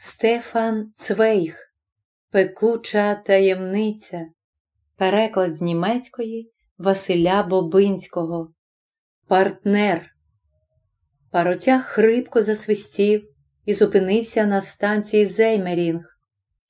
Стефан Цвейх, Пекуча таємниця, переклад з німецької Василя Бобинського, Партнер. Паротяг хрипко засвистів і зупинився на станції Зеймерінг.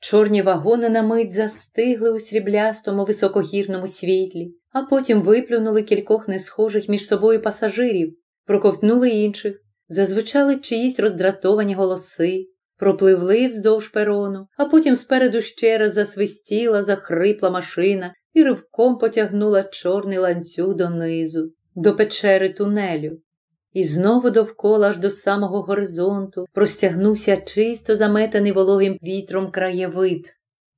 Чорні вагони на мить застигли у сріблястому високогірному світлі, а потім виплюнули кількох несхожих між собою пасажирів, проковтнули інших, зазвичали чиїсь роздратовані голоси. Пропливли вздовж перону, а потім спереду ще раз засвистіла, захрипла машина і ривком потягнула чорний ланцюг донизу, до печери тунелю. І знову довкола аж до самого горизонту простягнувся чисто заметаний вологим вітром краєвид.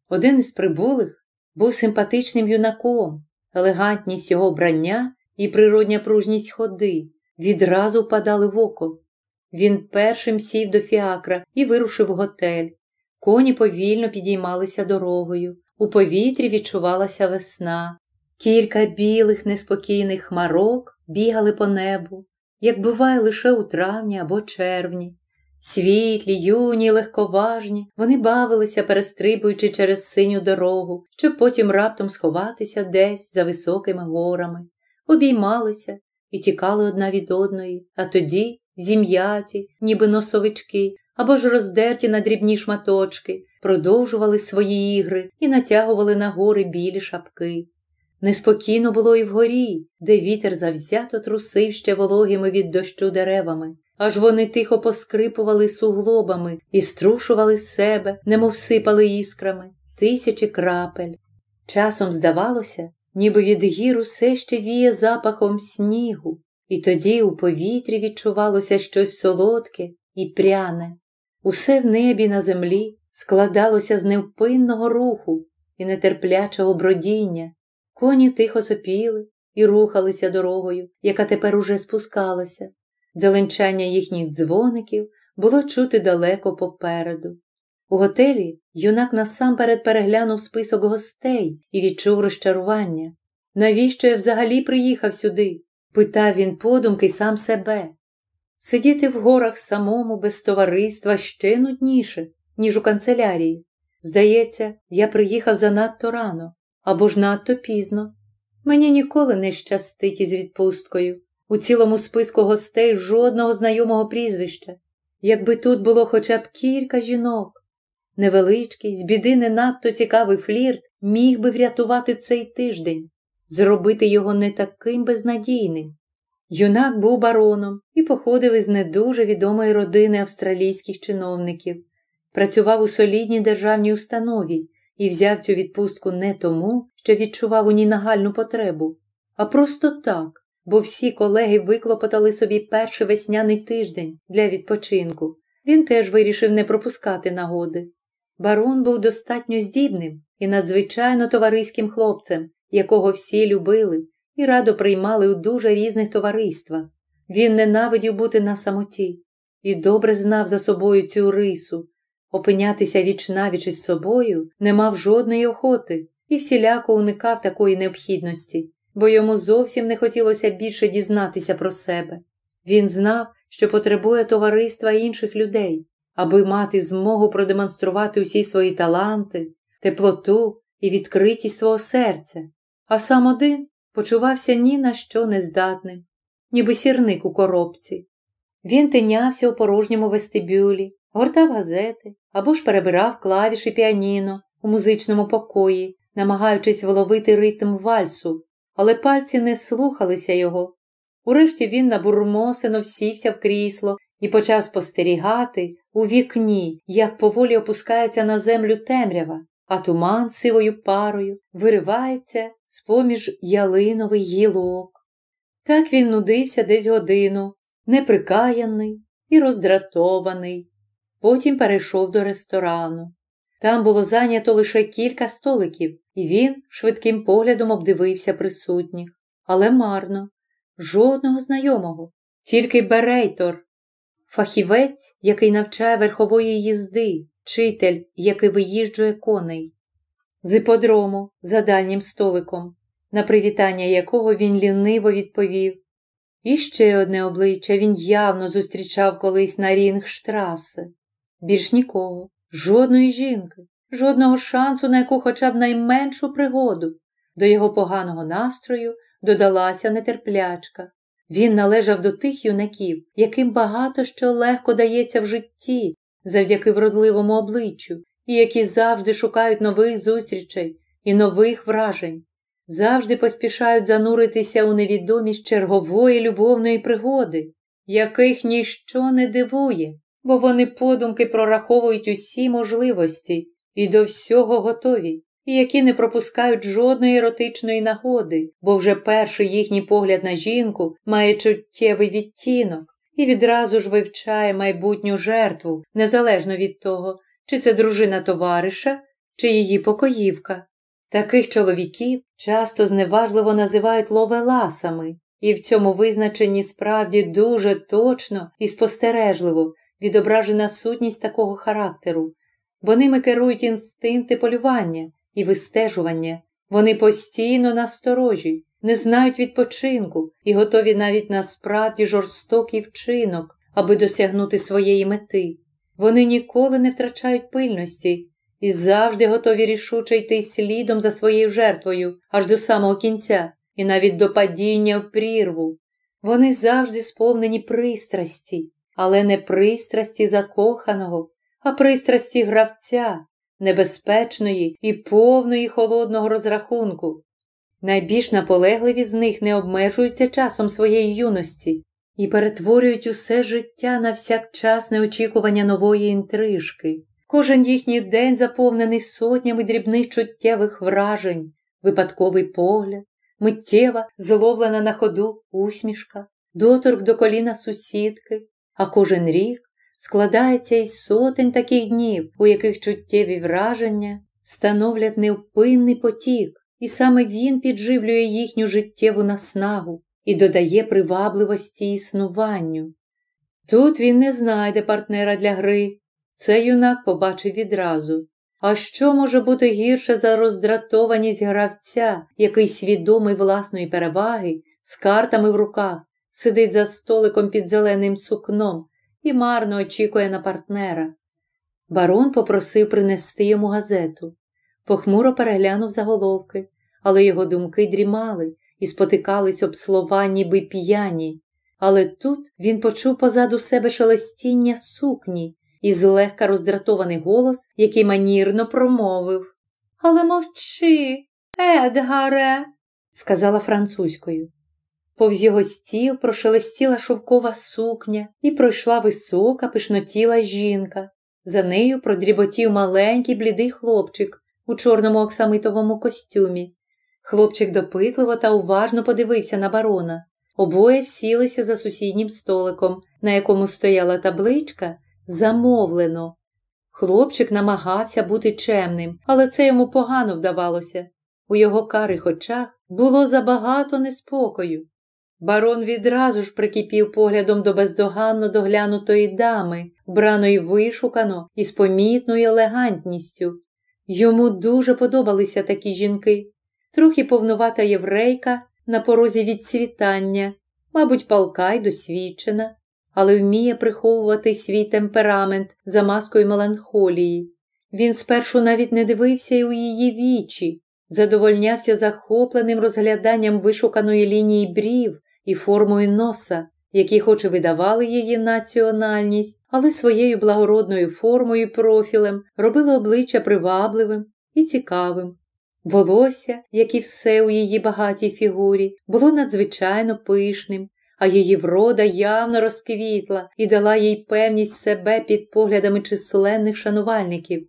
Один із прибулих був симпатичним юнаком, елегантність його брання і природня пружність ходи відразу впадали в око. Він першим сів до фіакра і вирушив в готель. Коні повільно підіймалися дорогою. У повітрі відчувалася весна. Кілька білих неспокійних хмарок бігали по небу, як буває лише у травні або червні. Світлі, юні, легковажні, вони бавилися, перестрибуючи через синю дорогу, щоб потім раптом сховатися десь за високими горами, обіймалися і тікали одна від одної, а тоді зім'яті, ніби носовички, або ж роздерті на дрібні шматочки, продовжували свої ігри і натягували на гори білі шапки. Неспокійно було і вгорі, де вітер завзято трусив ще вологими від дощу деревами, аж вони тихо поскрипували суглобами і струшували себе, немов сипали іскрами, тисячі крапель. Часом здавалося, ніби від гір усе ще віє запахом снігу, і тоді у повітрі відчувалося щось солодке і пряне. Усе в небі на землі складалося з невпинного руху і нетерплячого бродіння. Коні тихо сопіли і рухалися дорогою, яка тепер уже спускалася. Дзеленчання їхніх дзвоників було чути далеко попереду. У готелі юнак насамперед переглянув список гостей і відчув розчарування. Навіщо я взагалі приїхав сюди? питав він подумки сам себе. Сидіти в горах самому без товариства ще нудніше, ніж у канцелярії. Здається, я приїхав занадто рано або ж надто пізно. Мені ніколи не щастить із відпусткою. У цілому списку гостей жодного знайомого прізвища. Якби тут було хоча б кілька жінок. Невеличкий, з біди не надто цікавий флірт міг би врятувати цей тиждень зробити його не таким безнадійним. Юнак був бароном і походив із не дуже відомої родини австралійських чиновників, працював у солідній державній установі і взяв цю відпустку не тому, що відчував у ній нагальну потребу, а просто так, бо всі колеги виклопотали собі перший весняний тиждень для відпочинку. Він теж вирішив не пропускати нагоди. Барон був достатньо здібним і надзвичайно товариським хлопцем, якого всі любили і радо приймали у дуже різних товариствах. Він ненавидів бути на самоті і добре знав за собою цю рису. Опинятися віч вічнавіч із собою не мав жодної охоти і всіляко уникав такої необхідності, бо йому зовсім не хотілося більше дізнатися про себе. Він знав, що потребує товариства інших людей, аби мати змогу продемонструвати усі свої таланти, теплоту і відкритість свого серця а сам один почувався ні на що нездатним, ніби сірник у коробці. Він тинявся у порожньому вестибюлі, гортав газети або ж перебирав клавіші піаніно у музичному покої, намагаючись вловити ритм вальсу, але пальці не слухалися його. Урешті він набурмосено сівся в крісло і почав спостерігати у вікні, як поволі опускається на землю темрява а туман сивою парою виривається з поміж ялинових гілок. Так він нудився десь годину, неприкаяний і роздратований. Потім перейшов до ресторану. Там було зайнято лише кілька столиків, і він швидким поглядом обдивився присутніх, але марно, жодного знайомого, тільки Берейтор, фахівець, який навчає верхової їзди вчитель, який виїжджує коней, з іподрому за дальнім столиком, на привітання якого він ліниво відповів. І ще одне обличчя він явно зустрічав колись на Рінгштраси. Більш нікого, жодної жінки, жодного шансу на яку хоча б найменшу пригоду. До його поганого настрою додалася нетерплячка. Він належав до тих юнаків, яким багато що легко дається в житті, завдяки вродливому обличчю, і які завжди шукають нових зустрічей і нових вражень, завжди поспішають зануритися у невідомість чергової любовної пригоди, яких ніщо не дивує, бо вони подумки прораховують усі можливості і до всього готові. І які не пропускають жодної еротичної нагоди, бо вже перший їхній погляд на жінку має чуттєвий відтінок, і відразу ж вивчає майбутню жертву, незалежно від того, чи це дружина товариша, чи її покоївка. Таких чоловіків часто зневажливо називають ловеласами, і в цьому визначенні справді дуже точно і спостережливо відображена сутність такого характеру, бо ними керують інстинкти полювання і вистежування, вони постійно насторожі, не знають відпочинку і готові навіть на справді жорстокий вчинок, аби досягнути своєї мети. Вони ніколи не втрачають пильності і завжди готові рішуче йти слідом за своєю жертвою аж до самого кінця, і навіть до падіння в прірву. Вони завжди сповнені пристрасті, але не пристрасті закоханого, а пристрасті гравця, небезпечної і повної холодного розрахунку, Найбільш наполегливі з них не обмежуються часом своєї юності і перетворюють усе життя на всякчасне очікування нової інтрижки. Кожен їхній день заповнений сотнями дрібних чуттєвих вражень, випадковий погляд, миттєва, зловлена на ходу усмішка, доторк до коліна сусідки, а кожен рік складається із сотень таких днів, у яких чуттєві враження становлять невпинний потік і саме він підживлює їхню життєву наснагу і додає привабливості існуванню. Тут він не знайде партнера для гри, це юнак побачив відразу. А що може бути гірше за роздратованість гравця, який свідомий власної переваги, з картами в руках, сидить за столиком під зеленим сукном і марно очікує на партнера? Барон попросив принести йому газету. Похмуро переглянув заголовки, але його думки дрімали і спотикались об слова, ніби п'яні. Але тут він почув позаду себе шелестіння сукні і злегка роздратований голос, який манірно промовив. Але мовчи, Едгаре, сказала французькою. Повз його стіл прошелестіла шовкова сукня і пройшла висока пишнотіла жінка. За нею продріботів маленький блідий хлопчик, у чорному оксамитовому костюмі. Хлопчик допитливо та уважно подивився на барона. Обоє всілися за сусіднім столиком, на якому стояла табличка Замовлено. Хлопчик намагався бути чемним, але це йому погано вдавалося. У його карих очах було забагато неспокою. Барон відразу ж прикипів поглядом до бездоганно доглянутої дами, браної вишукано і з помітною елегантністю. Йому дуже подобалися такі жінки, трохи повновата єврейка на порозі відцвітання, мабуть, палка й досвідчена, але вміє приховувати свій темперамент за маскою меланхолії. Він спершу навіть не дивився й у її вічі, задовольнявся захопленим розгляданням вишуканої лінії брів і формою носа які хоч і видавали її національність, але своєю благородною формою і профілем робили обличчя привабливим і цікавим. Волосся, як і все у її багатій фігурі, було надзвичайно пишним, а її врода явно розквітла і дала їй певність себе під поглядами численних шанувальників.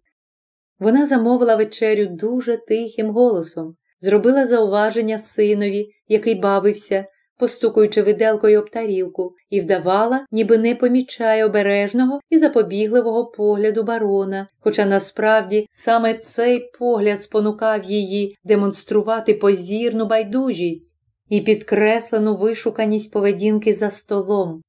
Вона замовила вечерю дуже тихим голосом, зробила зауваження синові, який бавився, постукуючи виделкою об тарілку, і вдавала, ніби не помічає обережного і запобігливого погляду барона, хоча насправді саме цей погляд спонукав її демонструвати позірну байдужість і підкреслену вишуканість поведінки за столом.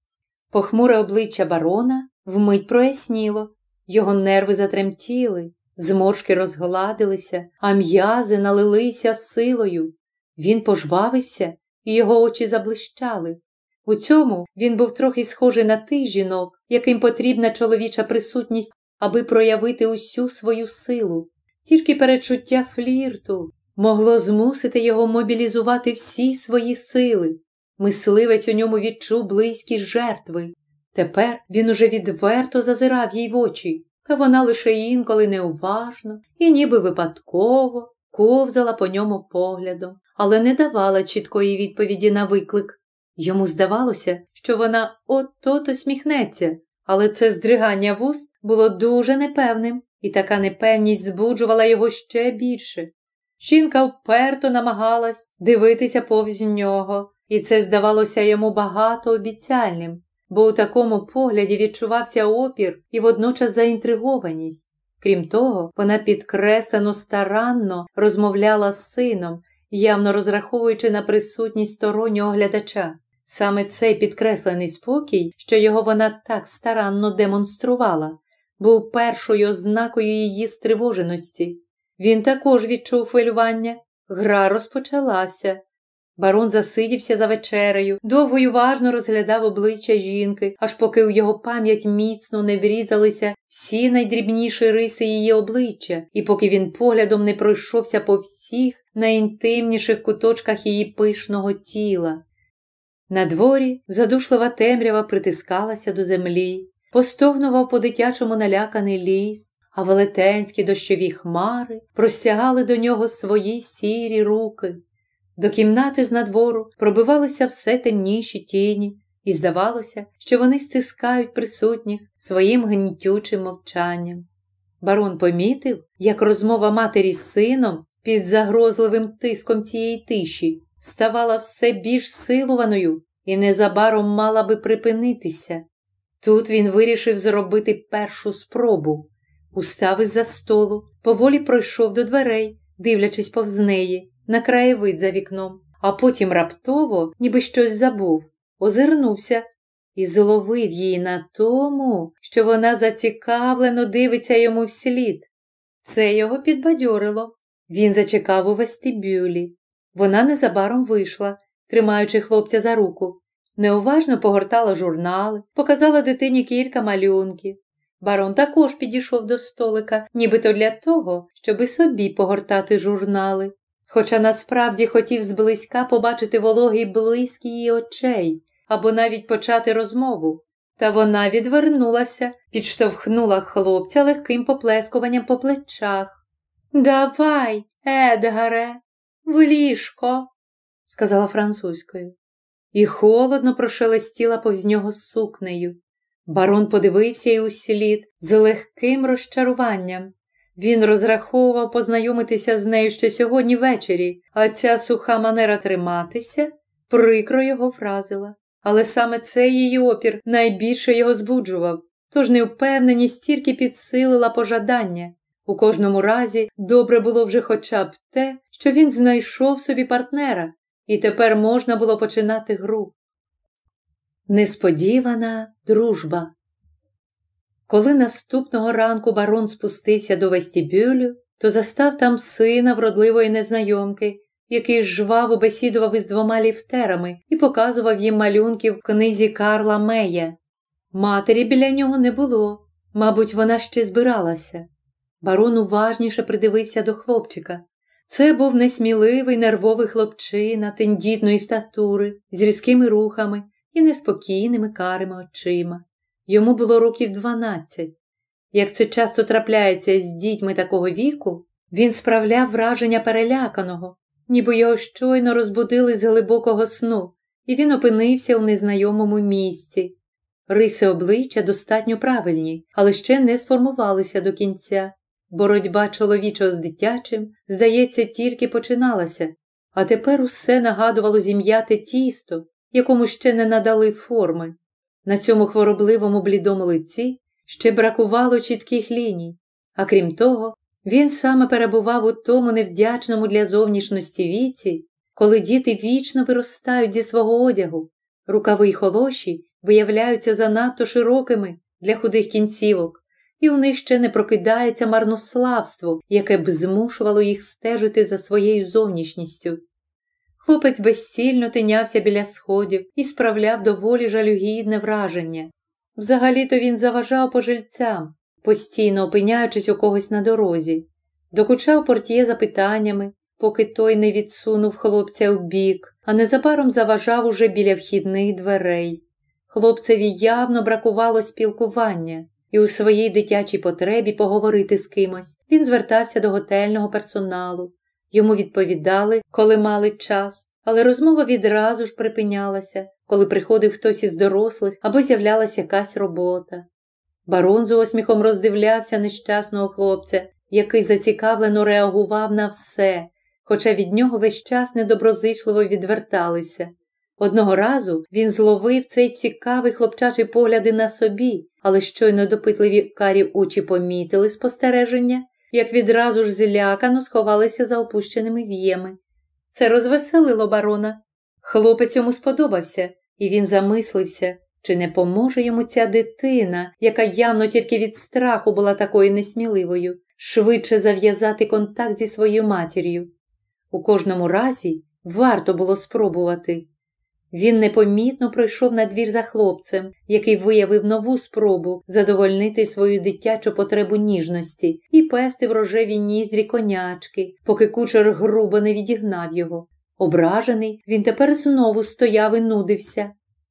Похмуре обличчя барона вмить проясніло, його нерви затремтіли, зморшки розгладилися, а м'язи налилися силою. Він пожвавився і його очі заблищали. У цьому він був трохи схожий на тих жінок, яким потрібна чоловіча присутність, аби проявити усю свою силу. Тільки перечуття флірту могло змусити його мобілізувати всі свої сили. Мисливець у ньому відчув близькість жертви. Тепер він уже відверто зазирав їй в очі, та вона лише інколи неуважно і ніби випадково ковзала по ньому поглядом але не давала чіткої відповіді на виклик. Йому здавалося, що вона от-от усміхнеться, але це здригання вуст було дуже непевним, і така непевність збуджувала його ще більше. Жінка вперто намагалась дивитися повз нього, і це здавалося йому багатообіцяльним, бо у такому погляді відчувався опір і водночас заінтригованість. Крім того, вона підкреслено старанно розмовляла з сином, явно розраховуючи на присутність стороннього глядача. Саме цей підкреслений спокій, що його вона так старанно демонструвала, був першою ознакою її стривоженості. Він також відчув хвилювання. Гра розпочалася. Барон засидівся за вечерею, довго й уважно розглядав обличчя жінки, аж поки в його пам'ять міцно не врізалися всі найдрібніші риси її обличчя, і поки він поглядом не пройшовся по всіх найінтимніших куточках її пишного тіла. На дворі задушлива темрява притискалася до землі, постогнував по дитячому наляканий ліс, а велетенські дощові хмари простягали до нього свої сірі руки. До кімнати з надвору пробивалися все темніші тіні, і здавалося, що вони стискають присутніх своїм гнітючим мовчанням. Барон помітив, як розмова матері з сином під загрозливим тиском цієї тиші ставала все більш силуваною і незабаром мала би припинитися. Тут він вирішив зробити першу спробу. Устав із за столу, поволі пройшов до дверей, дивлячись повз неї на краєвид за вікном, а потім раптово, ніби щось забув, озирнувся і зловив її на тому, що вона зацікавлено дивиться йому вслід. Це його підбадьорило. Він зачекав у вестибюлі. Вона незабаром вийшла, тримаючи хлопця за руку. Неуважно погортала журнали, показала дитині кілька малюнків. Барон також підійшов до столика, нібито для того, щоби собі погортати журнали хоча насправді хотів зблизька побачити вологий близькі її очей або навіть почати розмову. Та вона відвернулася, підштовхнула хлопця легким поплескуванням по плечах. Давай, Едгаре, в ліжко, сказала французькою, і холодно прошелестіла повз нього сукнею. Барон подивився й услід з легким розчаруванням. Він розраховував познайомитися з нею ще сьогодні ввечері, а ця суха манера триматися прикро його вразила. Але саме цей її опір найбільше його збуджував, тож невпевненість тільки підсилила пожадання. У кожному разі добре було вже хоча б те, що він знайшов собі партнера, і тепер можна було починати гру. Несподівана дружба. Коли наступного ранку барон спустився до вестибюлю, то застав там сина вродливої незнайомки, який жваво бесідував із двома ліфтерами і показував їм малюнки в книзі Карла Мея. Матері біля нього не було, мабуть, вона ще збиралася. Барон уважніше придивився до хлопчика. Це був несміливий нервовий хлопчина тендітної статури, з різкими рухами і неспокійними карими очима. Йому було років 12. Як це часто трапляється з дітьми такого віку, він справляв враження переляканого, ніби його щойно розбудили з глибокого сну, і він опинився у незнайомому місці. Риси обличчя достатньо правильні, але ще не сформувалися до кінця. Боротьба чоловічого з дитячим, здається, тільки починалася, а тепер усе нагадувало зім'яте тісто, якому ще не надали форми. На цьому хворобливому блідому лиці ще бракувало чітких ліній, а крім того, він саме перебував у тому невдячному для зовнішності віці, коли діти вічно виростають зі свого одягу, рукави й холоші виявляються занадто широкими для худих кінцівок, і у них ще не прокидається марнославство, яке б змушувало їх стежити за своєю зовнішністю. Хлопець безсильно тинявся біля сходів і справляв доволі жалюгідне враження. Взагалі-то він заважав пожильцям, постійно опиняючись у когось на дорозі, докучав портьє запитаннями, поки той не відсунув хлопця в бік, а незабаром заважав уже біля вхідних дверей. Хлопцеві явно бракувало спілкування, і у своїй дитячій потребі поговорити з кимось він звертався до готельного персоналу, Йому відповідали, коли мали час, але розмова відразу ж припинялася, коли приходив хтось із дорослих або з'являлася якась робота. Барон з усміхом роздивлявся нещасного хлопця, який зацікавлено реагував на все, хоча від нього весь час недоброзичливо відверталися. Одного разу він зловив цей цікавий хлопчачий погляди на собі, але щойно допитливі карі очі помітили спостереження, як відразу ж злякано сховалися за опущеними в'єми. Це розвеселило барона. Хлопець йому сподобався, і він замислився, чи не поможе йому ця дитина, яка явно тільки від страху була такою несміливою, швидше зав'язати контакт зі своєю матір'ю. У кожному разі варто було спробувати. Він непомітно пройшов на двір за хлопцем, який виявив нову спробу задовольнити свою дитячу потребу ніжності і пести в рожеві ніздрі конячки, поки кучер грубо не відігнав його. Ображений, він тепер знову стояв і нудився.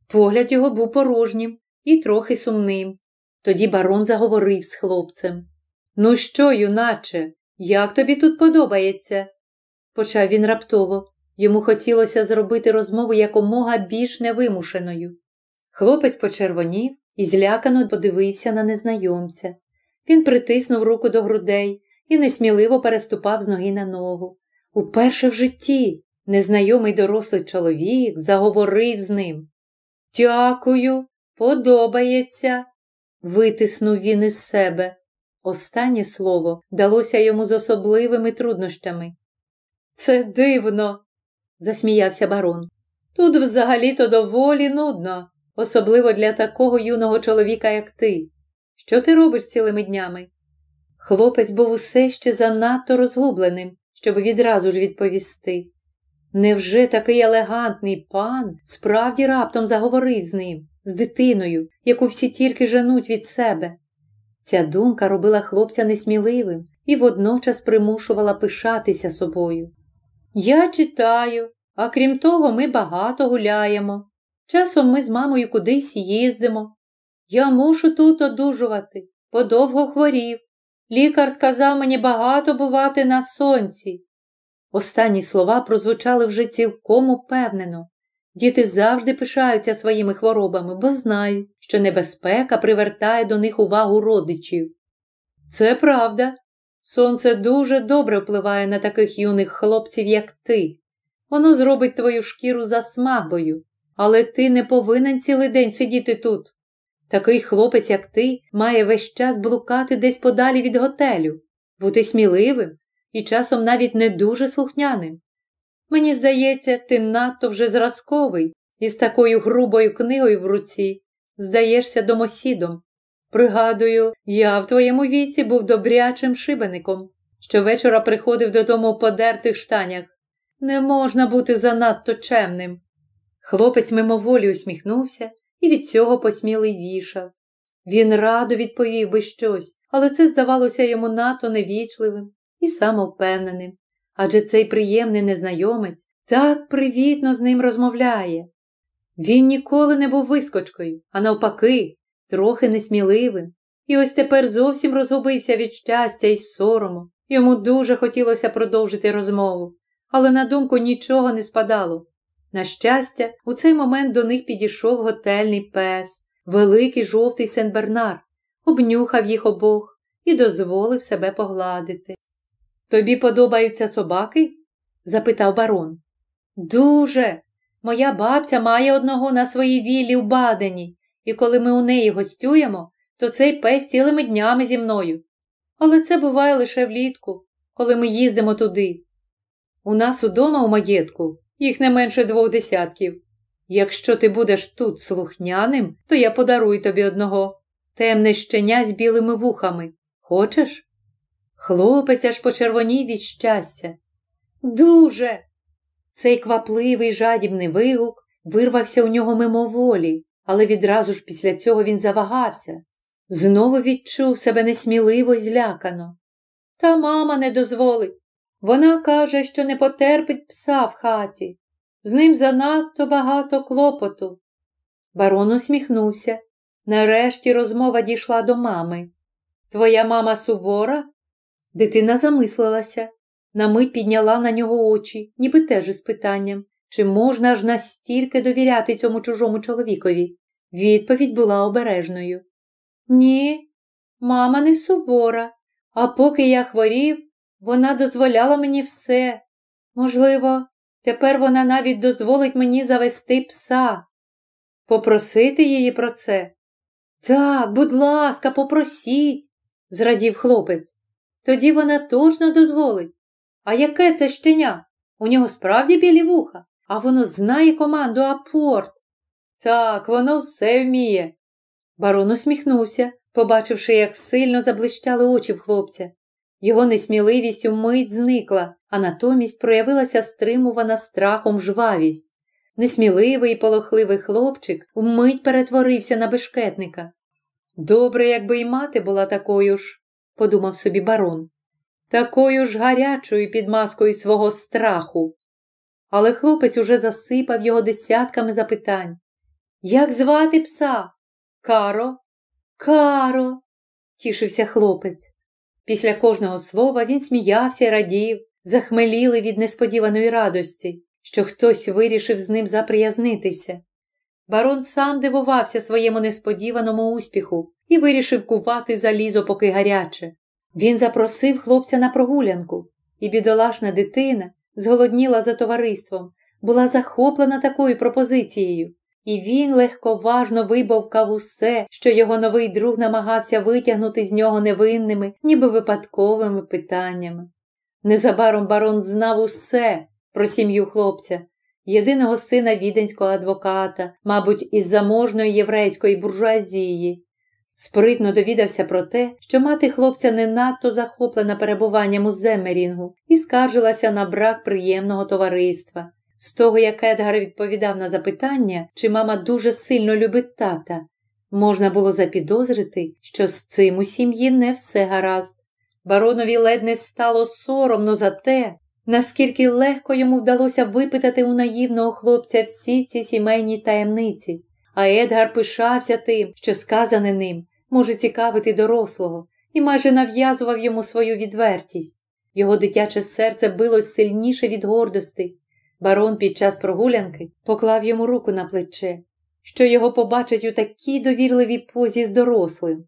Погляд його був порожнім і трохи сумним. Тоді барон заговорив з хлопцем. Ну що, юначе, як тобі тут подобається? почав він раптово. Йому хотілося зробити розмову якомога більш невимушеною. Хлопець почервонів і злякано подивився на незнайомця. Він притиснув руку до грудей і несміливо переступав з ноги на ногу. Уперше в житті незнайомий дорослий чоловік заговорив з ним. Дякую, подобається, витиснув він із себе. Останнє слово далося йому з особливими труднощами. Це дивно, засміявся барон. Тут взагалі-то доволі нудно, особливо для такого юного чоловіка, як ти. Що ти робиш цілими днями? Хлопець був усе ще занадто розгубленим, щоб відразу ж відповісти. Невже такий елегантний пан справді раптом заговорив з ним, з дитиною, яку всі тільки женуть від себе? Ця думка робила хлопця несміливим і водночас примушувала пишатися собою. Я читаю, а крім того, ми багато гуляємо. Часом ми з мамою кудись їздимо. Я мушу тут одужувати, подовго хворів. Лікар сказав мені багато бувати на сонці. Останні слова прозвучали вже цілком упевнено. Діти завжди пишаються своїми хворобами, бо знають, що небезпека привертає до них увагу родичів. Це правда, Сонце дуже добре впливає на таких юних хлопців, як ти. Воно зробить твою шкіру засмаглою, але ти не повинен цілий день сидіти тут. Такий хлопець, як ти, має весь час блукати десь подалі від готелю, бути сміливим і часом навіть не дуже слухняним. Мені здається, ти надто вже зразковий із такою грубою книгою в руці здаєшся домосідом. Пригадую, я в твоєму віці був добрячим шибеником, щовечора приходив додому в подертих штанях. Не можна бути занадто чемним. Хлопець мимоволі усміхнувся і від цього посмілий вішав. Він радо відповів би щось, але це здавалося йому надто невічливим і самовпевненим. Адже цей приємний незнайомець так привітно з ним розмовляє. Він ніколи не був вискочкою, а навпаки, трохи несміливим, і ось тепер зовсім розгубився від щастя і сорому. Йому дуже хотілося продовжити розмову, але на думку нічого не спадало. На щастя, у цей момент до них підійшов готельний пес, великий жовтий Сен-Бернар, обнюхав їх обох і дозволив себе погладити. Тобі подобаються собаки? запитав барон. Дуже. Моя бабця має одного на своїй віллі в Бадені і коли ми у неї гостюємо, то цей пес цілими днями зі мною. Але це буває лише влітку, коли ми їздимо туди. У нас удома у маєтку їх не менше двох десятків. Якщо ти будеш тут слухняним, то я подарую тобі одного. Темне щеня з білими вухами. Хочеш? Хлопець аж почервонів від щастя. Дуже. Цей квапливий жадібний вигук вирвався у нього мимоволі, але відразу ж після цього він завагався, знову відчув себе несміливо і злякано. Та мама не дозволить. Вона каже, що не потерпить пса в хаті. З ним занадто багато клопоту. Барон усміхнувся. Нарешті розмова дійшла до мами. Твоя мама сувора? Дитина замислилася. На мить підняла на нього очі, ніби теж із питанням, чи можна ж настільки довіряти цьому чужому чоловікові. Відповідь була обережною. Ні, мама не сувора, а поки я хворів, вона дозволяла мені все. Можливо, тепер вона навіть дозволить мені завести пса. Попросити її про це. Так, будь ласка, попросіть, зрадів хлопець. Тоді вона точно дозволить. А яке це щеня? У нього справді білі вуха, а воно знає команду апорт. Так, воно все вміє. Барон усміхнувся, побачивши, як сильно заблищали очі в хлопця. Його несміливість умить зникла, а натомість проявилася стримувана страхом жвавість. Несміливий і полохливий хлопчик вмить перетворився на бешкетника. Добре, якби й мати була такою ж, подумав собі барон, такою ж гарячою під маскою свого страху. Але хлопець уже засипав його десятками запитань. Як звати пса? Каро, каро, тішився хлопець. Після кожного слова він сміявся і радів, захмеліли від несподіваної радості, що хтось вирішив з ним заприязнитися. Барон сам дивувався своєму несподіваному успіху і вирішив кувати залізо, поки гаряче. Він запросив хлопця на прогулянку, і бідолашна дитина зголодніла за товариством, була захоплена такою пропозицією. І він легковажно вибовкав усе, що його новий друг намагався витягнути з нього невинними, ніби випадковими питаннями. Незабаром барон знав усе про сім'ю хлопця, єдиного сина віденського адвоката, мабуть, із заможної єврейської буржуазії. Спритно довідався про те, що мати хлопця не надто захоплена перебуванням у земерінгу і скаржилася на брак приємного товариства. З того, як Едгар відповідав на запитання, чи мама дуже сильно любить тата, можна було запідозрити, що з цим у сім'ї не все гаразд. Баронові ледь не стало соромно за те, наскільки легко йому вдалося випитати у наївного хлопця всі ці сімейні таємниці, а Едгар пишався тим, що сказане ним може цікавити дорослого, і майже нав'язував йому свою відвертість. Його дитяче серце билось сильніше від гордости. Барон під час прогулянки поклав йому руку на плече, що його побачать у такій довірливій позі з дорослим.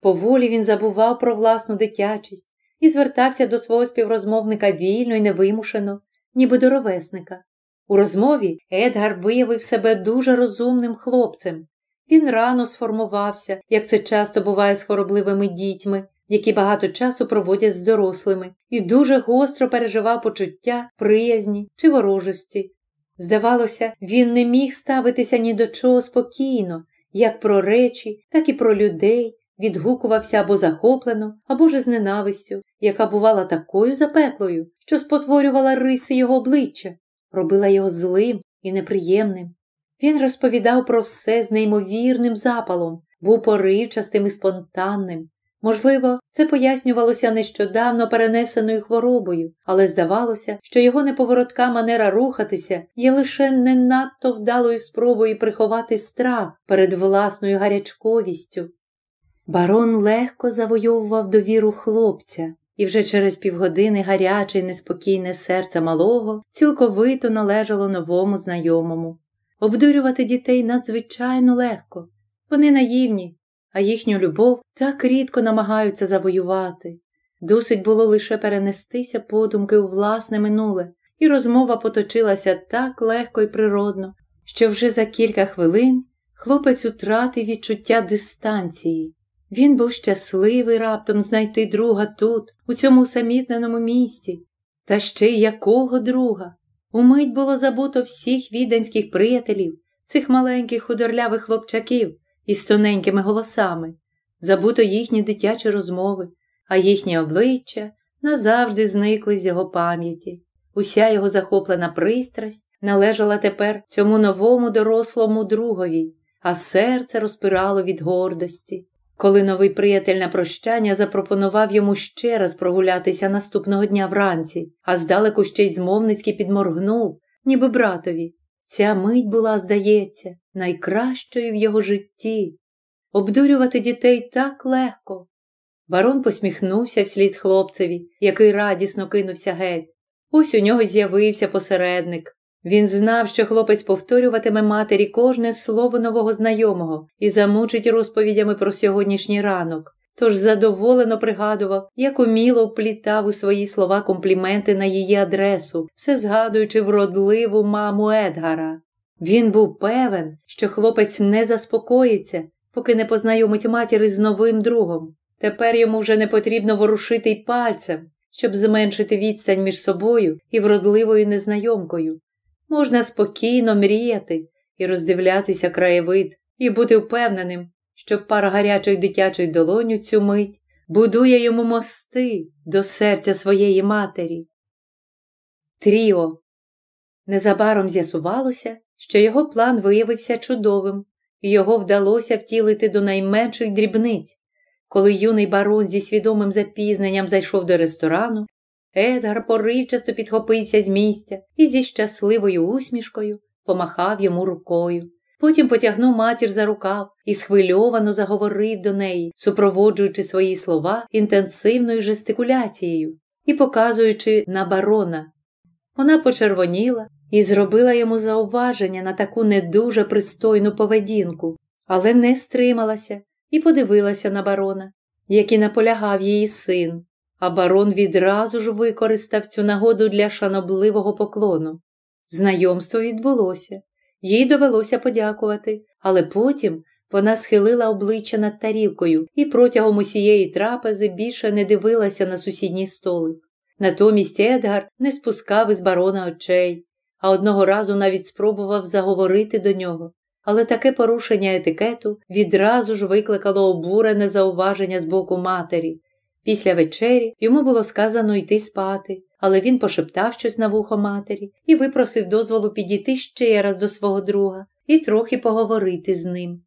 Поволі він забував про власну дитячість і звертався до свого співрозмовника вільно і невимушено, ніби до ровесника. У розмові Едгар виявив себе дуже розумним хлопцем. Він рано сформувався, як це часто буває з хоробливими дітьми, які багато часу проводять з дорослими, і дуже гостро переживав почуття приязні чи ворожості. Здавалося, він не міг ставитися ні до чого спокійно, як про речі, так і про людей, відгукувався або захоплено, або ж з ненавистю, яка бувала такою запеклою, що спотворювала риси його обличчя, робила його злим і неприємним. Він розповідав про все з неймовірним запалом, був поривчастим і спонтанним, Можливо, це пояснювалося нещодавно перенесеною хворобою, але здавалося, що його неповоротка манера рухатися є лише не надто вдалою спробою приховати страх перед власною гарячковістю. Барон легко завойовував довіру хлопця, і вже через півгодини гаряче й неспокійне серце малого цілковито належало новому знайомому. Обдурювати дітей надзвичайно легко. Вони наївні, а їхню любов так рідко намагаються завоювати. Досить було лише перенестися подумки у власне минуле, і розмова поточилася так легко і природно, що вже за кілька хвилин хлопець утратив відчуття дистанції. Він був щасливий раптом знайти друга тут, у цьому самітненому місті, та ще й якого друга. Умить було забуто всіх віденських приятелів, цих маленьких худорлявих хлопчаків, із тоненькими голосами, забуто їхні дитячі розмови, а їхні обличчя назавжди зникли з його пам'яті. Уся його захоплена пристрасть належала тепер цьому новому дорослому другові, а серце розпирало від гордості. Коли новий приятель на прощання запропонував йому ще раз прогулятися наступного дня вранці, а здалеку ще й змовницьки підморгнув, ніби братові, Ця мить була, здається, найкращою в його житті. Обдурювати дітей так легко. Барон посміхнувся вслід хлопцеві, який радісно кинувся геть. Ось у нього з'явився посередник. Він знав, що хлопець повторюватиме матері кожне слово нового знайомого і замучить розповідями про сьогоднішній ранок тож задоволено пригадував, як уміло вплітав у свої слова компліменти на її адресу, все згадуючи вродливу маму Едгара. Він був певен, що хлопець не заспокоїться, поки не познайомить матір із новим другом. Тепер йому вже не потрібно ворушити й пальцем, щоб зменшити відстань між собою і вродливою незнайомкою. Можна спокійно мріяти і роздивлятися краєвид, і бути впевненим, щоб пара гарячих дитячих долонь у цю мить будує йому мости до серця своєї матері. Тріо. Незабаром з'ясувалося, що його план виявився чудовим, і його вдалося втілити до найменших дрібниць. Коли юний барон зі свідомим запізненням зайшов до ресторану, Едгар поривчасто підхопився з місця і зі щасливою усмішкою помахав йому рукою. Потім потягнув матір за рукав і схвильовано заговорив до неї, супроводжуючи свої слова інтенсивною жестикуляцією і показуючи на барона. Вона почервоніла і зробила йому зауваження на таку не дуже пристойну поведінку, але не стрималася і подивилася на барона, який наполягав її син, а барон відразу ж використав цю нагоду для шанобливого поклону. Знайомство відбулося. Їй довелося подякувати, але потім вона схилила обличчя над тарілкою і протягом усієї трапези більше не дивилася на сусідній столик. Натомість Едгар не спускав із барона очей, а одного разу навіть спробував заговорити до нього. Але таке порушення етикету відразу ж викликало обурене зауваження з боку матері. Після вечері йому було сказано йти спати, але він пошептав щось на вухо матері і випросив дозволу підійти ще раз до свого друга і трохи поговорити з ним.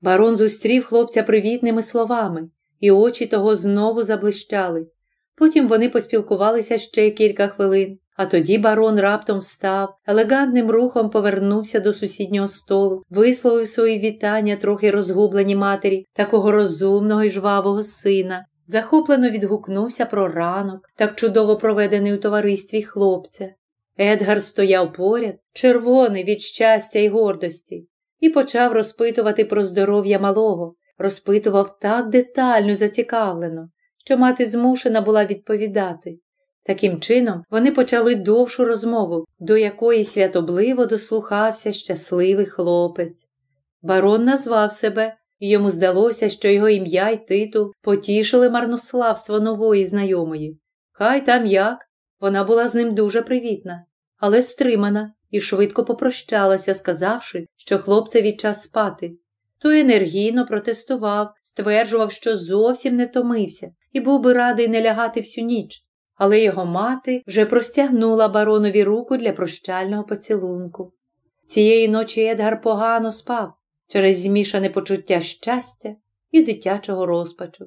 Барон зустрів хлопця привітними словами, і очі того знову заблищали. Потім вони поспілкувалися ще кілька хвилин, а тоді барон раптом встав, елегантним рухом повернувся до сусіднього столу, висловив свої вітання трохи розгублені матері, такого розумного і жвавого сина, захоплено відгукнувся про ранок, так чудово проведений у товаристві хлопця. Едгар стояв поряд, червоний від щастя і гордості, і почав розпитувати про здоров'я малого, розпитував так детально зацікавлено, що мати змушена була відповідати. Таким чином, вони почали довшу розмову, до якої святобливо дослухався щасливий хлопець. Барон назвав себе йому здалося, що його ім'я й титул потішили марнославство нової знайомої. Хай там як. Вона була з ним дуже привітна, але стримана і швидко попрощалася, сказавши, що хлопцеві час спати. Той енергійно протестував, стверджував, що зовсім не втомився, і був би радий не лягати всю ніч. Але його мати вже простягнула баронові руку для прощального поцілунку. Цієї ночі Едгар погано спав, через змішане почуття щастя і дитячого розпачу.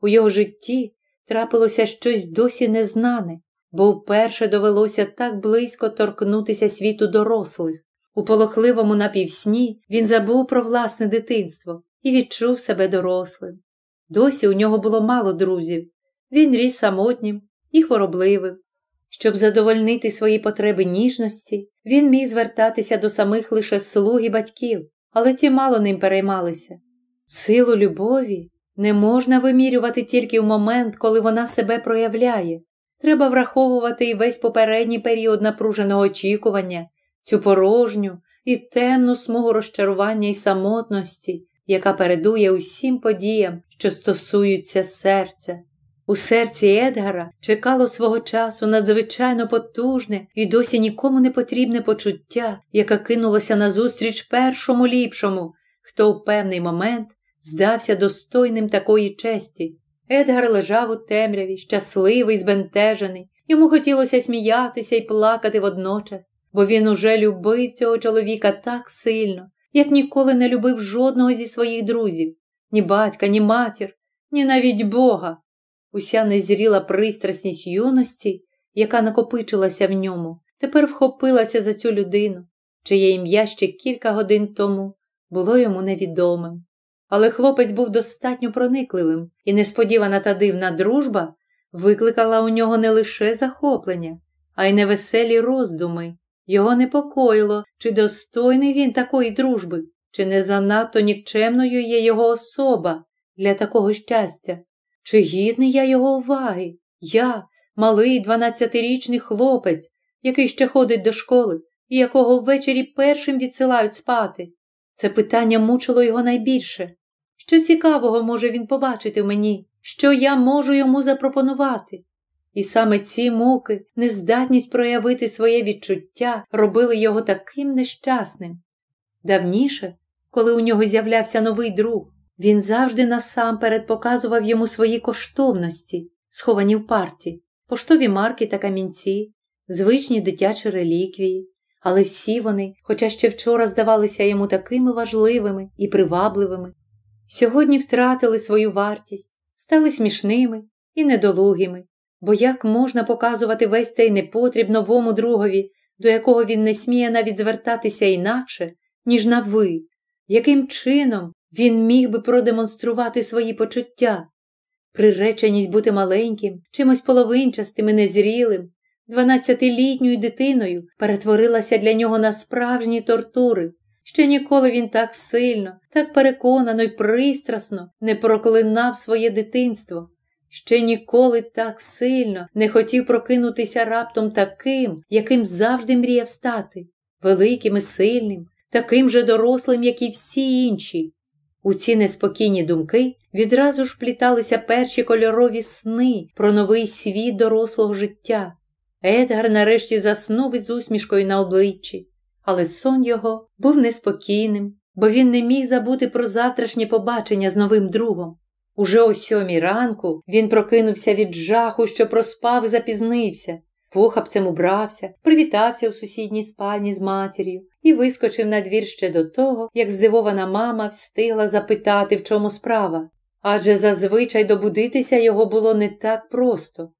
У його житті трапилося щось досі незнане, бо вперше довелося так близько торкнутися світу дорослих. У полохливому напівсні він забув про власне дитинство і відчув себе дорослим. Досі у нього було мало друзів. Він ріс самотнім і хворобливим. Щоб задовольнити свої потреби ніжності, він міг звертатися до самих лише слуг і батьків, але ті мало ним переймалися. Силу любові не можна вимірювати тільки в момент, коли вона себе проявляє. Треба враховувати і весь попередній період напруженого очікування, цю порожню і темну смугу розчарування і самотності, яка передує усім подіям, що стосуються серця. У серці Едгара чекало свого часу надзвичайно потужне і досі нікому не потрібне почуття, яке кинулося назустріч першому ліпшому, хто у певний момент здався достойним такої честі. Едгар лежав у темряві, щасливий, збентежений. Йому хотілося сміятися і плакати водночас, бо він уже любив цього чоловіка так сильно, як ніколи не любив жодного зі своїх друзів, ні батька, ні матір, ні навіть Бога. Уся незріла пристрасність юності, яка накопичилася в ньому, тепер вхопилася за цю людину, чиє ім'я ще кілька годин тому було йому невідомим. Але хлопець був достатньо проникливим, і несподівана та дивна дружба викликала у нього не лише захоплення, а й невеселі роздуми. Його непокоїло, чи достойний він такої дружби, чи не занадто нікчемною є його особа для такого щастя. Чи гідний я його уваги? Я, малий дванадцятирічний хлопець, який ще ходить до школи і якого ввечері першим відсилають спати. Це питання мучило його найбільше. Що цікавого може він побачити в мені, що я можу йому запропонувати? І саме ці муки, нездатність проявити своє відчуття робили його таким нещасним. Давніше, коли у нього з'являвся новий друг, він завжди насамперед показував йому свої коштовності, сховані в парті, поштові марки та камінці, звичні дитячі реліквії, але всі вони, хоча ще вчора здавалися йому такими важливими і привабливими, сьогодні втратили свою вартість, стали смішними і недолугими, бо як можна показувати весь цей непотріб новому другові, до якого він не сміє навіть звертатися інакше, ніж на ви, яким чином? Він міг би продемонструвати свої почуття, приреченість бути маленьким, чимось половинчастим і незрілим, дванадцятилітньою дитиною перетворилася для нього на справжні тортури. Ще ніколи він так сильно, так переконано й пристрасно не проклинав своє дитинство, ще ніколи так сильно не хотів прокинутися раптом таким, яким завжди мріяв стати, великим і сильним, таким же дорослим, як і всі інші. У ці неспокійні думки відразу ж пліталися перші кольорові сни про новий світ дорослого життя. Едгар нарешті заснув із усмішкою на обличчі, але сон його був неспокійним, бо він не міг забути про завтрашнє побачення з новим другом. Уже о сьомій ранку він прокинувся від жаху, що проспав і запізнився, похапцем убрався, привітався у сусідній спальні з матір'ю, і вискочив на двір ще до того, як здивована мама встигла запитати, в чому справа, адже зазвичай добудитися його було не так просто.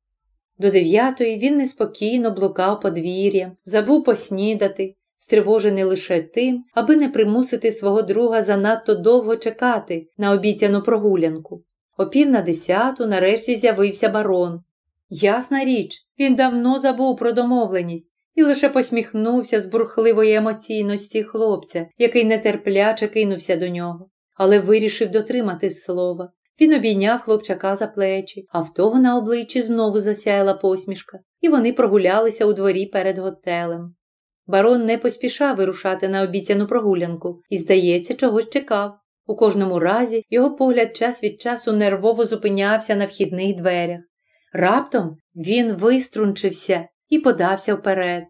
До дев'ятої він неспокійно блукав подвір'ям, забув поснідати, стривожений лише тим, аби не примусити свого друга занадто довго чекати на обіцяну прогулянку. О пів на десяту нарешті з'явився барон. Ясна річ, він давно забув про домовленість і лише посміхнувся з бурхливої емоційності хлопця, який нетерпляче кинувся до нього, але вирішив дотримати слова. Він обійняв хлопчака за плечі, а в того на обличчі знову засяяла посмішка, і вони прогулялися у дворі перед готелем. Барон не поспішав вирушати на обіцяну прогулянку і, здається, чогось чекав. У кожному разі його погляд час від часу нервово зупинявся на вхідних дверях. Раптом він виструнчився і подався вперед.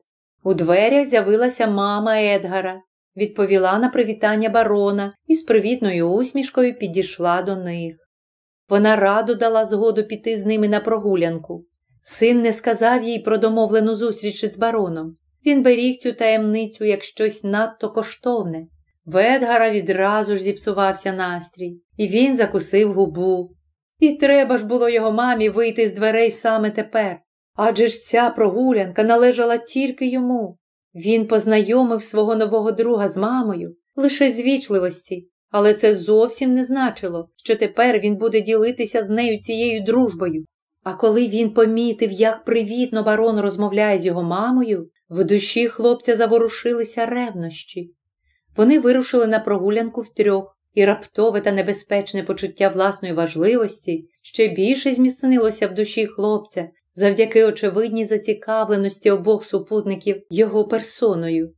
У дверях з'явилася мама Едгара, відповіла на привітання барона і з привітною усмішкою підійшла до них. Вона радо дала згоду піти з ними на прогулянку. Син не сказав їй про домовлену зустріч із бароном. Він беріг цю таємницю як щось надто коштовне. В Едгара відразу ж зіпсувався настрій, і він закусив губу. І треба ж було його мамі вийти з дверей саме тепер. Адже ж ця прогулянка належала тільки йому. Він познайомив свого нового друга з мамою лише з вічливості, але це зовсім не значило, що тепер він буде ділитися з нею цією дружбою. А коли він помітив, як привітно барон розмовляє з його мамою, в душі хлопця заворушилися ревнощі. Вони вирушили на прогулянку втрьох, і раптове та небезпечне почуття власної важливості ще більше зміцнилося в душі хлопця, завдяки очевидній зацікавленості обох супутників його персоною,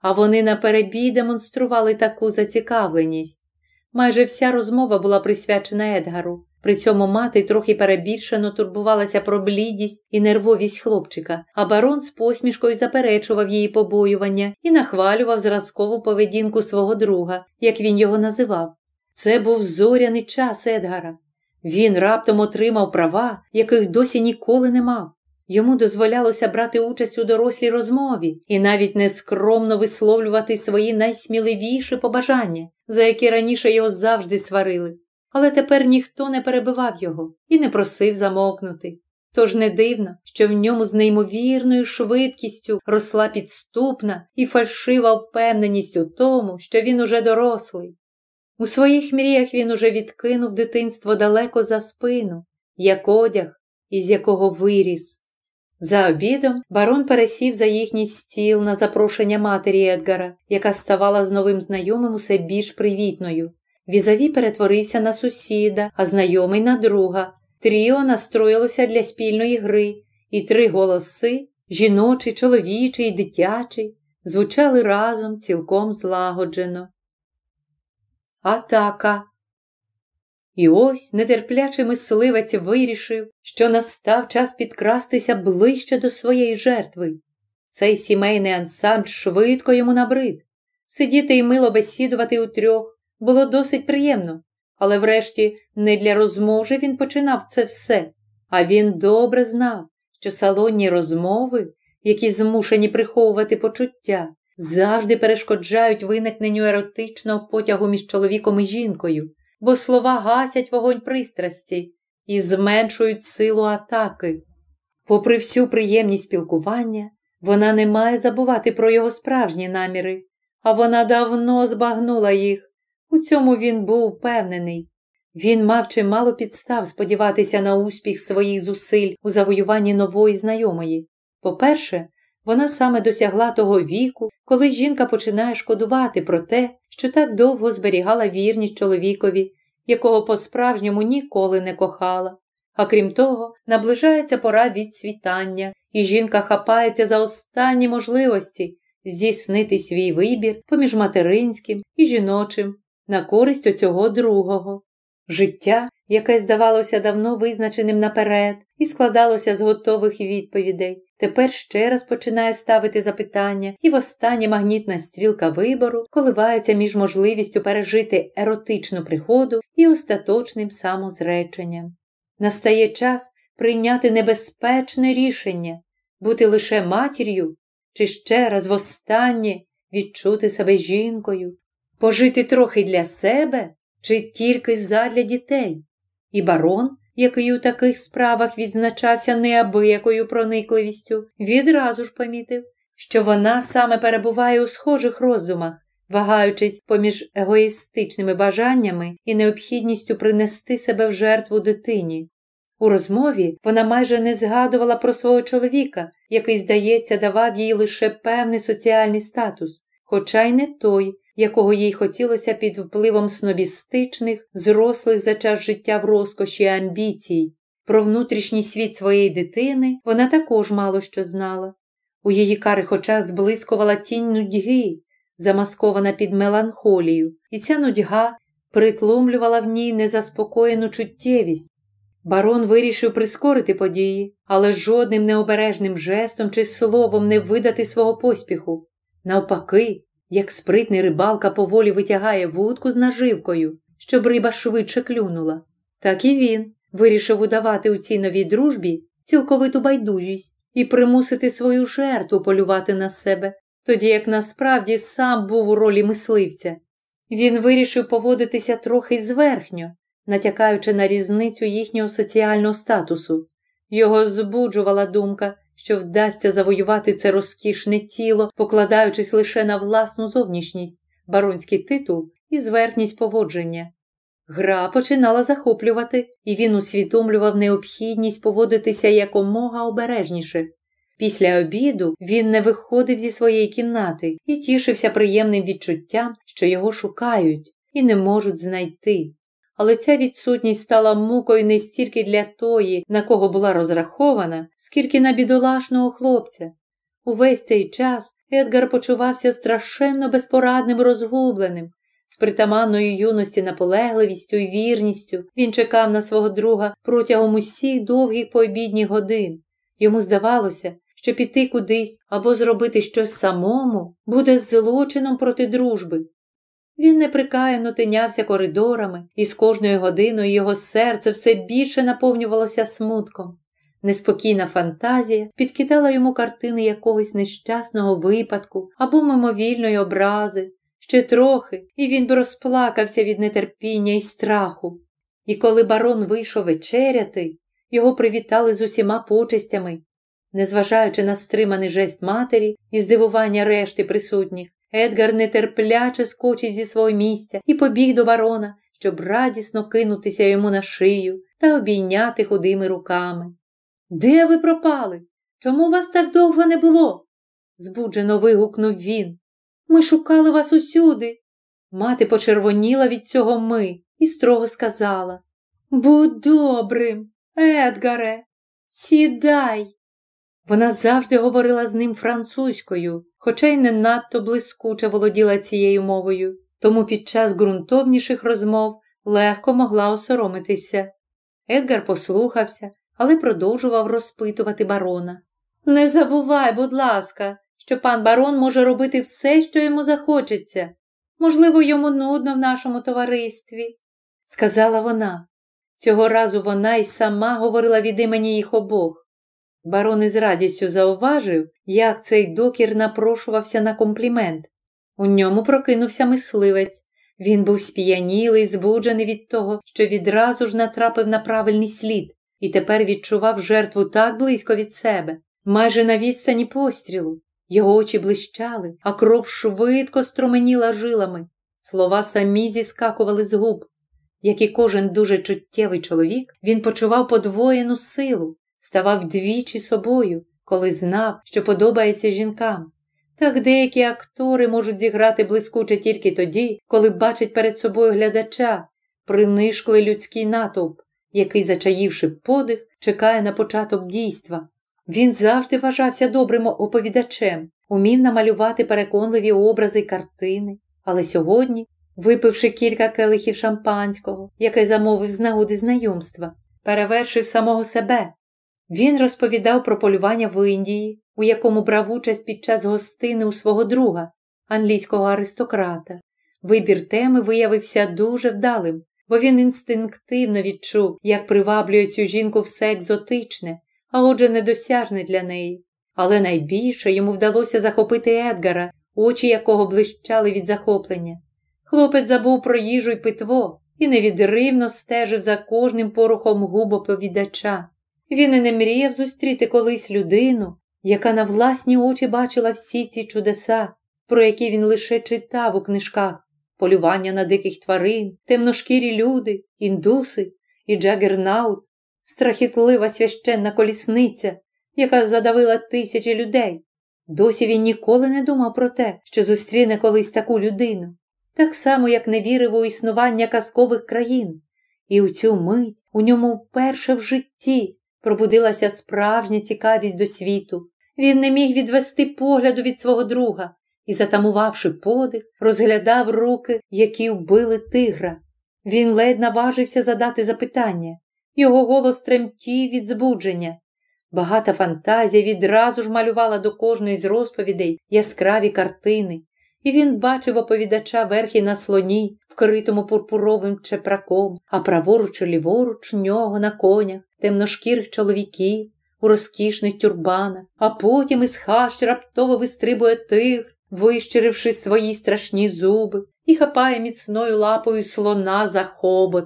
а вони наперебій демонстрували таку зацікавленість. Майже вся розмова була присвячена Едгару, при цьому мати трохи перебільшено турбувалася про блідість і нервовість хлопчика, а барон з посмішкою заперечував її побоювання і нахвалював зразкову поведінку свого друга, як він його називав. Це був зоряний час Едгара. Він раптом отримав права, яких досі ніколи не мав. Йому дозволялося брати участь у дорослій розмові і навіть нескромно висловлювати свої найсміливіші побажання, за які раніше його завжди сварили. Але тепер ніхто не перебивав його і не просив замовкнути. Тож не дивно, що в ньому з неймовірною швидкістю росла підступна і фальшива впевненість у тому, що він уже дорослий, у своїх мріях він уже відкинув дитинство далеко за спину, як одяг, із якого виріс. За обідом барон пересів за їхній стіл на запрошення матері Едгара, яка ставала з новим знайомим усе більш привітною. Візаві перетворився на сусіда, а знайомий на друга. Тріо настроїлося для спільної гри, і три голоси жіночий, чоловічий, дитячий, звучали разом цілком злагоджено атака. І ось нетерплячий мисливець вирішив, що настав час підкрастися ближче до своєї жертви. Цей сімейний ансамбль швидко йому набрид. Сидіти і мило бесідувати у трьох було досить приємно, але врешті не для розмов він починав це все, а він добре знав, що салонні розмови, які змушені приховувати почуття, завжди перешкоджають виникненню еротичного потягу між чоловіком і жінкою, бо слова гасять вогонь пристрасті і зменшують силу атаки. Попри всю приємність спілкування, вона не має забувати про його справжні наміри, а вона давно збагнула їх. У цьому він був впевнений. Він мав чимало підстав сподіватися на успіх своїх зусиль у завоюванні нової знайомої. По-перше, вона саме досягла того віку, коли жінка починає шкодувати про те, що так довго зберігала вірність чоловікові, якого по-справжньому ніколи не кохала. А крім того, наближається пора відсвітання, і жінка хапається за останні можливості здійснити свій вибір поміж материнським і жіночим на користь оцього другого. Життя яке здавалося давно визначеним наперед і складалося з готових відповідей. Тепер ще раз починає ставити запитання, і востаннє магнітна стрілка вибору коливається між можливістю пережити еротичну приходу і остаточним самозреченням. Настає час прийняти небезпечне рішення, бути лише матір'ю чи ще раз востаннє відчути себе жінкою, пожити трохи для себе чи тільки задля дітей. І барон, який у таких справах відзначався неабиякою проникливістю, відразу ж помітив, що вона саме перебуває у схожих розумах, вагаючись поміж егоїстичними бажаннями і необхідністю принести себе в жертву дитині. У розмові вона майже не згадувала про свого чоловіка, який, здається, давав їй лише певний соціальний статус, хоча й не той, якого їй хотілося під впливом снобістичних, зрослих за час життя в розкоші амбіцій. Про внутрішній світ своєї дитини вона також мало що знала. У її карих очах зблискувала тінь нудьги, замаскована під меланхолію, і ця нудьга притлумлювала в ній незаспокоєну чуттєвість. Барон вирішив прискорити події, але жодним необережним жестом чи словом не видати свого поспіху. Навпаки, як спритний рибалка поволі витягає вудку з наживкою, щоб риба швидше клюнула. Так і він вирішив удавати у цій новій дружбі цілковиту байдужість і примусити свою жертву полювати на себе, тоді як насправді сам був у ролі мисливця. Він вирішив поводитися трохи зверхньо, натякаючи на різницю їхнього соціального статусу. Його збуджувала думка, що вдасться завоювати це розкішне тіло, покладаючись лише на власну зовнішність, баронський титул і зверхність поводження. Гра починала захоплювати, і він усвідомлював необхідність поводитися якомога обережніше. Після обіду він не виходив зі своєї кімнати і тішився приємним відчуттям, що його шукають і не можуть знайти але ця відсутність стала мукою не стільки для тої, на кого була розрахована, скільки на бідолашного хлопця. Увесь цей час Едгар почувався страшенно безпорадним, розгубленим. З притаманної юності наполегливістю і вірністю він чекав на свого друга протягом усіх довгих пообідніх годин. Йому здавалося, що піти кудись або зробити щось самому буде злочином проти дружби, він неприкаяно тинявся коридорами, і з кожною годиною його серце все більше наповнювалося смутком. Неспокійна фантазія підкидала йому картини якогось нещасного випадку або мимовільної образи. Ще трохи, і він би розплакався від нетерпіння і страху. І коли барон вийшов вечеряти, його привітали з усіма почестями. Незважаючи на стриманий жест матері і здивування решти присутніх, Едгар нетерпляче скочив зі свого місця і побіг до барона, щоб радісно кинутися йому на шию та обійняти худими руками. Де ви пропали? Чому вас так довго не було? збуджено вигукнув він. Ми шукали вас усюди. Мати почервоніла від цього ми і строго сказала Будь добрим, Едгаре, сідай. Вона завжди говорила з ним французькою, хоча й не надто блискуче володіла цією мовою, тому під час ґрунтовніших розмов легко могла осоромитися. Едгар послухався, але продовжував розпитувати барона. Не забувай, будь ласка, що пан барон може робити все, що йому захочеться. Можливо, йому нудно в нашому товаристві, сказала вона. Цього разу вона й сама говорила від імені їх обох. Барон із радістю зауважив, як цей докір напрошувався на комплімент. У ньому прокинувся мисливець. Він був сп'янілий, збуджений від того, що відразу ж натрапив на правильний слід, і тепер відчував жертву так близько від себе, майже на відстані пострілу. Його очі блищали, а кров швидко струменіла жилами. Слова самі зіскакували з губ. Як і кожен дуже чуттєвий чоловік, він почував подвоєну силу, ставав двічі собою, коли знав, що подобається жінкам. Так деякі актори можуть зіграти блискуче тільки тоді, коли бачать перед собою глядача, принишклий людський натовп, який, зачаївши подих, чекає на початок дійства. Він завжди вважався добрим оповідачем, умів намалювати переконливі образи й картини, але сьогодні, випивши кілька келихів шампанського, яке замовив з нагоди знайомства, перевершив самого себе, він розповідав про полювання в Індії, у якому брав участь під час гостини у свого друга, англійського аристократа. Вибір теми виявився дуже вдалим, бо він інстинктивно відчув, як приваблює цю жінку все екзотичне, а отже, недосяжне для неї. Але найбільше йому вдалося захопити Едгара, очі якого блищали від захоплення. Хлопець забув про їжу й питво і невідривно стежив за кожним порухом губоповідача. Він і не мріяв зустріти колись людину, яка на власні очі бачила всі ці чудеса, про які він лише читав у книжках. Полювання на диких тварин, темношкірі люди, індуси і джагернаут, страхітлива священна колісниця, яка задавила тисячі людей. Досі він ніколи не думав про те, що зустріне колись таку людину, так само, як не вірив у існування казкових країн. І у цю мить у ньому вперше в житті Пробудилася справжня цікавість до світу. Він не міг відвести погляду від свого друга і, затамувавши подих, розглядав руки, які вбили тигра. Він ледь наважився задати запитання. Його голос тремтів від збудження. Багата фантазія відразу ж малювала до кожної з розповідей яскраві картини і він бачив оповідача верхи на слоні, вкритому пурпуровим чепраком, а праворуч і ліворуч нього на конях, темношкірих чоловіків у розкішних тюрбанах, а потім із хащ раптово вистрибує тигр, вищеривши свої страшні зуби, і хапає міцною лапою слона за хобот.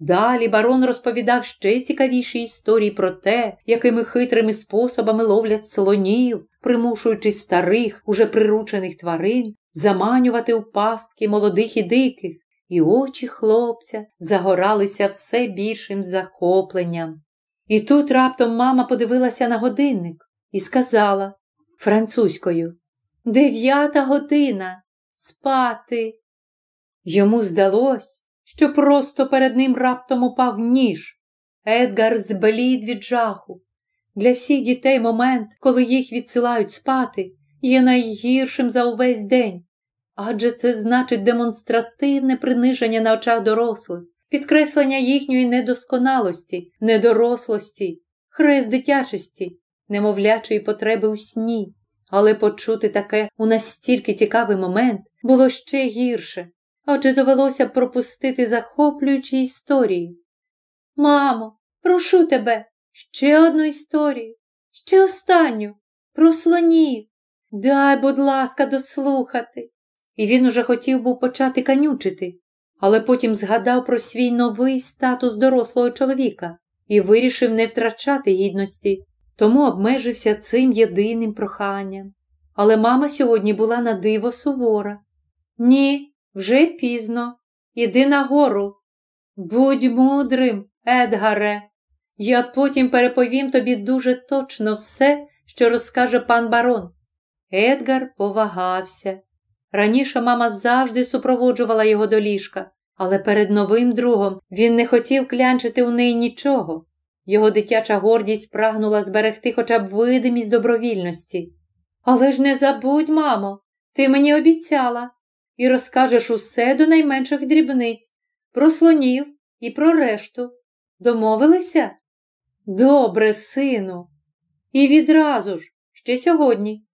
Далі барон розповідав ще цікавіші історії про те, якими хитрими способами ловлять слонів, примушуючи старих, уже приручених тварин заманювати у пастки молодих і диких, і очі хлопця загоралися все більшим захопленням. І тут раптом мама подивилася на годинник і сказала французькою Дев'ята година спати. Йому здалось, що просто перед ним раптом упав ніж. Едгар зблід від жаху. Для всіх дітей момент, коли їх відсилають спати, є найгіршим за увесь день, адже це значить демонстративне приниження на очах дорослих, підкреслення їхньої недосконалості, недорослості, хрест дитячості, немовлячої потреби у сні. Але почути таке у настільки цікавий момент було ще гірше, адже довелося пропустити захоплюючі історії. Мамо, прошу тебе, ще одну історію, ще останню, про слонів. Дай, будь ласка, дослухати. І він уже хотів був почати канючити, але потім згадав про свій новий статус дорослого чоловіка і вирішив не втрачати гідності, тому обмежився цим єдиним проханням. Але мама сьогодні була на диво сувора. Ні, вже пізно. Іди нагору. Будь мудрим, Едгаре. Я потім переповім тобі дуже точно все, що розкаже пан барон. Едгар повагався. Раніше мама завжди супроводжувала його до ліжка, але перед новим другом він не хотів клянчити у неї нічого. Його дитяча гордість прагнула зберегти хоча б видимість добровільності. Але ж не забудь, мамо, ти мені обіцяла і розкажеш усе до найменших дрібниць, про слонів і про решту. Домовилися? Добре, сину. І відразу ж, ще сьогодні.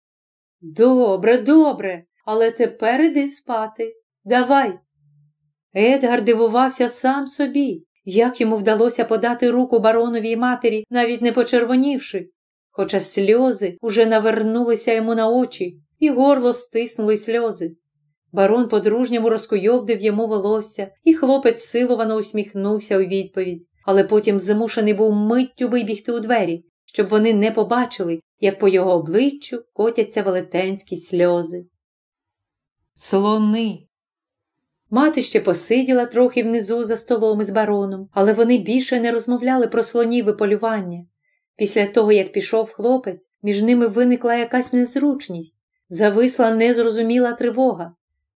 Добре, добре, але тепер іди спати. Давай. Едгар дивувався сам собі, як йому вдалося подати руку бароновій матері, навіть не почервонівши, хоча сльози уже навернулися йому на очі, і горло стиснули сльози. Барон по-дружньому розкуйовдив йому волосся, і хлопець силовано усміхнувся у відповідь, але потім змушений був миттю вибігти у двері, щоб вони не побачили, як по його обличчю котяться велетенські сльози. Слони. Мати ще посиділа трохи внизу за столом із бароном, але вони більше не розмовляли про слонів і полювання. Після того, як пішов хлопець, між ними виникла якась незручність, зависла незрозуміла тривога.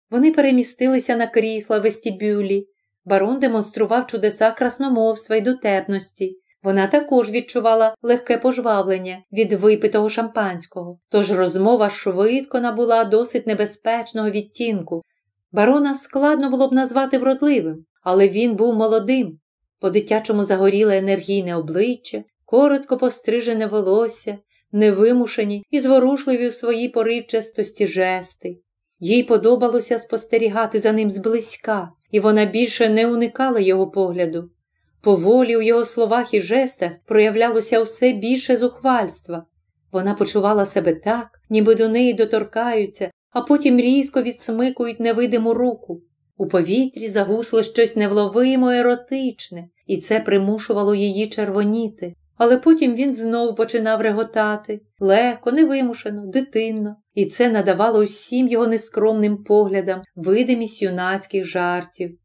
Вони перемістилися на крісла вестибюлі. Барон демонстрував чудеса красномовства й дотепності. Вона також відчувала легке пожвавлення від випитого шампанського, тож розмова швидко набула досить небезпечного відтінку. Барона складно було б назвати вродливим, але він був молодим. По дитячому загоріле енергійне обличчя, коротко пострижене волосся, невимушені і зворушливі у своїй поривчастості жести. Їй подобалося спостерігати за ним зблизька, і вона більше не уникала його погляду. Поволі у його словах і жестах проявлялося все більше зухвальства. Вона почувала себе так, ніби до неї доторкаються, а потім різко відсмикують невидиму руку. У повітрі загусло щось невловимо еротичне, і це примушувало її червоніти. Але потім він знову починав реготати легко, невимушено, дитинно, і це надавало усім його нескромним поглядам видимість юнацьких жартів.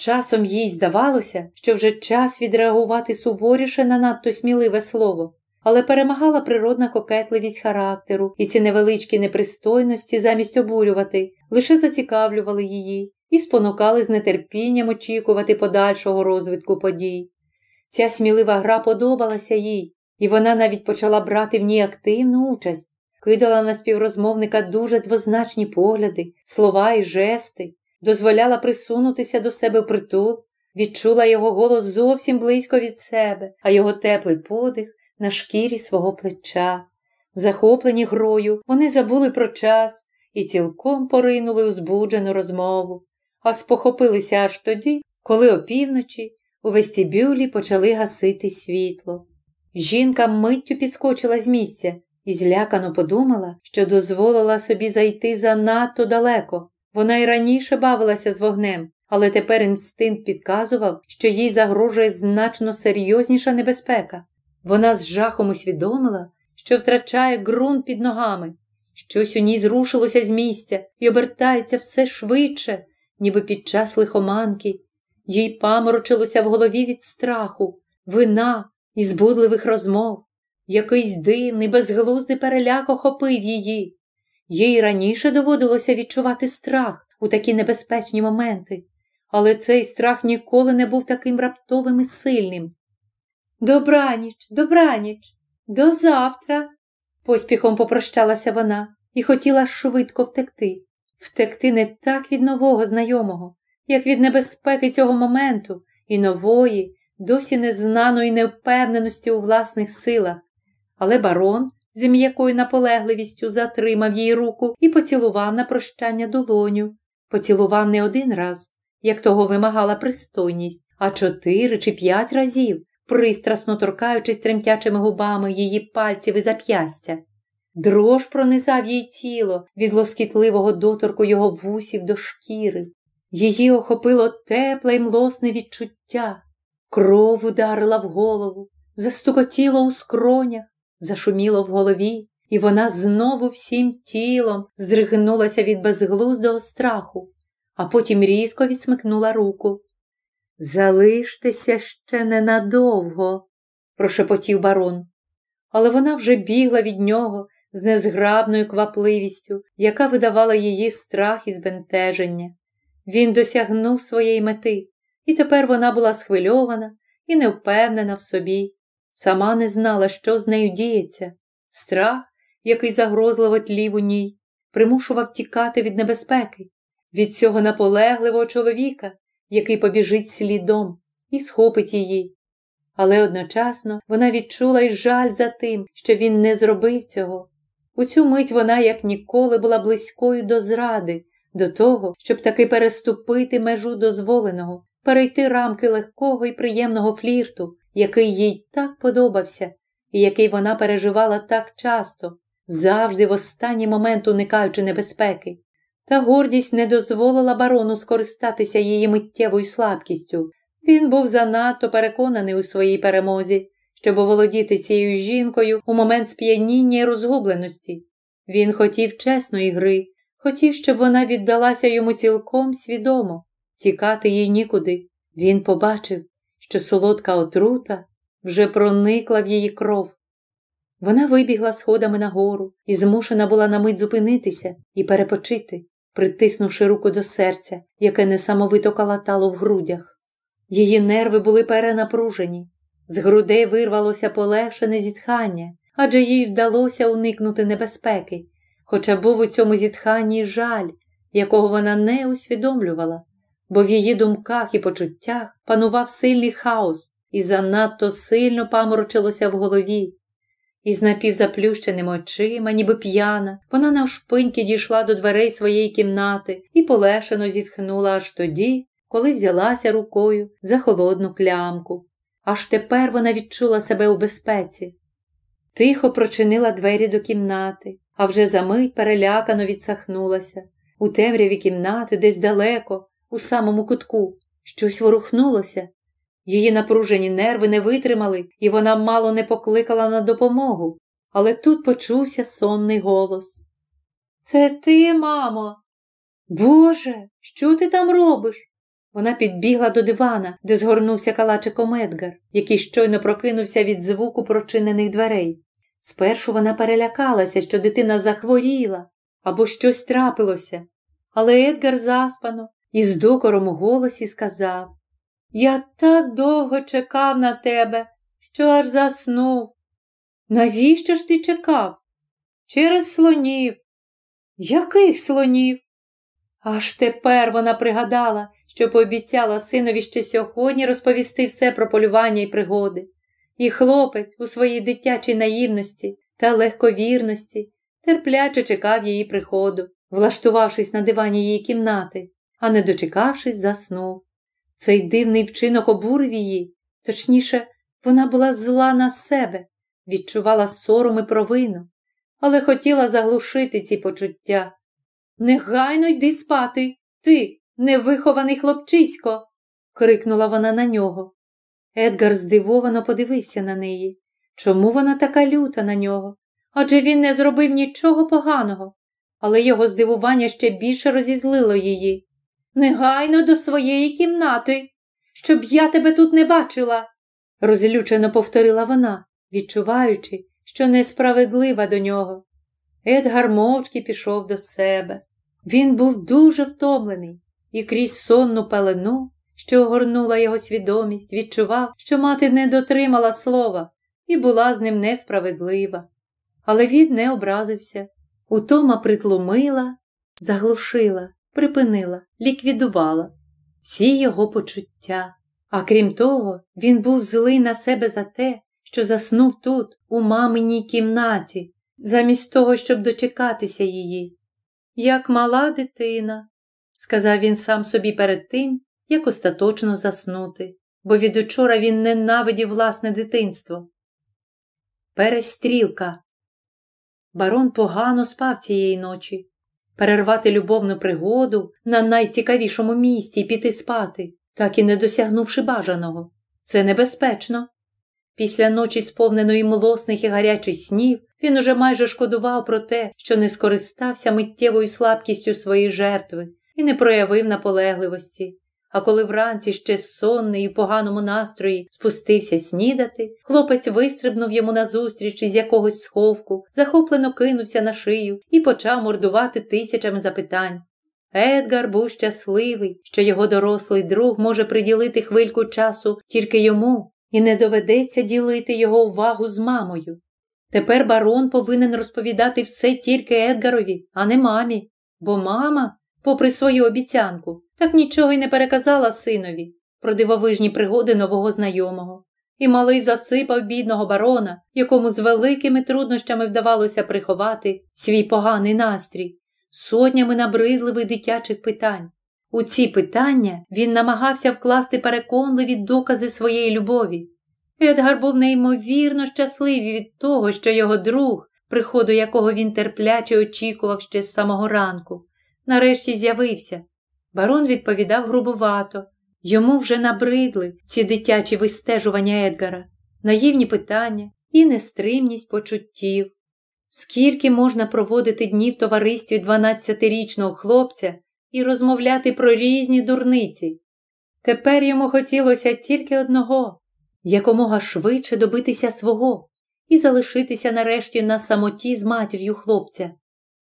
Часом їй здавалося, що вже час відреагувати суворіше на надто сміливе слово, але перемагала природна кокетливість характеру, і ці невеличкі непристойності замість обурювати, лише зацікавлювали її і спонукали з нетерпінням очікувати подальшого розвитку подій. Ця смілива гра подобалася їй, і вона навіть почала брати в ній активну участь, кидала на співрозмовника дуже двозначні погляди, слова і жести дозволяла присунутися до себе притул, відчула його голос зовсім близько від себе, а його теплий подих на шкірі свого плеча. Захоплені грою, вони забули про час і цілком поринули у збуджену розмову, а спохопилися аж тоді, коли опівночі у вестибюлі почали гасити світло. Жінка миттю підскочила з місця і злякано подумала, що дозволила собі зайти занадто далеко. Вона й раніше бавилася з вогнем, але тепер інстинкт підказував, що їй загрожує значно серйозніша небезпека. Вона з жахом усвідомила, що втрачає ґрунт під ногами. Щось у ній зрушилося з місця і обертається все швидше, ніби під час лихоманки. Їй паморочилося в голові від страху, вина і збудливих розмов. Якийсь дивний, безглуздий переляк охопив її. Їй раніше доводилося відчувати страх у такі небезпечні моменти, але цей страх ніколи не був таким раптовим і сильним. Добраніч, добраніч, до завтра, поспіхом попрощалася вона і хотіла швидко втекти, втекти не так від нового знайомого, як від небезпеки цього моменту і нової, досі незнаної невпевненості у власних силах. Але барон з м'якою наполегливістю затримав їй руку і поцілував на прощання долоню. Поцілував не один раз, як того вимагала пристойність, а чотири чи п'ять разів, пристрасно торкаючись тремтячими губами її пальців і зап'ястя. Дрож пронизав їй тіло від лоскітливого доторку його вусів до шкіри. Її охопило тепле й млосне відчуття. Кров ударила в голову, застукотіло у скронях, зашуміло в голові, і вона знову всім тілом зригнулася від безглуздого страху, а потім різко відсмикнула руку. Залиштеся ще ненадовго, прошепотів барон, але вона вже бігла від нього з незграбною квапливістю, яка видавала її страх і збентеження. Він досягнув своєї мети, і тепер вона була схвильована і невпевнена в собі. Сама не знала, що з нею діється. Страх, який загрозливо тлів у ній, примушував тікати від небезпеки, від цього наполегливого чоловіка, який побіжить слідом і схопить її. Але одночасно вона відчула й жаль за тим, що він не зробив цього. У цю мить вона, як ніколи, була близькою до зради, до того, щоб таки переступити межу дозволеного, перейти рамки легкого і приємного флірту, який їй так подобався, і який вона переживала так часто, завжди в останній момент уникаючи небезпеки. Та гордість не дозволила барону скористатися її миттєвою слабкістю. Він був занадто переконаний у своїй перемозі, щоб оволодіти цією жінкою у момент сп'яніння і розгубленості. Він хотів чесної гри, хотів, щоб вона віддалася йому цілком свідомо, тікати їй нікуди. Він побачив, що солодка отрута вже проникла в її кров. Вона вибігла сходами нагору і змушена була на мить зупинитися і перепочити, притиснувши руку до серця, яке несамовито калатало в грудях. Її нерви були перенапружені, з грудей вирвалося полегшене зітхання, адже їй вдалося уникнути небезпеки, хоча був у цьому зітханні жаль, якого вона не усвідомлювала бо в її думках і почуттях панував сильний хаос і занадто сильно паморочилося в голові. І з напівзаплющеними очима, ніби п'яна, вона навшпиньки дійшла до дверей своєї кімнати і полешено зітхнула аж тоді, коли взялася рукою за холодну клямку. Аж тепер вона відчула себе у безпеці. Тихо прочинила двері до кімнати, а вже за мить перелякано відсахнулася. У темряві кімнати, десь далеко, у самому кутку. Щось ворухнулося. Її напружені нерви не витримали, і вона мало не покликала на допомогу, але тут почувся сонний голос. Це ти, мамо. Боже, що ти там робиш? Вона підбігла до дивана, де згорнувся калачиком Едгар, який щойно прокинувся від звуку прочинених дверей. Спершу вона перелякалася, що дитина захворіла або щось трапилося, але Едгар заспано, і з докором у голосі сказав Я так довго чекав на тебе, що аж заснув. Навіщо ж ти чекав? Через слонів. Яких слонів? Аж тепер вона пригадала, що пообіцяла синові ще сьогодні розповісти все про полювання і пригоди. І хлопець у своїй дитячій наївності та легковірності терпляче чекав її приходу, влаштувавшись на дивані її кімнати, а не дочекавшись, заснув. Цей дивний вчинок обурив її, точніше, вона була зла на себе, відчувала сором і провину, але хотіла заглушити ці почуття. Негайно йди спати, ти, невихований хлопчисько, крикнула вона на нього. Едгар здивовано подивився на неї. Чому вона така люта на нього? Адже він не зробив нічого поганого, але його здивування ще більше розізлило її негайно до своєї кімнати, щоб я тебе тут не бачила, розлючено повторила вона, відчуваючи, що несправедлива до нього. Едгар мовчки пішов до себе. Він був дуже втомлений і крізь сонну палену, що огорнула його свідомість, відчував, що мати не дотримала слова і була з ним несправедлива. Але він не образився. Утома притлумила, заглушила припинила, ліквідувала всі його почуття. А крім того, він був злий на себе за те, що заснув тут, у маминій кімнаті, замість того, щоб дочекатися її. Як мала дитина, сказав він сам собі перед тим, як остаточно заснути, бо від учора він ненавидів власне дитинство. Перестрілка. Барон погано спав цієї ночі перервати любовну пригоду на найцікавішому місці і піти спати, так і не досягнувши бажаного. Це небезпечно. Після ночі, сповненої млосних і гарячих снів, він уже майже шкодував про те, що не скористався миттєвою слабкістю своєї жертви і не проявив наполегливості. А коли вранці ще сонний і в поганому настрої спустився снідати, хлопець вистрибнув йому назустріч із якогось сховку, захоплено кинувся на шию і почав мордувати тисячами запитань. Едгар був щасливий, що його дорослий друг може приділити хвильку часу тільки йому, і не доведеться ділити його увагу з мамою. Тепер барон повинен розповідати все тільки Едгарові, а не мамі, бо мама попри свою обіцянку, так нічого й не переказала синові про дивовижні пригоди нового знайомого. І малий засипав бідного барона, якому з великими труднощами вдавалося приховати свій поганий настрій, сотнями набридливих дитячих питань. У ці питання він намагався вкласти переконливі докази своєї любові. Едгар був неймовірно щасливий від того, що його друг, приходу якого він терпляче очікував ще з самого ранку, нарешті з'явився. Барон відповідав грубувато, Йому вже набридли ці дитячі вистежування Едгара, наївні питання і нестримність почуттів. Скільки можна проводити дні в товаристві 12-річного хлопця і розмовляти про різні дурниці? Тепер йому хотілося тільки одного якомога швидше добитися свого і залишитися нарешті на самоті з матір'ю хлопця,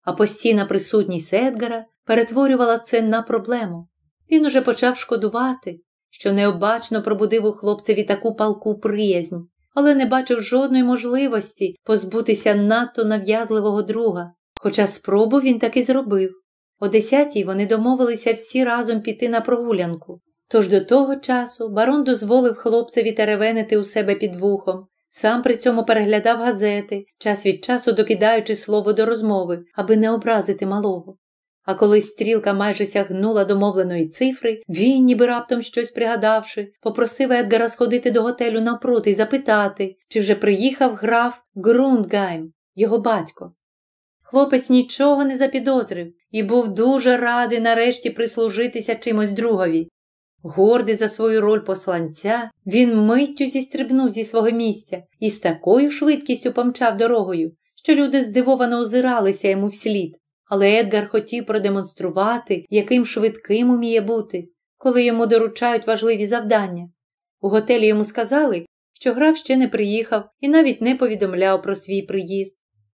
а постійна присутність Едгара перетворювала це на проблему. Він уже почав шкодувати, що необачно пробудив у хлопцеві таку палку приязнь, але не бачив жодної можливості позбутися надто нав'язливого друга. Хоча спробу він так і зробив. О десятій вони домовилися всі разом піти на прогулянку. Тож до того часу барон дозволив хлопцеві теревенити у себе під вухом, сам при цьому переглядав газети, час від часу докидаючи слово до розмови, аби не образити малого. А коли стрілка майже сягнула домовленої цифри, він, ніби раптом щось пригадавши, попросив Едгара сходити до готелю напроти і запитати, чи вже приїхав граф Грундгайм, його батько. Хлопець нічого не запідозрив і був дуже радий нарешті прислужитися чимось другові. Гордий за свою роль посланця, він миттю зістрибнув зі свого місця і з такою швидкістю помчав дорогою, що люди здивовано озиралися йому вслід але Едгар хотів продемонструвати, яким швидким уміє бути, коли йому доручають важливі завдання. У готелі йому сказали, що граф ще не приїхав і навіть не повідомляв про свій приїзд.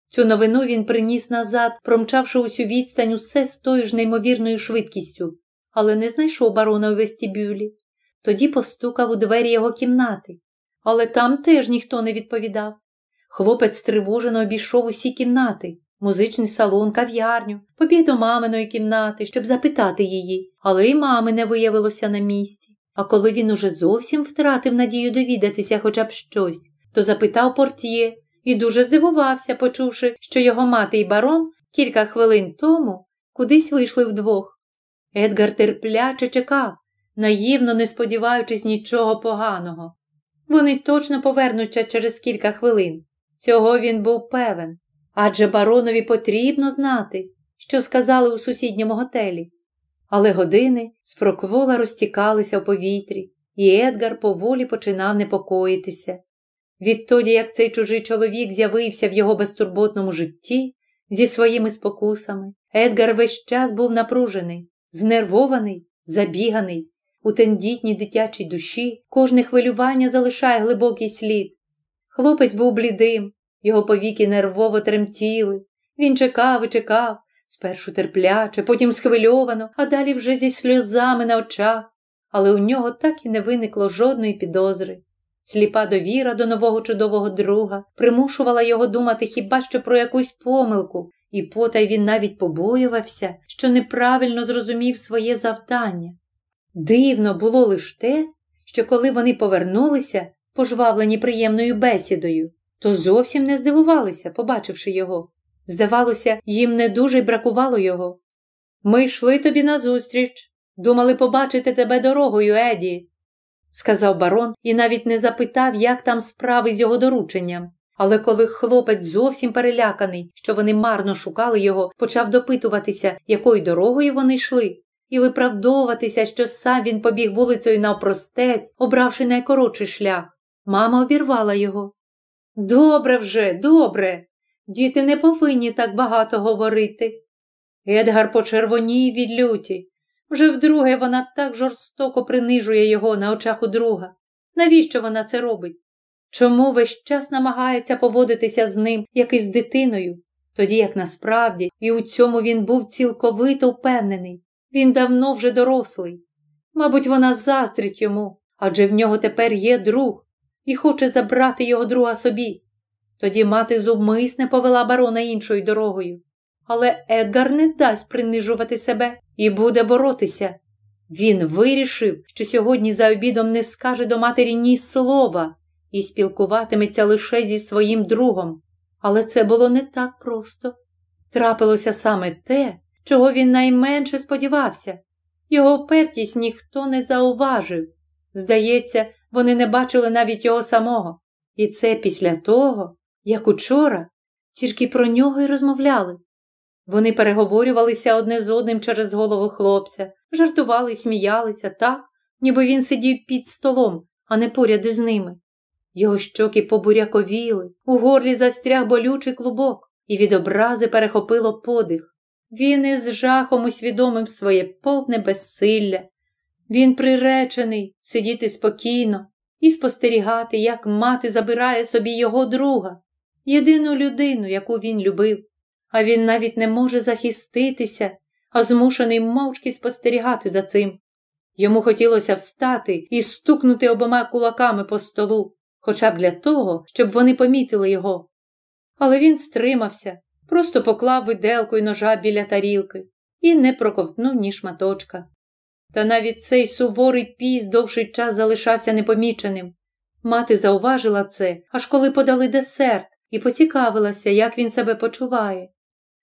Цю новину він приніс назад, промчавши усю відстань усе з тою ж неймовірною швидкістю, але не знайшов барона у вестибюлі. Тоді постукав у двері його кімнати, але там теж ніхто не відповідав. Хлопець стривожено обійшов усі кімнати, музичний салон, кав'ярню, побіг до маминої кімнати, щоб запитати її, але й мами не виявилося на місці. А коли він уже зовсім втратив надію довідатися хоча б щось, то запитав портьє і дуже здивувався, почувши, що його мати і барон кілька хвилин тому кудись вийшли вдвох. Едгар терпляче чекав, наївно не сподіваючись нічого поганого. Вони точно повернуться через кілька хвилин. Цього він був певен адже баронові потрібно знати, що сказали у сусідньому готелі. Але години з проквола розтікалися в повітрі, і Едгар поволі починав непокоїтися. Відтоді, як цей чужий чоловік з'явився в його безтурботному житті зі своїми спокусами, Едгар весь час був напружений, знервований, забіганий. У тендітній дитячій душі кожне хвилювання залишає глибокий слід. Хлопець був блідим, його повіки нервово тремтіли. Він чекав і чекав, спершу терпляче, потім схвильовано, а далі вже зі сльозами на очах, але у нього так і не виникло жодної підозри. Сліпа довіра до нового чудового друга примушувала його думати хіба що про якусь помилку, і потай він навіть побоювався, що неправильно зрозумів своє завдання. Дивно було лише те, що коли вони повернулися, пожвавлені приємною бесідою, то зовсім не здивувалися, побачивши його. Здавалося, їм не дуже й бракувало його. Ми йшли тобі назустріч, думали побачити тебе дорогою, Еді, сказав барон і навіть не запитав, як там справи з його дорученням. Але коли хлопець зовсім переляканий, що вони марно шукали його, почав допитуватися, якою дорогою вони йшли, і виправдовуватися, що сам він побіг вулицею навпростець, обравши найкоротший шлях, мама обірвала його. Добре вже, добре. Діти не повинні так багато говорити. Едгар почервоній від люті. Вже вдруге вона так жорстоко принижує його на очах у друга. Навіщо вона це робить? Чому весь час намагається поводитися з ним, як і з дитиною, тоді як насправді, і у цьому він був цілковито впевнений. Він давно вже дорослий. Мабуть, вона заздрить йому, адже в нього тепер є друг, і хоче забрати його друга собі. Тоді мати зумисне повела барона іншою дорогою. Але Едгар не дасть принижувати себе і буде боротися. Він вирішив, що сьогодні за обідом не скаже до матері ні слова і спілкуватиметься лише зі своїм другом. Але це було не так просто. Трапилося саме те, чого він найменше сподівався. Його впертість ніхто не зауважив. Здається, вони не бачили навіть його самого. І це після того, як учора, тільки про нього й розмовляли. Вони переговорювалися одне з одним через голову хлопця, жартували, й сміялися так, ніби він сидів під столом, а не поряд із ними. Його щоки побуряковіли, у горлі застряг болючий клубок, і від образи перехопило подих. Він із жахом усвідомив своє повне безсилля він приречений сидіти спокійно і спостерігати, як мати забирає собі його друга, єдину людину, яку він любив, а він навіть не може захиститися, а змушений мовчки спостерігати за цим. Йому хотілося встати і стукнути обома кулаками по столу, хоча б для того, щоб вони помітили його. Але він стримався, просто поклав виделку й ножа біля тарілки і не проковтнув ні шматочка. Та навіть цей суворий піс довший час залишався непоміченим. Мати зауважила це, аж коли подали десерт, і поцікавилася, як він себе почуває.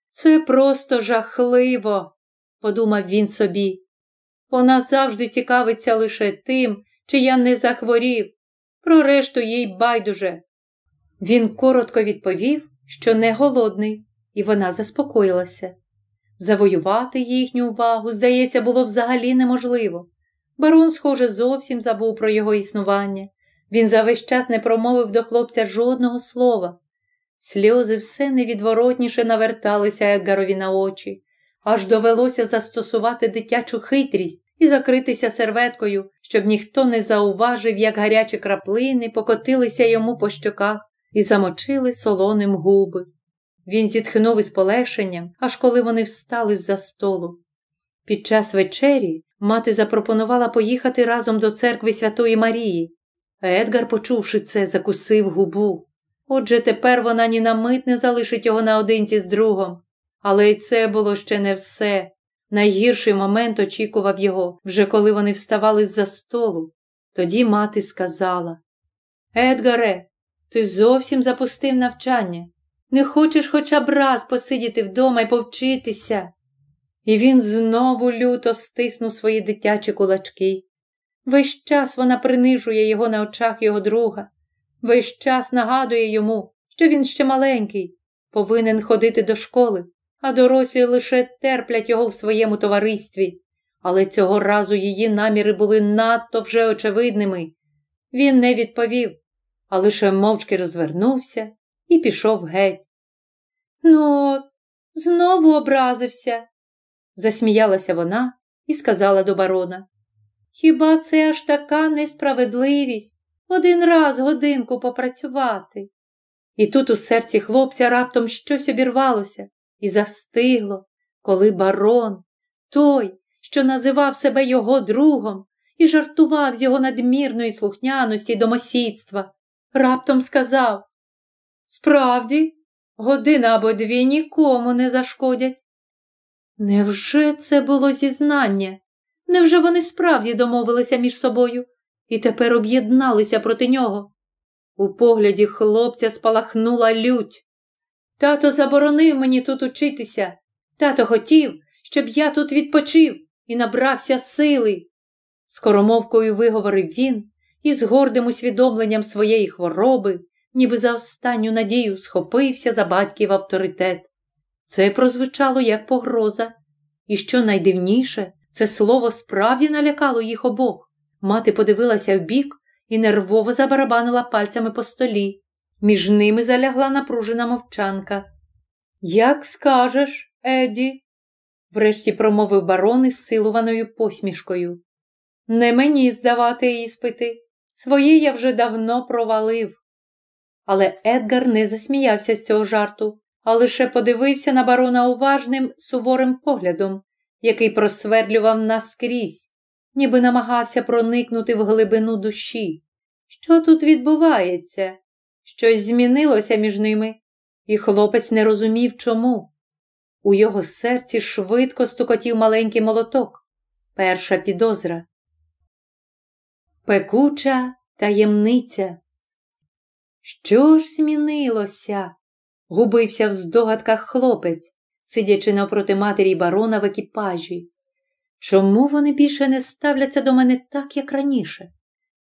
Це просто жахливо, подумав він собі. Вона завжди цікавиться лише тим, чи я не захворів. Про решту їй байдуже. Він коротко відповів, що не голодний, і вона заспокоїлася. Завоювати їхню увагу, здається, було взагалі неможливо. Барон, схоже, зовсім забув про його існування. Він за весь час не промовив до хлопця жодного слова. Сльози все невідворотніше наверталися Едгарові на очі, аж довелося застосувати дитячу хитрість і закритися серветкою, щоб ніхто не зауважив, як гарячі краплини покотилися йому по щоках і замочили солоним губи. Він зітхнув із полегшенням, аж коли вони встали з за столу. Під час вечері мати запропонувала поїхати разом до церкви Святої Марії. Едгар, почувши це, закусив губу. Отже, тепер вона ні на мить не залишить його наодинці з другом. Але й це було ще не все. Найгірший момент очікував його, вже коли вони вставали з за столу. Тоді мати сказала: Едгаре, ти зовсім запустив навчання. Не хочеш хоча б раз посидіти вдома і повчитися? І він знову люто стиснув свої дитячі кулачки. Весь час вона принижує його на очах його друга, весь час нагадує йому, що він ще маленький, повинен ходити до школи, а дорослі лише терплять його в своєму товаристві. Але цього разу її наміри були надто вже очевидними. Він не відповів, а лише мовчки розвернувся і пішов геть. Ну от, знову образився, засміялася вона і сказала до барона. Хіба це аж така несправедливість один раз годинку попрацювати? І тут у серці хлопця раптом щось обірвалося і застигло, коли барон, той, що називав себе його другом і жартував з його надмірної слухняності й домосідства, раптом сказав Справді, година або дві нікому не зашкодять. Невже це було зізнання? Невже вони справді домовилися між собою і тепер об'єдналися проти нього? У погляді хлопця спалахнула лють. Тато заборонив мені тут учитися. Тато хотів, щоб я тут відпочив і набрався сили. Скоромовкою виговорив він і з гордим усвідомленням своєї хвороби ніби за останню надію схопився за батьків авторитет. Це прозвучало як погроза, і що найдивніше, це слово справді налякало їх обох. Мати подивилася вбік і нервово забарабанила пальцями по столі. Між ними залягла напружена мовчанка. Як скажеш, Еді, врешті промовив барон із силованою посмішкою. Не мені здавати іспити. Свої я вже давно провалив. Але Едгар не засміявся з цього жарту, а лише подивився на барона уважним суворим поглядом, який просвердлював наскрізь, ніби намагався проникнути в глибину душі. Що тут відбувається? Щось змінилося між ними, і хлопець не розумів, чому. У його серці швидко стукотів маленький молоток, перша підозра. Пекуча таємниця. Що ж змінилося? губився в здогадках хлопець, сидячи навпроти матері барона в екіпажі. Чому вони більше не ставляться до мене так, як раніше?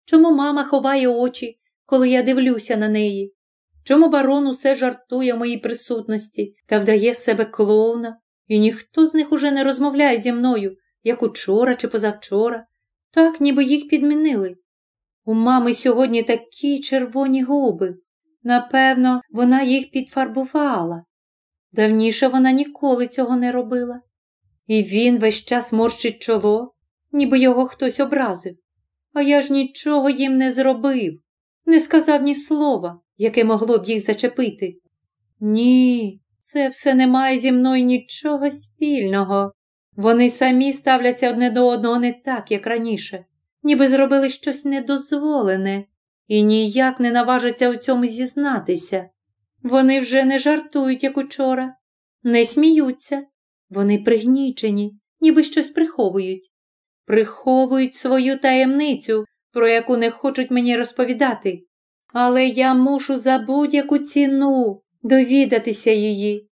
Чому мама ховає очі, коли я дивлюся на неї? Чому барон усе жартує в моїй присутності та вдає себе клоуна, і ніхто з них уже не розмовляє зі мною, як учора чи позавчора, так ніби їх підмінили. У мами сьогодні такі червоні губи. Напевно, вона їх підфарбувала. Давніше вона ніколи цього не робила. І він весь час морщить чоло, ніби його хтось образив. А я ж нічого їм не зробив, не сказав ні слова, яке могло б їх зачепити. Ні, це все не має зі мною нічого спільного. Вони самі ставляться одне до одного не так, як раніше ніби зробили щось недозволене і ніяк не наважаться у цьому зізнатися. Вони вже не жартують, як учора, не сміються. Вони пригнічені, ніби щось приховують, приховують свою таємницю, про яку не хочуть мені розповідати. Але я мушу за будь-яку ціну довідатися її.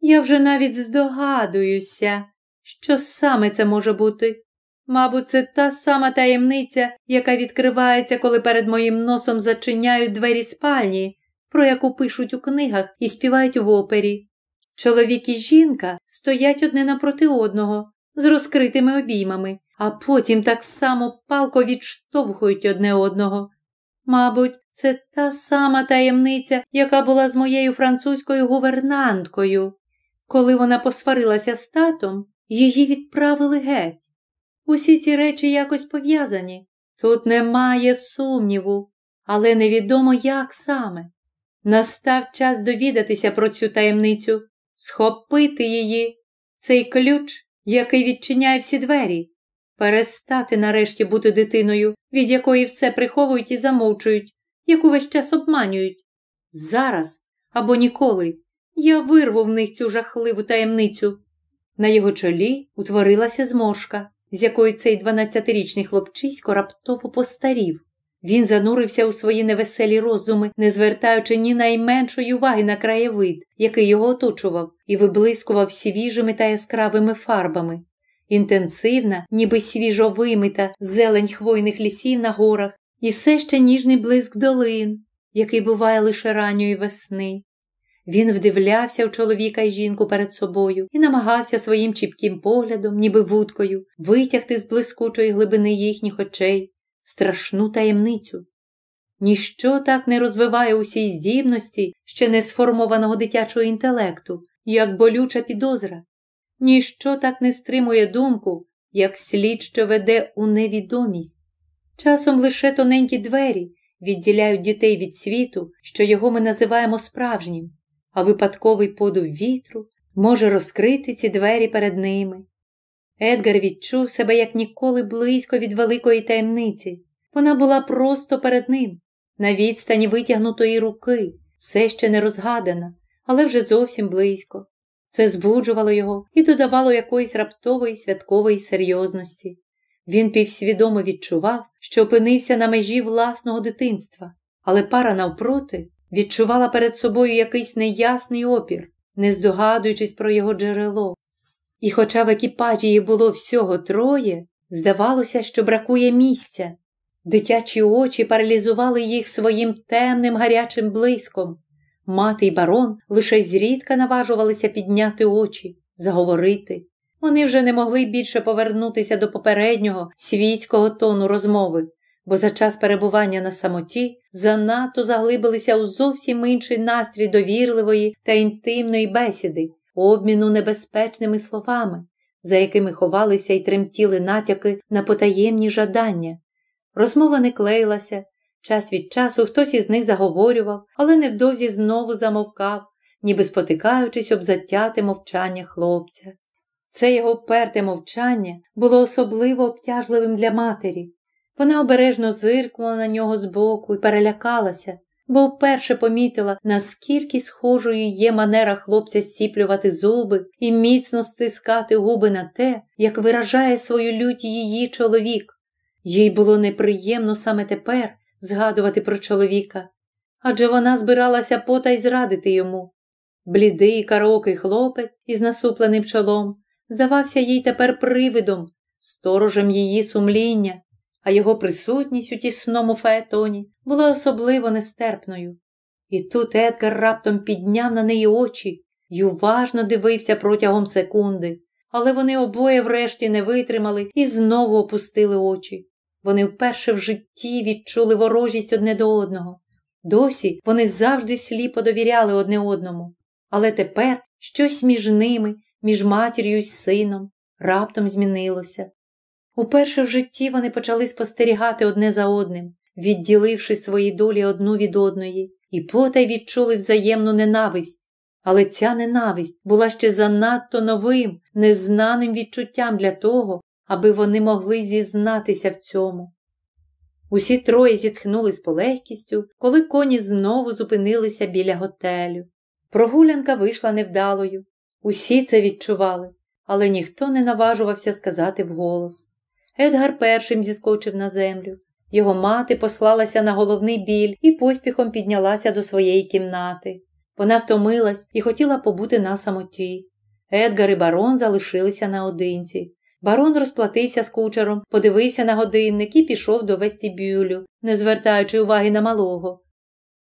Я вже навіть здогадуюся, що саме це може бути. Мабуть, це та сама таємниця, яка відкривається, коли перед моїм носом зачиняють двері спальні, про яку пишуть у книгах і співають в опері. Чоловік і жінка стоять одне напроти одного з розкритими обіймами, а потім так само палко відштовхують одне одного. Мабуть, це та сама таємниця, яка була з моєю французькою гувернанткою. Коли вона посварилася з татом, її відправили геть. Усі ці речі якось пов'язані. Тут немає сумніву, але невідомо, як саме. Настав час довідатися про цю таємницю, схопити її, цей ключ, який відчиняє всі двері, перестати нарешті бути дитиною, від якої все приховують і замовчують, яку весь час обманюють. Зараз або ніколи я вирву в них цю жахливу таємницю. На його чолі утворилася зморшка з якою цей 12-річний хлопчисько раптово постарів. Він занурився у свої невеселі розуми, не звертаючи ні найменшої уваги на краєвид, який його оточував, і виблискував свіжими та яскравими фарбами. Інтенсивна, ніби свіжо вимита зелень хвойних лісів на горах, і все ще ніжний блиск долин, який буває лише ранньої весни, він вдивлявся в чоловіка і жінку перед собою і намагався своїм чіпким поглядом, ніби вудкою, витягти з блискучої глибини їхніх очей страшну таємницю. Ніщо так не розвиває усій здібності ще не сформованого дитячого інтелекту, як болюча підозра, ніщо так не стримує думку, як слід, що веде у невідомість. Часом лише тоненькі двері відділяють дітей від світу, що його ми називаємо справжнім а випадковий подув вітру може розкрити ці двері перед ними. Едгар відчув себе як ніколи близько від великої таємниці. Вона була просто перед ним, на відстані витягнутої руки, все ще не розгадана, але вже зовсім близько. Це збуджувало його і додавало якоїсь раптової святкової серйозності. Він півсвідомо відчував, що опинився на межі власного дитинства, але пара навпроти відчувала перед собою якийсь неясний опір, не здогадуючись про його джерело. І, хоча в екіпажі її було всього троє, здавалося, що бракує місця. Дитячі очі паралізували їх своїм темним гарячим блиском. Мати й барон лише зрідка наважувалися підняти очі, заговорити. Вони вже не могли більше повернутися до попереднього світського тону розмови бо за час перебування на самоті занадто заглибилися у зовсім інший настрій довірливої та інтимної бесіди, обміну небезпечними словами, за якими ховалися і тремтіли натяки на потаємні жадання. Розмова не клеїлася, час від часу хтось із них заговорював, але невдовзі знову замовкав, ніби спотикаючись об затяте мовчання хлопця. Це його перте мовчання було особливо обтяжливим для матері. Вона обережно зиркнула на нього збоку і перелякалася, бо вперше помітила, наскільки схожою є манера хлопця зціплювати зуби і міцно стискати губи на те, як виражає свою лють її чоловік. Їй було неприємно саме тепер згадувати про чоловіка, адже вона збиралася потай зрадити йому. Блідий карокий хлопець із насупленим чолом здавався їй тепер привидом, сторожем її сумління а його присутність у тісному фаетоні була особливо нестерпною. І тут Едгар раптом підняв на неї очі й уважно дивився протягом секунди, але вони обоє врешті не витримали і знову опустили очі. Вони вперше в житті відчули ворожість одне до одного. Досі вони завжди сліпо довіряли одне одному, але тепер щось між ними, між матір'ю й сином, раптом змінилося. Уперше в житті вони почали спостерігати одне за одним, відділивши свої долі одну від одної, і потай відчули взаємну ненависть. Але ця ненависть була ще занадто новим, незнаним відчуттям для того, аби вони могли зізнатися в цьому. Усі троє зітхнули з полегкістю, коли коні знову зупинилися біля готелю. Прогулянка вийшла невдалою. Усі це відчували, але ніхто не наважувався сказати вголос. Едгар першим зіскочив на землю. Його мати послалася на головний біль і поспіхом піднялася до своєї кімнати. Вона втомилась і хотіла побути на самоті. Едгар і барон залишилися наодинці. Барон розплатився з кучером, подивився на годинник і пішов до вестибюлю, не звертаючи уваги на малого.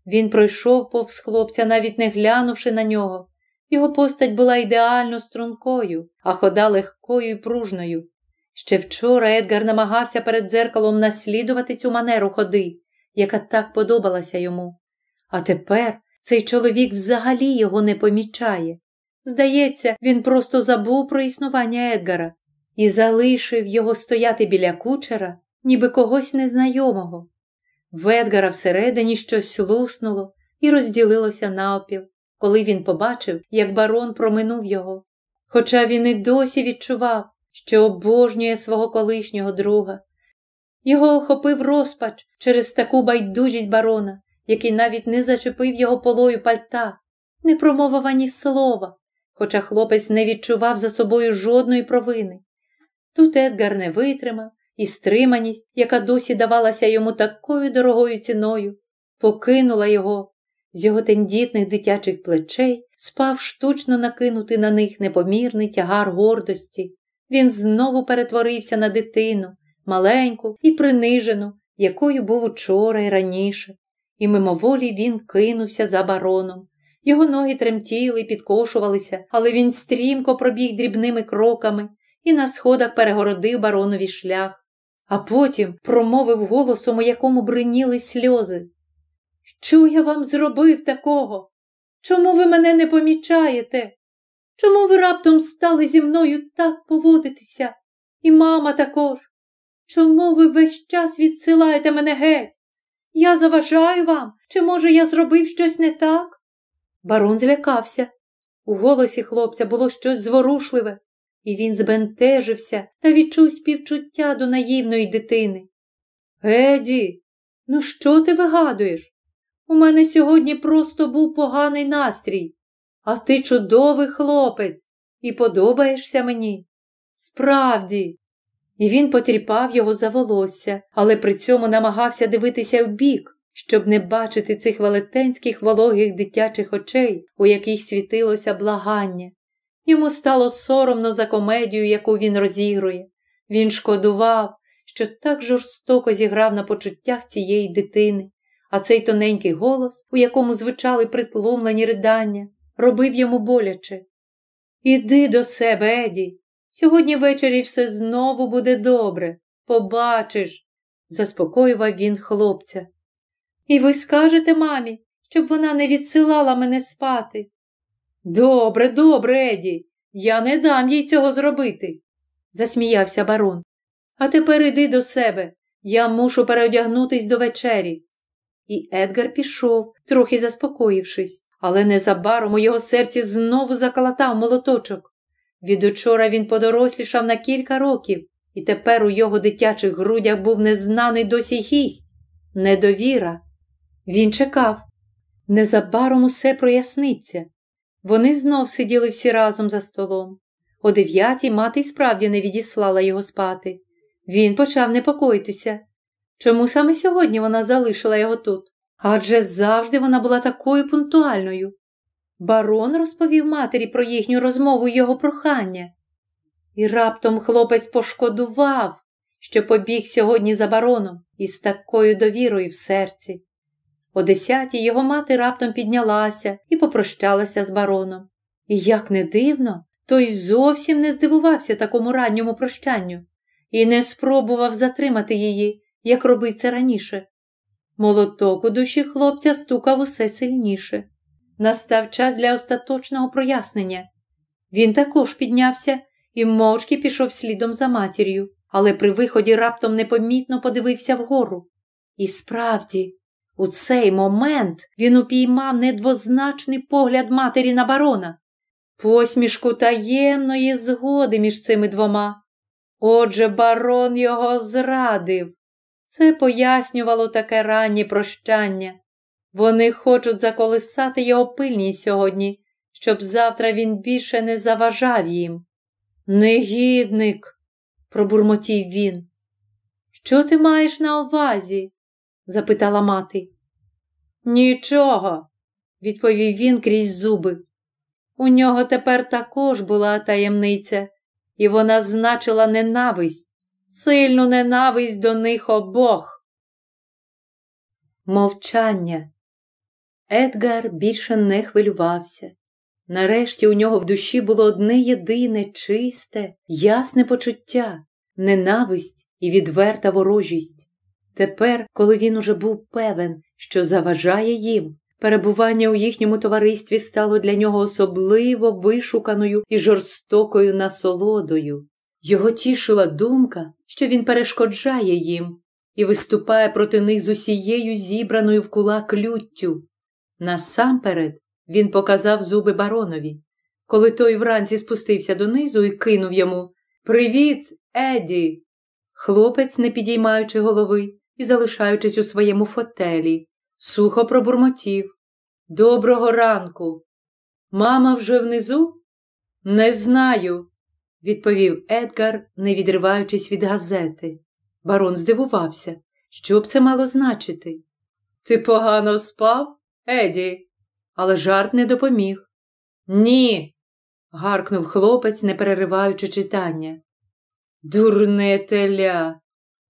Він пройшов повз хлопця, навіть не глянувши на нього. Його постать була ідеально стрункою, а хода легкою і пружною. Ще вчора Едгар намагався перед дзеркалом наслідувати цю манеру ходи, яка так подобалася йому. А тепер цей чоловік взагалі його не помічає. Здається, він просто забув про існування Едгара і залишив його стояти біля кучера, ніби когось незнайомого. В Едгара всередині щось луснуло і розділилося наопіл, коли він побачив, як барон проминув його. Хоча він і досі відчував, що обожнює свого колишнього друга. Його охопив розпач через таку байдужість барона, який навіть не зачепив його полою пальта, не промовив ані слова, хоча хлопець не відчував за собою жодної провини. Тут Едгар не витримав і стриманість, яка досі давалася йому такою дорогою ціною, покинула його. З його тендітних дитячих плечей спав штучно накинути на них непомірний тягар гордості він знову перетворився на дитину, маленьку і принижену, якою був учора і раніше, і мимоволі він кинувся за бароном. Його ноги тремтіли, підкошувалися, але він стрімко пробіг дрібними кроками і на сходах перегородив баронові шлях, а потім промовив голосом, у якому бриніли сльози. Що я вам зробив такого? Чому ви мене не помічаєте? Чому ви раптом стали зі мною так поводитися? І мама також. Чому ви весь час відсилаєте мене геть? Я заважаю вам, чи, може, я зробив щось не так? Барон злякався. У голосі хлопця було щось зворушливе, і він збентежився та відчув співчуття до наївної дитини. Геді, ну що ти вигадуєш? У мене сьогодні просто був поганий настрій. А ти чудовий хлопець і подобаєшся мені. Справді. І він потріпав його за волосся, але при цьому намагався дивитися вбік, щоб не бачити цих велетенських вологих дитячих очей, у яких світилося благання. Йому стало соромно за комедію, яку він розігрує. Він шкодував, що так жорстоко зіграв на почуттях цієї дитини, а цей тоненький голос, у якому звучали притлумлені ридання, робив йому боляче. Іди до себе, Еді. Сьогодні ввечері все знову буде добре. Побачиш, заспокоював він хлопця. І ви скажете мамі, щоб вона не відсилала мене спати. Добре, добре, Еді, я не дам їй цього зробити, засміявся барон. А тепер іди до себе. Я мушу переодягнутись до вечері. І Едгар пішов, трохи заспокоївшись але незабаром у його серці знову заколотав молоточок. Від учора він подорослішав на кілька років, і тепер у його дитячих грудях був незнаний досі гість, недовіра. Він чекав. Незабаром усе проясниться. Вони знов сиділи всі разом за столом. О дев'ятій мати й справді не відіслала його спати. Він почав непокоїтися. Чому саме сьогодні вона залишила його тут? Адже завжди вона була такою пунктуальною. Барон розповів матері про їхню розмову і його прохання. І раптом хлопець пошкодував, що побіг сьогодні за бароном із такою довірою в серці. О десятій його мати раптом піднялася і попрощалася з бароном. І, як не дивно, той зовсім не здивувався такому ранньому прощанню і не спробував затримати її, як робив це раніше. Молоток у душі хлопця стукав усе сильніше. Настав час для остаточного прояснення. Він також піднявся і мовчки пішов слідом за матір'ю, але при виході раптом непомітно подивився вгору. І справді, у цей момент він упіймав недвозначний погляд матері на барона, посмішку таємної згоди між цими двома. Отже, барон його зрадив. Це пояснювало таке раннє прощання. Вони хочуть заколисати його пильність сьогодні, щоб завтра він більше не заважав їм. Негідник, пробурмотів він. Що ти маєш на увазі? запитала мати. Нічого, відповів він крізь зуби. У нього тепер також була таємниця, і вона значила ненависть сильну ненависть до них обох. Мовчання. Едгар більше не хвилювався. Нарешті у нього в душі було одне єдине, чисте, ясне почуття, ненависть і відверта ворожість. Тепер, коли він уже був певен, що заважає їм, перебування у їхньому товаристві стало для нього особливо вишуканою і жорстокою насолодою. Його тішила думка, що він перешкоджає їм і виступає проти них з усією зібраною в кулак люттю. Насамперед він показав зуби баронові, коли той вранці спустився донизу і кинув йому Привіт, Еді! Хлопець, не підіймаючи голови і залишаючись у своєму фотелі, сухо пробурмотів. Доброго ранку. Мама вже внизу? Не знаю відповів Едгар, не відриваючись від газети. Барон здивувався. Що б це мало значити? Ти погано спав, Еді, але жарт не допоміг. Ні. гаркнув хлопець, не перериваючи читання. Дурне теля,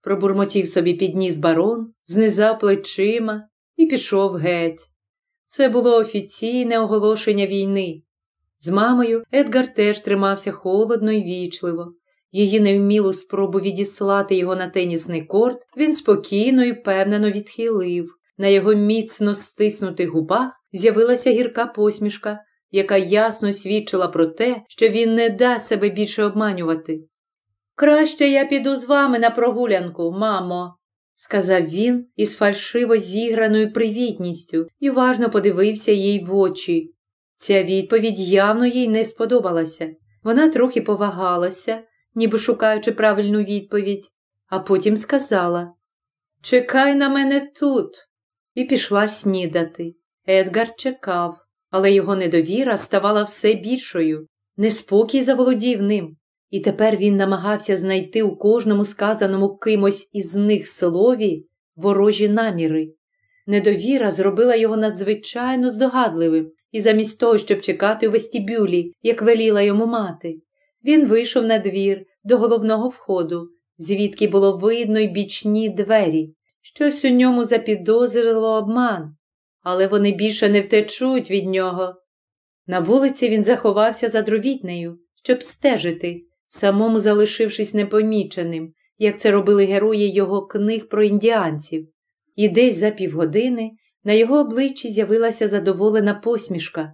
пробурмотів собі підніс барон, знизав плечима і пішов геть. Це було офіційне оголошення війни. З мамою Едгар теж тримався холодно й вічливо. Її невмілу спробу відіслати його на тенісний корт він спокійно і впевнено відхилив. На його міцно стиснутих губах з'явилася гірка посмішка, яка ясно свідчила про те, що він не дасть себе більше обманювати. Краще я піду з вами на прогулянку, мамо, сказав він із фальшиво зіграною привітністю і уважно подивився їй в очі. Ця відповідь явно їй не сподобалася. Вона трохи повагалася, ніби шукаючи правильну відповідь, а потім сказала: Чекай на мене тут, і пішла снідати. Едгар чекав, але його недовіра ставала все більшою. Неспокій заволодів ним, і тепер він намагався знайти у кожному сказаному кимось із них слові ворожі наміри. Недовіра зробила його надзвичайно здогадливим і замість того, щоб чекати у вестибюлі, як веліла йому мати, він вийшов на двір до головного входу, звідки було видно й бічні двері. Щось у ньому запідозрило обман, але вони більше не втечуть від нього. На вулиці він заховався за дровітнею, щоб стежити, самому залишившись непоміченим, як це робили герої його книг про індіанців, і десь за півгодини на його обличчі з'явилася задоволена посмішка.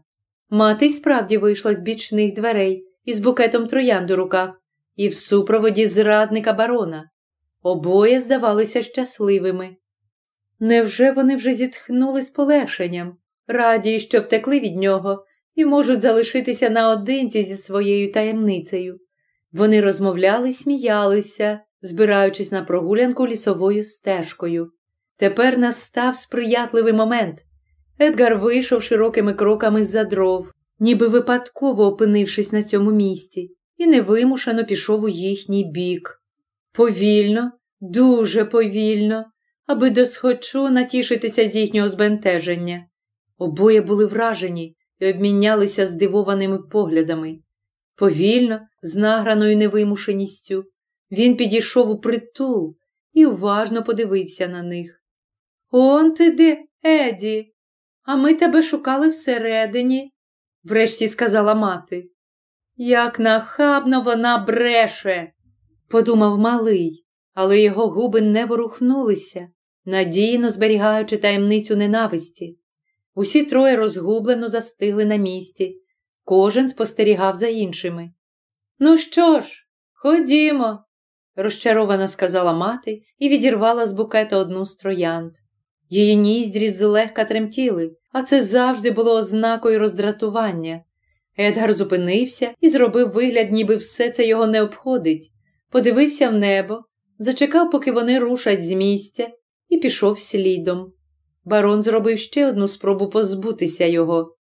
Мати й справді вийшла з бічних дверей із букетом троянд у руках і в супроводі зрадника барона. Обоє здавалися щасливими. Невже вони вже зітхнули з полегшенням, раді, що втекли від нього, і можуть залишитися наодинці зі своєю таємницею? Вони розмовляли, й сміялися, збираючись на прогулянку лісовою стежкою. Тепер настав сприятливий момент. Едгар вийшов широкими кроками з-за дров, ніби випадково опинившись на цьому місці, і невимушено пішов у їхній бік. Повільно, дуже повільно, аби досхочу натішитися з їхнього збентеження. Обоє були вражені і обмінялися здивованими поглядами. Повільно, з награною невимушеністю, він підійшов у притул і уважно подивився на них. Он ти де, Еді, а ми тебе шукали всередині, врешті сказала мати. Як нахабно вона бреше, подумав малий, але його губи не ворухнулися, надійно зберігаючи таємницю ненависті. Усі троє розгублено застигли на місці, кожен спостерігав за іншими. Ну що ж, ходімо, розчаровано сказала мати і відірвала з букета одну з троянд. Її ніздрі злегка тремтіли, а це завжди було ознакою роздратування. Едгар зупинився і зробив вигляд, ніби все це його не обходить, подивився в небо, зачекав, поки вони рушать з місця, і пішов слідом. Барон зробив ще одну спробу позбутися його.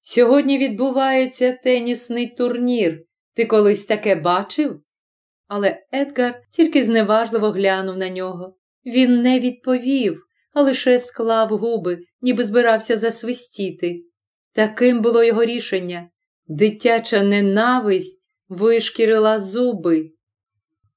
Сьогодні відбувається тенісний турнір. Ти колись таке бачив? Але Едгар тільки зневажливо глянув на нього. Він не відповів а лише склав губи, ніби збирався засвистіти. Таким було його рішення. Дитяча ненависть вишкірила зуби.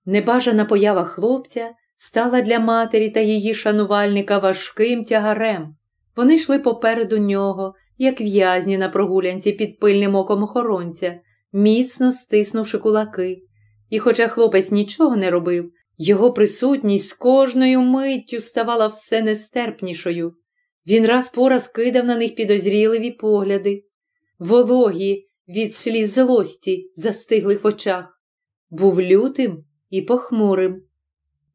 Небажана поява хлопця стала для матері та її шанувальника важким тягарем. Вони йшли попереду нього, як в'язні на прогулянці під пильним оком охоронця, міцно стиснувши кулаки. І, хоча хлопець нічого не робив, його присутність з кожною миттю ставала все нестерпнішою. Він раз по раз кидав на них підозріливі погляди, вологі від сліз злості застиглих в очах, був лютим і похмурим.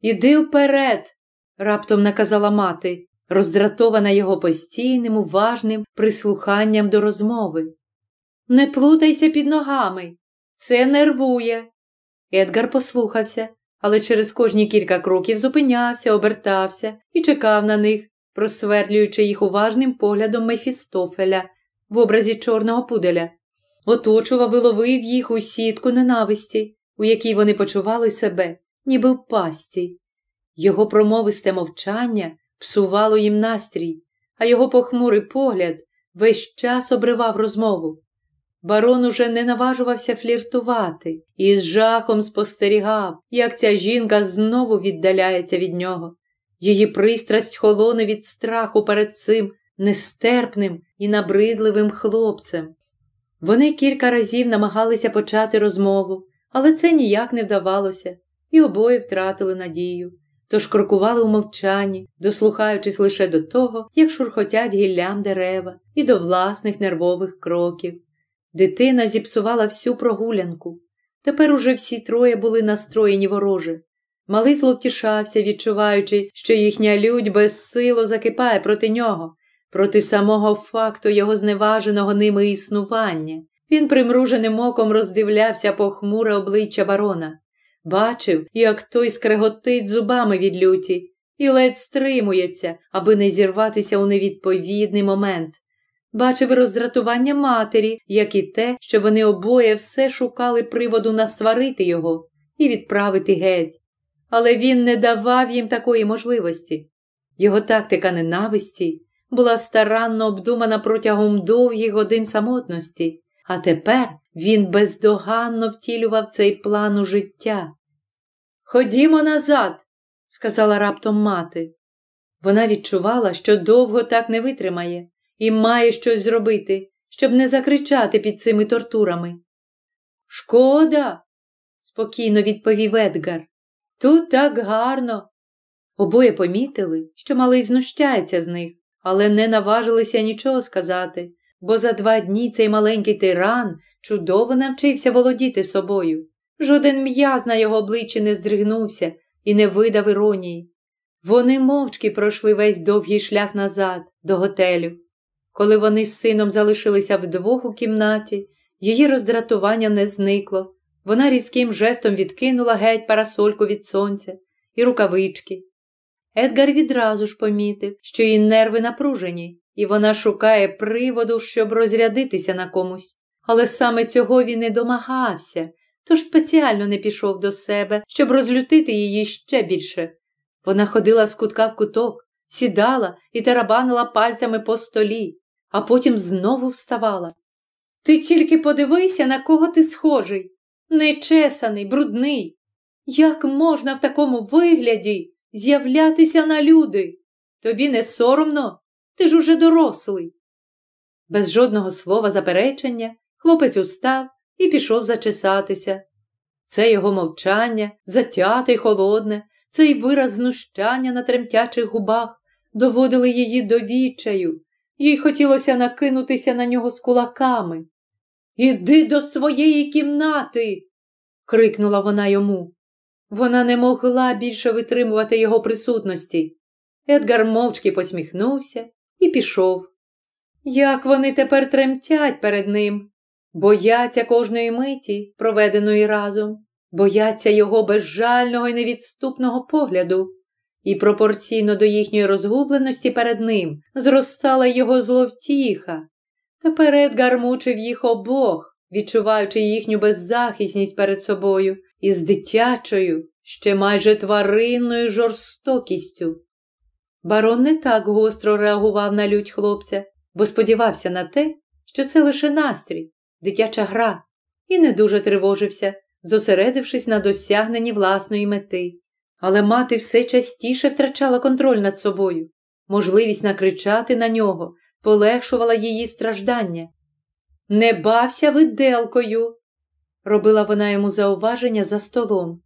Іди вперед, раптом наказала мати, роздратована його постійним, уважним прислуханням до розмови. Не плутайся під ногами, це нервує. Едгар послухався але через кожні кілька кроків зупинявся, обертався і чекав на них, просвердлюючи їх уважним поглядом Мефістофеля в образі чорного пуделя. Оточував і ловив їх у сітку ненависті, у якій вони почували себе, ніби в пасті. Його промовисте мовчання псувало їм настрій, а його похмурий погляд весь час обривав розмову. Барон уже не наважувався фліртувати і з жахом спостерігав, як ця жінка знову віддаляється від нього. Її пристрасть холоне від страху перед цим нестерпним і набридливим хлопцем. Вони кілька разів намагалися почати розмову, але це ніяк не вдавалося, і обоє втратили надію, тож крокували у мовчанні, дослухаючись лише до того, як шурхотять гіллям дерева і до власних нервових кроків. Дитина зіпсувала всю прогулянку. Тепер уже всі троє були настроєні вороже. Малий зловтішався, відчуваючи, що їхня людь безсило закипає проти нього, проти самого факту його зневаженого ними існування. Він примруженим оком роздивлявся похмуре обличчя барона, бачив, як той скреготить зубами від люті, і ледь стримується, аби не зірватися у невідповідний момент. Бачив роздратування матері, як і те, що вони обоє все шукали приводу насварити його і відправити геть. Але він не давав їм такої можливості. Його тактика ненависті була старанно обдумана протягом довгих годин самотності, а тепер він бездоганно втілював цей план у життя. Ходімо назад, сказала раптом мати. Вона відчувала, що довго так не витримає і має щось зробити, щоб не закричати під цими тортурами. Шкода, спокійно відповів Едгар. Тут так гарно. Обоє помітили, що малий знущається з них, але не наважилися нічого сказати, бо за два дні цей маленький тиран чудово навчився володіти собою. Жоден м'яз на його обличчі не здригнувся і не видав іронії. Вони мовчки пройшли весь довгий шлях назад, до готелю. Коли вони з сином залишилися вдвох у кімнаті, її роздратування не зникло. Вона різким жестом відкинула геть парасольку від сонця і рукавички. Едгар відразу ж помітив, що її нерви напружені, і вона шукає приводу, щоб розрядитися на комусь. Але саме цього він і домагався, тож спеціально не пішов до себе, щоб розлютити її ще більше. Вона ходила з кутка в куток, сідала і тарабанила пальцями по столі а потім знову вставала. Ти тільки подивися, на кого ти схожий. Нечесаний, брудний. Як можна в такому вигляді з'являтися на люди? Тобі не соромно, ти ж уже дорослий. Без жодного слова заперечення хлопець устав і пішов зачесатися. Це його мовчання, затяте й холодне, цей вираз знущання на тремтячих губах доводили її до вічаю, їй хотілося накинутися на нього з кулаками. Іди до своєї кімнати. крикнула вона йому. Вона не могла більше витримувати його присутності. Едгар мовчки посміхнувся і пішов. Як вони тепер тремтять перед ним, бояться кожної миті, проведеної разом, бояться його безжального і невідступного погляду і пропорційно до їхньої розгубленості перед ним зростала його зловтіха. Тепер Едгар мучив їх обох, відчуваючи їхню беззахисність перед собою і з дитячою, ще майже тваринною жорстокістю. Барон не так гостро реагував на лють хлопця, бо сподівався на те, що це лише настрій, дитяча гра, і не дуже тривожився, зосередившись на досягненні власної мети але мати все частіше втрачала контроль над собою. Можливість накричати на нього полегшувала її страждання. Не бався виделкою, робила вона йому зауваження за столом.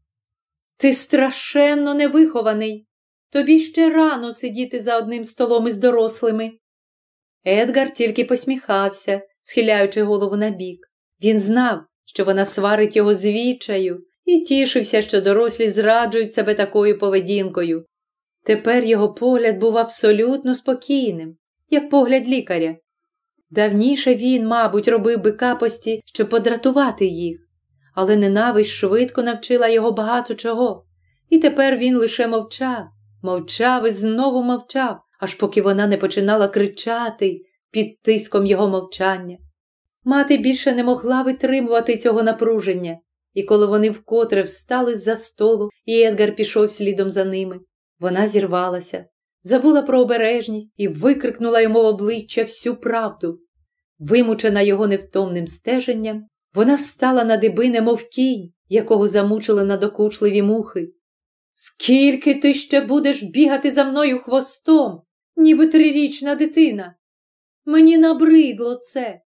Ти страшенно невихований. Тобі ще рано сидіти за одним столом із дорослими. Едгар тільки посміхався, схиляючи голову на бік. Він знав, що вона сварить його звічаю, і тішився, що дорослі зраджують себе такою поведінкою. Тепер його погляд був абсолютно спокійним, як погляд лікаря. Давніше він, мабуть, робив би капості, щоб подратувати їх, але ненависть швидко навчила його багато чого, і тепер він лише мовчав, мовчав і знову мовчав, аж поки вона не починала кричати під тиском його мовчання. Мати більше не могла витримувати цього напруження. І коли вони вкотре встали з за столу, і Едгар пішов слідом за ними, вона зірвалася, забула про обережність і викрикнула йому в обличчя всю правду. Вимучена його невтомним стеженням, вона стала на дибине, мов кінь, якого замучили надокучливі мухи. Скільки ти ще будеш бігати за мною хвостом, ніби трирічна дитина? Мені набридло це.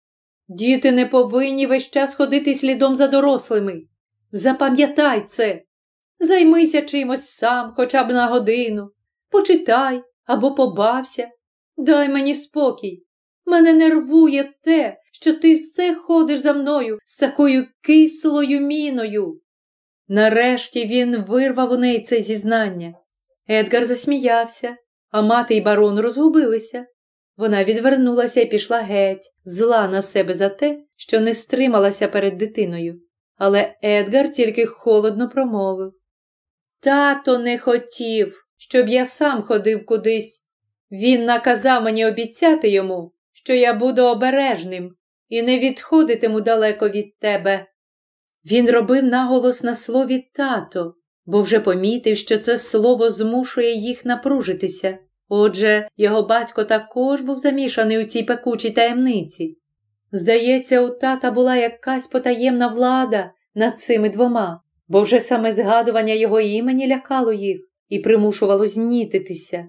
Діти не повинні весь час ходити слідом за дорослими. Запам'ятай це, займися чимось сам, хоча б на годину. Почитай або побався. Дай мені спокій. Мене нервує те, що ти все ходиш за мною з такою кислою міною. Нарешті він вирвав у неї це зізнання. Едгар засміявся, а мати й барон розгубилися. Вона відвернулася і пішла геть, зла на себе за те, що не стрималася перед дитиною але Едгар тільки холодно промовив: Тато не хотів, щоб я сам ходив кудись. Він наказав мені обіцяти йому, що я буду обережним і не відходитиму далеко від тебе. Він робив наголос на слові тато, бо вже помітив, що це слово змушує їх напружитися. Отже, його батько також був замішаний у цій пекучій таємниці. Здається, у тата була якась потаємна влада над цими двома, бо вже саме згадування його імені лякало їх і примушувало знітитися.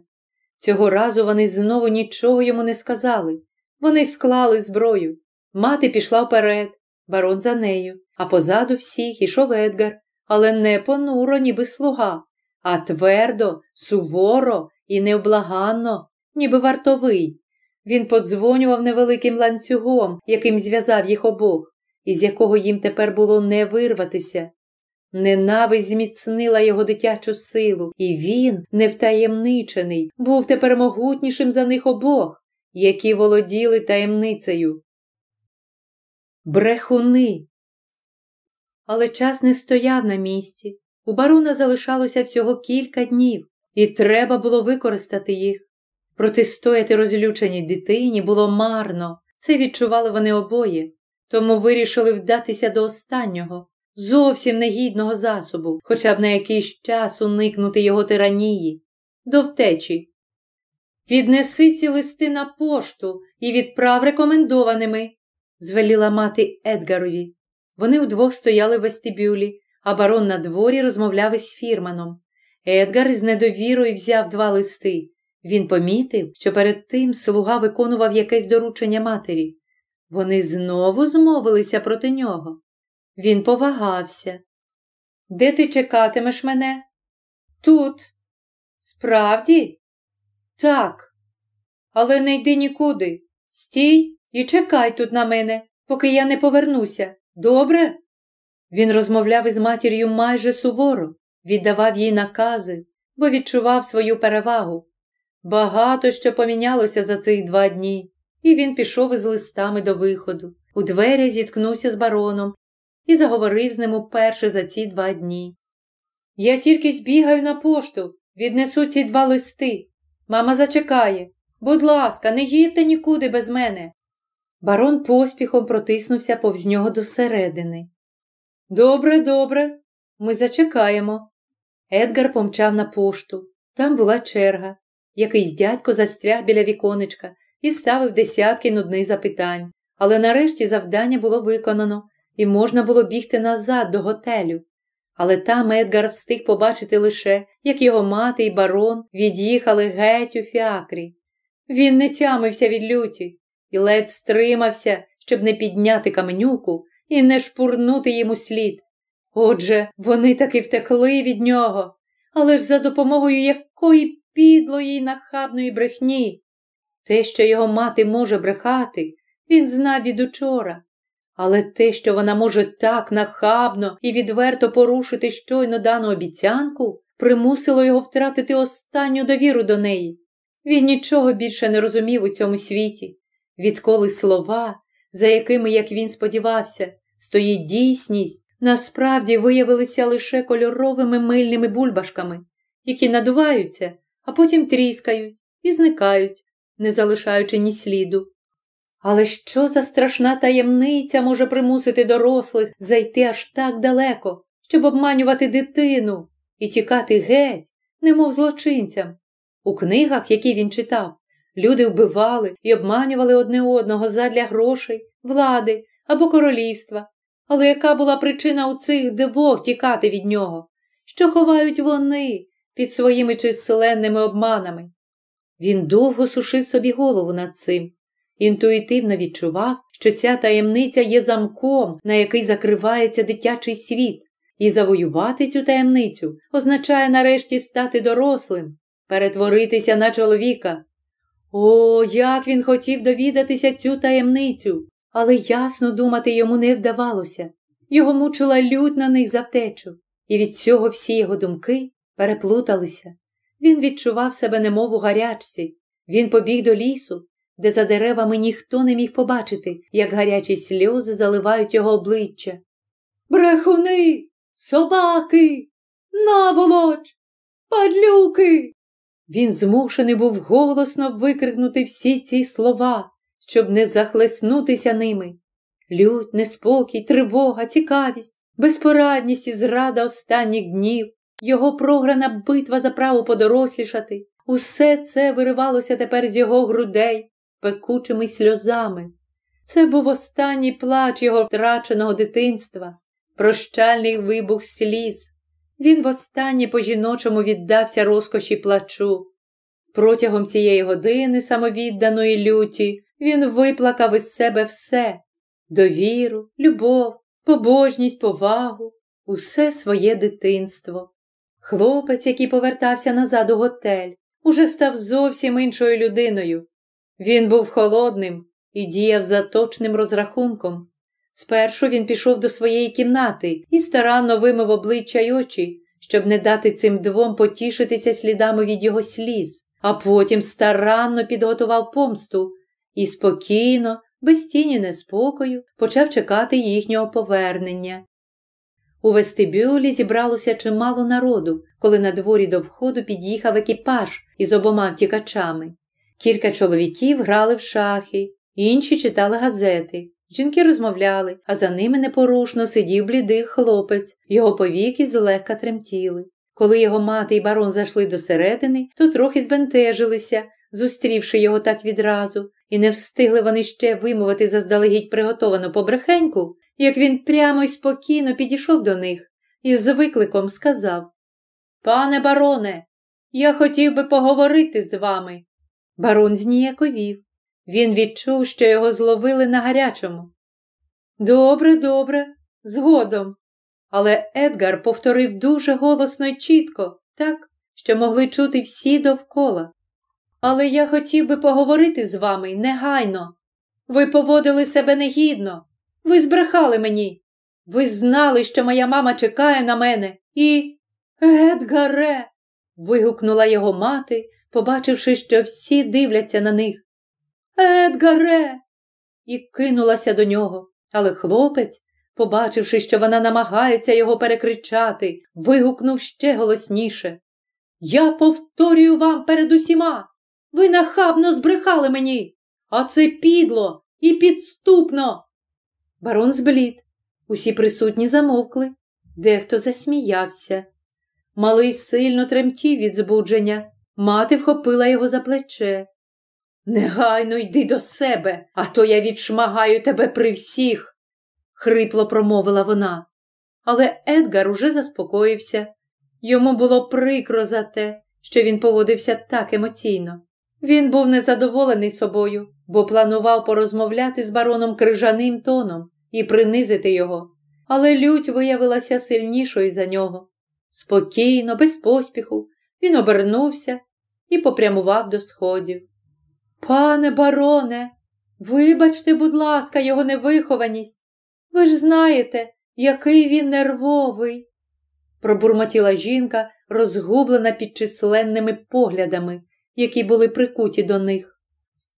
Цього разу вони знову нічого йому не сказали. Вони склали зброю. Мати пішла вперед, барон за нею, а позаду всіх ішов Едгар, але не понуро, ніби слуга, а твердо, суворо і необлаганно, ніби вартовий. Він подзвонював невеликим ланцюгом, яким зв'язав їх обох, із якого їм тепер було не вирватися. Ненависть зміцнила його дитячу силу, і він, невтаємничений, був тепер могутнішим за них обох, які володіли таємницею. Брехуни. Але час не стояв на місці. У баруна залишалося всього кілька днів, і треба було використати їх. Протистояти розлюченій дитині було марно, це відчували вони обоє, тому вирішили вдатися до останнього, зовсім негідного засобу, хоча б на якийсь час уникнути його тиранії, до втечі. Віднеси ці листи на пошту і відправ рекомендованими, звеліла мати Едгарові. Вони вдвох стояли в вестибюлі, а барон на дворі розмовляв із фірманом. Едгар з недовірою взяв два листи. Він помітив, що перед тим слуга виконував якесь доручення матері. Вони знову змовилися проти нього. Він повагався. Де ти чекатимеш мене? Тут. Справді? Так. Але не йди нікуди. Стій і чекай тут на мене, поки я не повернуся. Добре? Він розмовляв із матір'ю майже суворо, віддавав їй накази, бо відчував свою перевагу. Багато що помінялося за цих два дні, і він пішов із листами до виходу. У двері зіткнувся з бароном і заговорив з ним уперше за ці два дні. Я тільки збігаю на пошту, віднесу ці два листи. Мама зачекає. Будь ласка, не їдьте нікуди без мене. Барон поспіхом протиснувся повз нього до середини. Добре, добре, ми зачекаємо. Едгар помчав на пошту. Там була черга. Якийсь дядько застряг біля віконечка і ставив десятки нудних запитань, але нарешті завдання було виконано, і можна було бігти назад до готелю. Але там Едгар встиг побачити лише, як його мати і барон від'їхали геть у фіакрі. Він не тямився від люті і ледь стримався, щоб не підняти каменюку і не шпурнути йому слід. Отже, вони таки втекли від нього, але ж за допомогою якої підлої й нахабної брехні. Те, що його мати може брехати, він знав від учора, але те, що вона може так нахабно і відверто порушити щойно дану обіцянку, примусило його втратити останню довіру до неї. Він нічого більше не розумів у цьому світі, відколи слова, за якими, як він сподівався, стоїть дійсність, насправді виявилися лише кольоровими мильними бульбашками, які надуваються, а потім тріскають і зникають, не залишаючи ні сліду. Але що за страшна таємниця може примусити дорослих зайти аж так далеко, щоб обманювати дитину і тікати геть, немов злочинцям? У книгах, які він читав, люди вбивали і обманювали одне одного задля грошей, влади або королівства. Але яка була причина у цих двох тікати від нього? Що ховають вони, під своїми численними обманами. Він довго сушив собі голову над цим, інтуїтивно відчував, що ця таємниця є замком, на який закривається дитячий світ, і завоювати цю таємницю означає нарешті стати дорослим, перетворитися на чоловіка. О, як він хотів довідатися цю таємницю, але ясно думати йому не вдавалося. Його мучила лють на них за втечу, і від цього всі його думки переплуталися. Він відчував себе немов у гарячці. Він побіг до лісу, де за деревами ніхто не міг побачити, як гарячі сльози заливають його обличчя. Брехуни, собаки, наволоч, падлюки. Він змушений був голосно викрикнути всі ці слова, щоб не захлеснутися ними. Лють, неспокій, тривога, цікавість, безпорадність і зрада останніх днів, його програна битва за право подорослішати. Усе це виривалося тепер з його грудей пекучими сльозами. Це був останній плач його втраченого дитинства, прощальний вибух сліз. Він востаннє по-жіночому віддався розкоші плачу. Протягом цієї години, самовідданої люті, він виплакав із себе все довіру, любов, побожність, повагу, усе своє дитинство. Хлопець, який повертався назад у готель, уже став зовсім іншою людиною. Він був холодним і діяв за точним розрахунком. Спершу він пішов до своєї кімнати і старанно вимив обличчя й очі, щоб не дати цим двом потішитися слідами від його сліз, а потім старанно підготував помсту і спокійно, без тіні неспокою, почав чекати їхнього повернення. У вестибюлі зібралося чимало народу, коли на дворі до входу під'їхав екіпаж із обома втікачами. Кілька чоловіків грали в шахи, інші читали газети. Жінки розмовляли, а за ними непорушно сидів блідий хлопець, його повіки злегка тремтіли. Коли його мати і барон зайшли до середини, то трохи збентежилися, зустрівши його так відразу, і не встигли вони ще вимовити заздалегідь приготовану побрехеньку, як він прямо й спокійно підійшов до них і з викликом сказав: Пане бароне, я хотів би поговорити з вами. Барон зніяковів. Він відчув, що його зловили на гарячому. Добре, добре, згодом. Але Едгар повторив дуже голосно й чітко, так, що могли чути всі довкола. Але я хотів би поговорити з вами негайно. Ви поводили себе негідно. Ви збрехали мені. Ви знали, що моя мама чекає на мене, і. Едгаре. вигукнула його мати, побачивши, що всі дивляться на них. Едгаре. І кинулася до нього. Але хлопець, побачивши, що вона намагається його перекричати, вигукнув ще голосніше. Я повторюю вам перед усіма. Ви нахабно збрехали мені, а це підло і підступно. Барон зблід. Усі присутні замовкли, дехто засміявся. Малий сильно тремтів від збудження. Мати вхопила його за плече. Негайно йди до себе, а то я відшмагаю тебе при всіх, хрипло промовила вона. Але Едгар уже заспокоївся. Йому було прикро за те, що він поводився так емоційно. Він був незадоволений собою, бо планував порозмовляти з бароном крижаним тоном і принизити його, але лють виявилася сильнішою за нього. Спокійно, без поспіху, він обернувся і попрямував до сходів. Пане бароне, вибачте, будь ласка, його невихованість. Ви ж знаєте, який він нервовий, пробурмотіла жінка, розгублена під численними поглядами які були прикуті до них.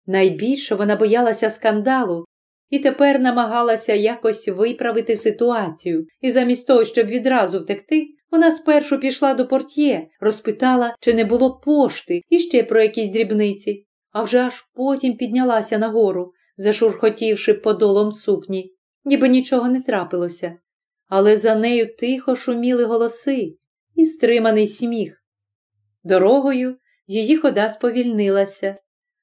Найбільше вона боялася скандалу і тепер намагалася якось виправити ситуацію, і замість того, щоб відразу втекти, вона спершу пішла до портьє, розпитала, чи не було пошти і ще про якісь дрібниці, а вже аж потім піднялася нагору, зашурхотівши подолом сукні, ніби нічого не трапилося. Але за нею тихо шуміли голоси і стриманий сміх. Дорогою Її хода сповільнилася.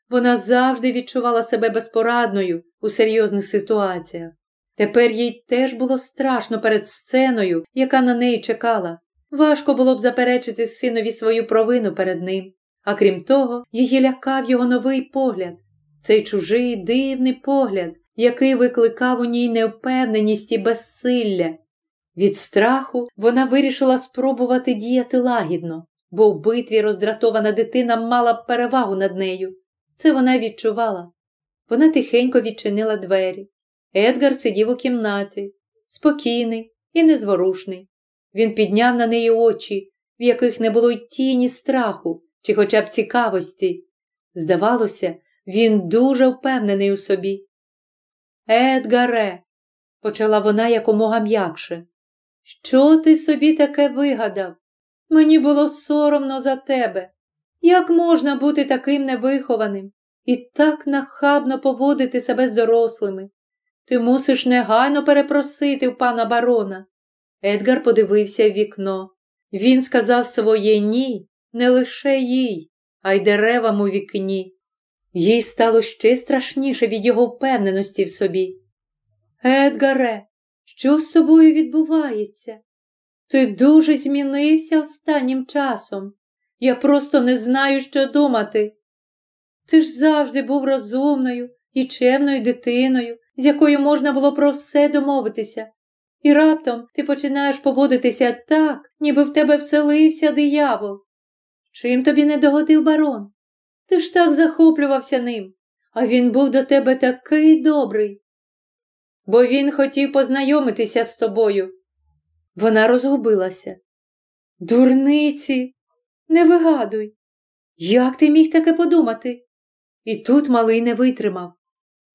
Вона завжди відчувала себе безпорадною у серйозних ситуаціях. Тепер їй теж було страшно перед сценою, яка на неї чекала. Важко було б заперечити синові свою провину перед ним, а крім того, її лякав його новий погляд, цей чужий дивний погляд, який викликав у ній невпевненість і безсилля. Від страху вона вирішила спробувати діяти лагідно бо в битві роздратована дитина мала б перевагу над нею. Це вона відчувала. Вона тихенько відчинила двері. Едгар сидів у кімнаті, спокійний і незворушний. Він підняв на неї очі, в яких не було й тіні страху чи хоча б цікавості. Здавалося, він дуже впевнений у собі. Едгаре, почала вона якомога м'якше, що ти собі таке вигадав? Мені було соромно за тебе. Як можна бути таким невихованим і так нахабно поводити себе з дорослими? Ти мусиш негайно перепросити у пана барона. Едгар подивився в вікно. Він сказав своє ні, не лише їй, а й деревам у вікні. Їй стало ще страшніше від його впевненості в собі. Едгаре, що з тобою відбувається? Ти дуже змінився останнім часом. Я просто не знаю, що думати. Ти ж завжди був розумною і чемною дитиною, з якою можна було про все домовитися. І раптом ти починаєш поводитися так, ніби в тебе вселився диявол. Чим тобі не догодив барон? Ти ж так захоплювався ним, а він був до тебе такий добрий. Бо він хотів познайомитися з тобою. Вона розгубилася. Дурниці, не вигадуй, як ти міг таке подумати? І тут малий не витримав.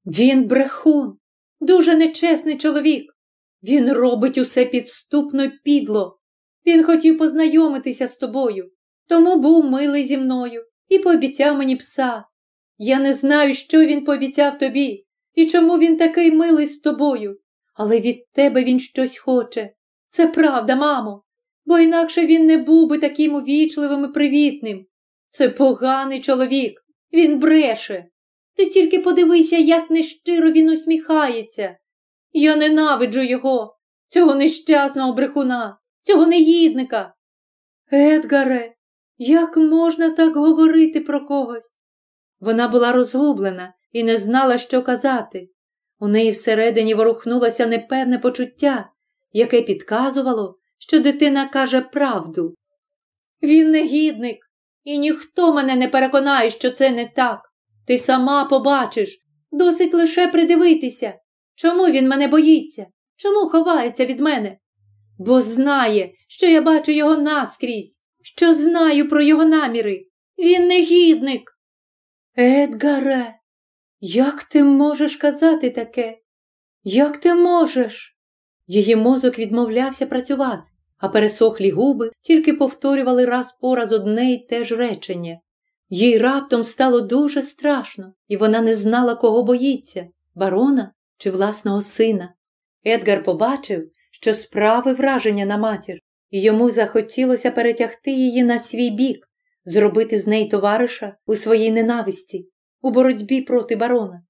Він брехун, дуже нечесний чоловік. Він робить усе підступно підло. Він хотів познайомитися з тобою, тому був милий зі мною і пообіцяв мені пса. Я не знаю, що він пообіцяв тобі і чому він такий милий з тобою, але від тебе він щось хоче. Це правда, мамо, бо інакше він не був би таким увічливим і привітним. Це поганий чоловік, він бреше. Ти тільки подивися, як нещиро він усміхається. Я ненавиджу його, цього нещасного брехуна, цього негідника. Едгаре, як можна так говорити про когось? Вона була розгублена і не знала, що казати. У неї всередині ворухнулося непевне почуття, яке підказувало, що дитина каже правду. Він негідник, і ніхто мене не переконає, що це не так. Ти сама побачиш, досить лише придивитися. Чому він мене боїться? Чому ховається від мене? Бо знає, що я бачу його наскрізь, що знаю про його наміри. Він негідник. Едгаре, як ти можеш казати таке? Як ти можеш? Її мозок відмовлявся працювати, а пересохлі губи тільки повторювали раз по раз одне й те ж речення. Їй раптом стало дуже страшно, і вона не знала, кого боїться барона чи власного сина. Едгар побачив, що справи враження на матір, і йому захотілося перетягти її на свій бік, зробити з неї товариша у своїй ненависті, у боротьбі проти барона.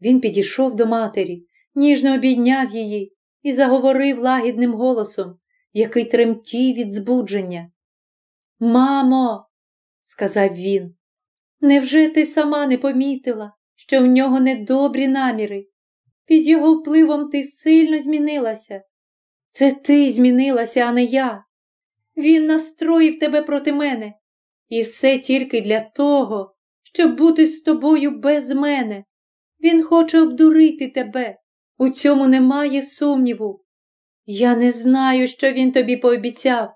Він підійшов до матері, ніжно обійняв її і заговорив лагідним голосом, який тремтів від збудження. Мамо, сказав він, невже ти сама не помітила, що в нього недобрі наміри? Під його впливом ти сильно змінилася. Це ти змінилася, а не я. Він настроїв тебе проти мене, і все тільки для того, щоб бути з тобою без мене. Він хоче обдурити тебе, у цьому немає сумніву. Я не знаю, що він тобі пообіцяв.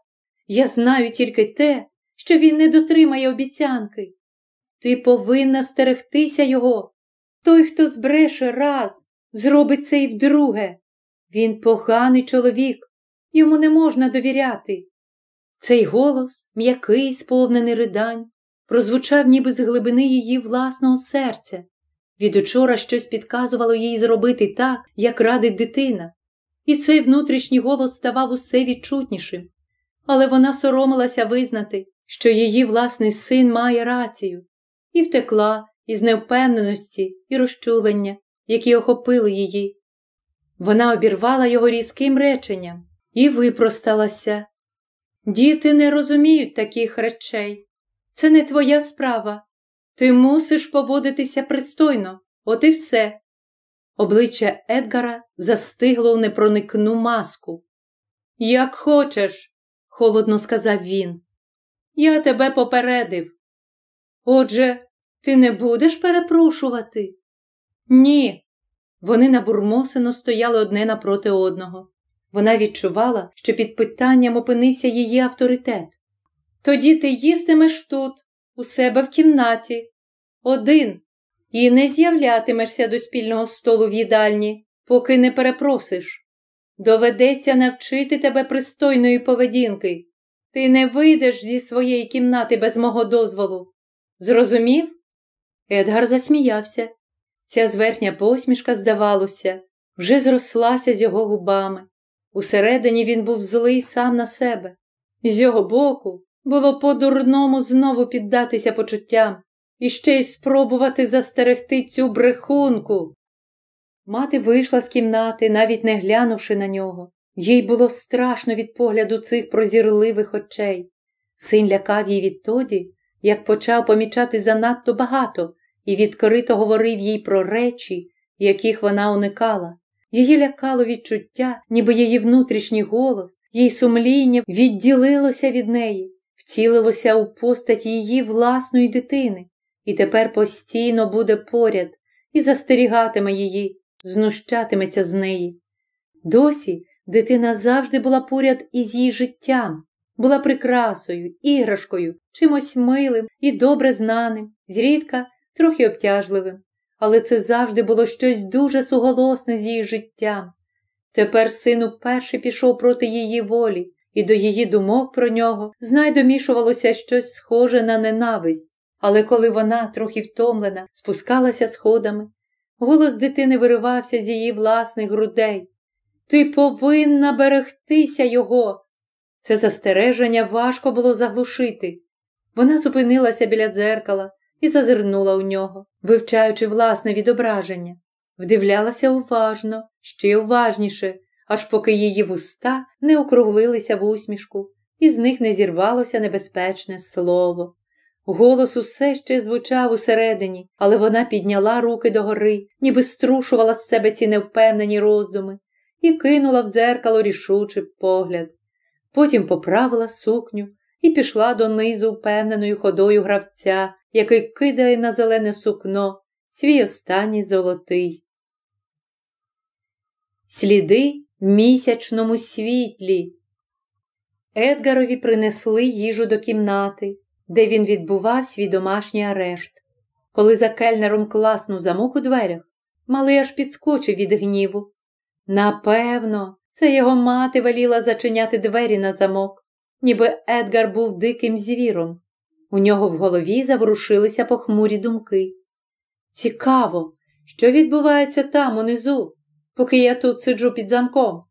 Я знаю тільки те, що він не дотримає обіцянки. Ти повинна стерегтися його. Той, хто збреше раз, зробить це і вдруге. Він поганий чоловік, йому не можна довіряти. Цей голос, м'який, сповнений ридань, прозвучав ніби з глибини її власного серця. Від учора щось підказувало їй зробити так, як радить дитина, і цей внутрішній голос ставав усе відчутнішим. Але вона соромилася визнати, що її власний син має рацію, і втекла із невпевненості і розчулення, які охопили її. Вона обірвала його різким реченням і випросталася. Діти не розуміють таких речей. Це не твоя справа. Ти мусиш поводитися пристойно, от і все. Обличчя Едгара застигло в непроникну маску. Як хочеш, холодно сказав він. Я тебе попередив. Отже, ти не будеш перепрошувати? Ні. Вони набурмосено стояли одне напроти одного. Вона відчувала, що під питанням опинився її авторитет. Тоді ти їстимеш тут, у себе в кімнаті. Один. І не з'являтимешся до спільного столу в їдальні, поки не перепросиш. Доведеться навчити тебе пристойної поведінки. Ти не вийдеш зі своєї кімнати без мого дозволу. Зрозумів? Едгар засміявся. Ця зверхня посмішка, здавалося, вже зрослася з його губами. Усередині він був злий сам на себе. З його боку, було по-дурному знову піддатися почуттям і ще й спробувати застерегти цю брехунку. Мати вийшла з кімнати, навіть не глянувши на нього. Їй було страшно від погляду цих прозірливих очей. Син лякав її відтоді, як почав помічати занадто багато і відкрито говорив їй про речі, яких вона уникала. Її лякало відчуття, ніби її внутрішній голос, її сумління відділилося від неї втілилося у постать її власної дитини, і тепер постійно буде поряд і застерігатиме її, знущатиметься з неї. Досі дитина завжди була поряд із її життям, була прикрасою, іграшкою, чимось милим і добре знаним, зрідка трохи обтяжливим. Але це завжди було щось дуже суголосне з її життям. Тепер син уперше пішов проти її волі, і до її думок про нього знайдомішувалося щось схоже на ненависть, але коли вона, трохи втомлена, спускалася сходами, голос дитини виривався з її власних грудей. Ти повинна берегтися його. Це застереження важко було заглушити. Вона зупинилася біля дзеркала і зазирнула у нього, вивчаючи власне відображення, вдивлялася уважно, ще уважніше, аж поки її вуста не округлилися в усмішку, і з них не зірвалося небезпечне слово. Голос усе ще звучав усередині, але вона підняла руки догори, ніби струшувала з себе ці невпевнені роздуми, і кинула в дзеркало рішучий погляд. Потім поправила сукню і пішла донизу впевненою ходою гравця, який кидає на зелене сукно свій останній золотий. Сліди місячному світлі. Едгарові принесли їжу до кімнати, де він відбував свій домашній арешт. Коли за кельнером класну замок у дверях, малий аж підскочив від гніву. Напевно, це його мати веліла зачиняти двері на замок, ніби Едгар був диким звіром. У нього в голові заворушилися похмурі думки. Цікаво, що відбувається там, унизу? поки я тут сиджу під замком.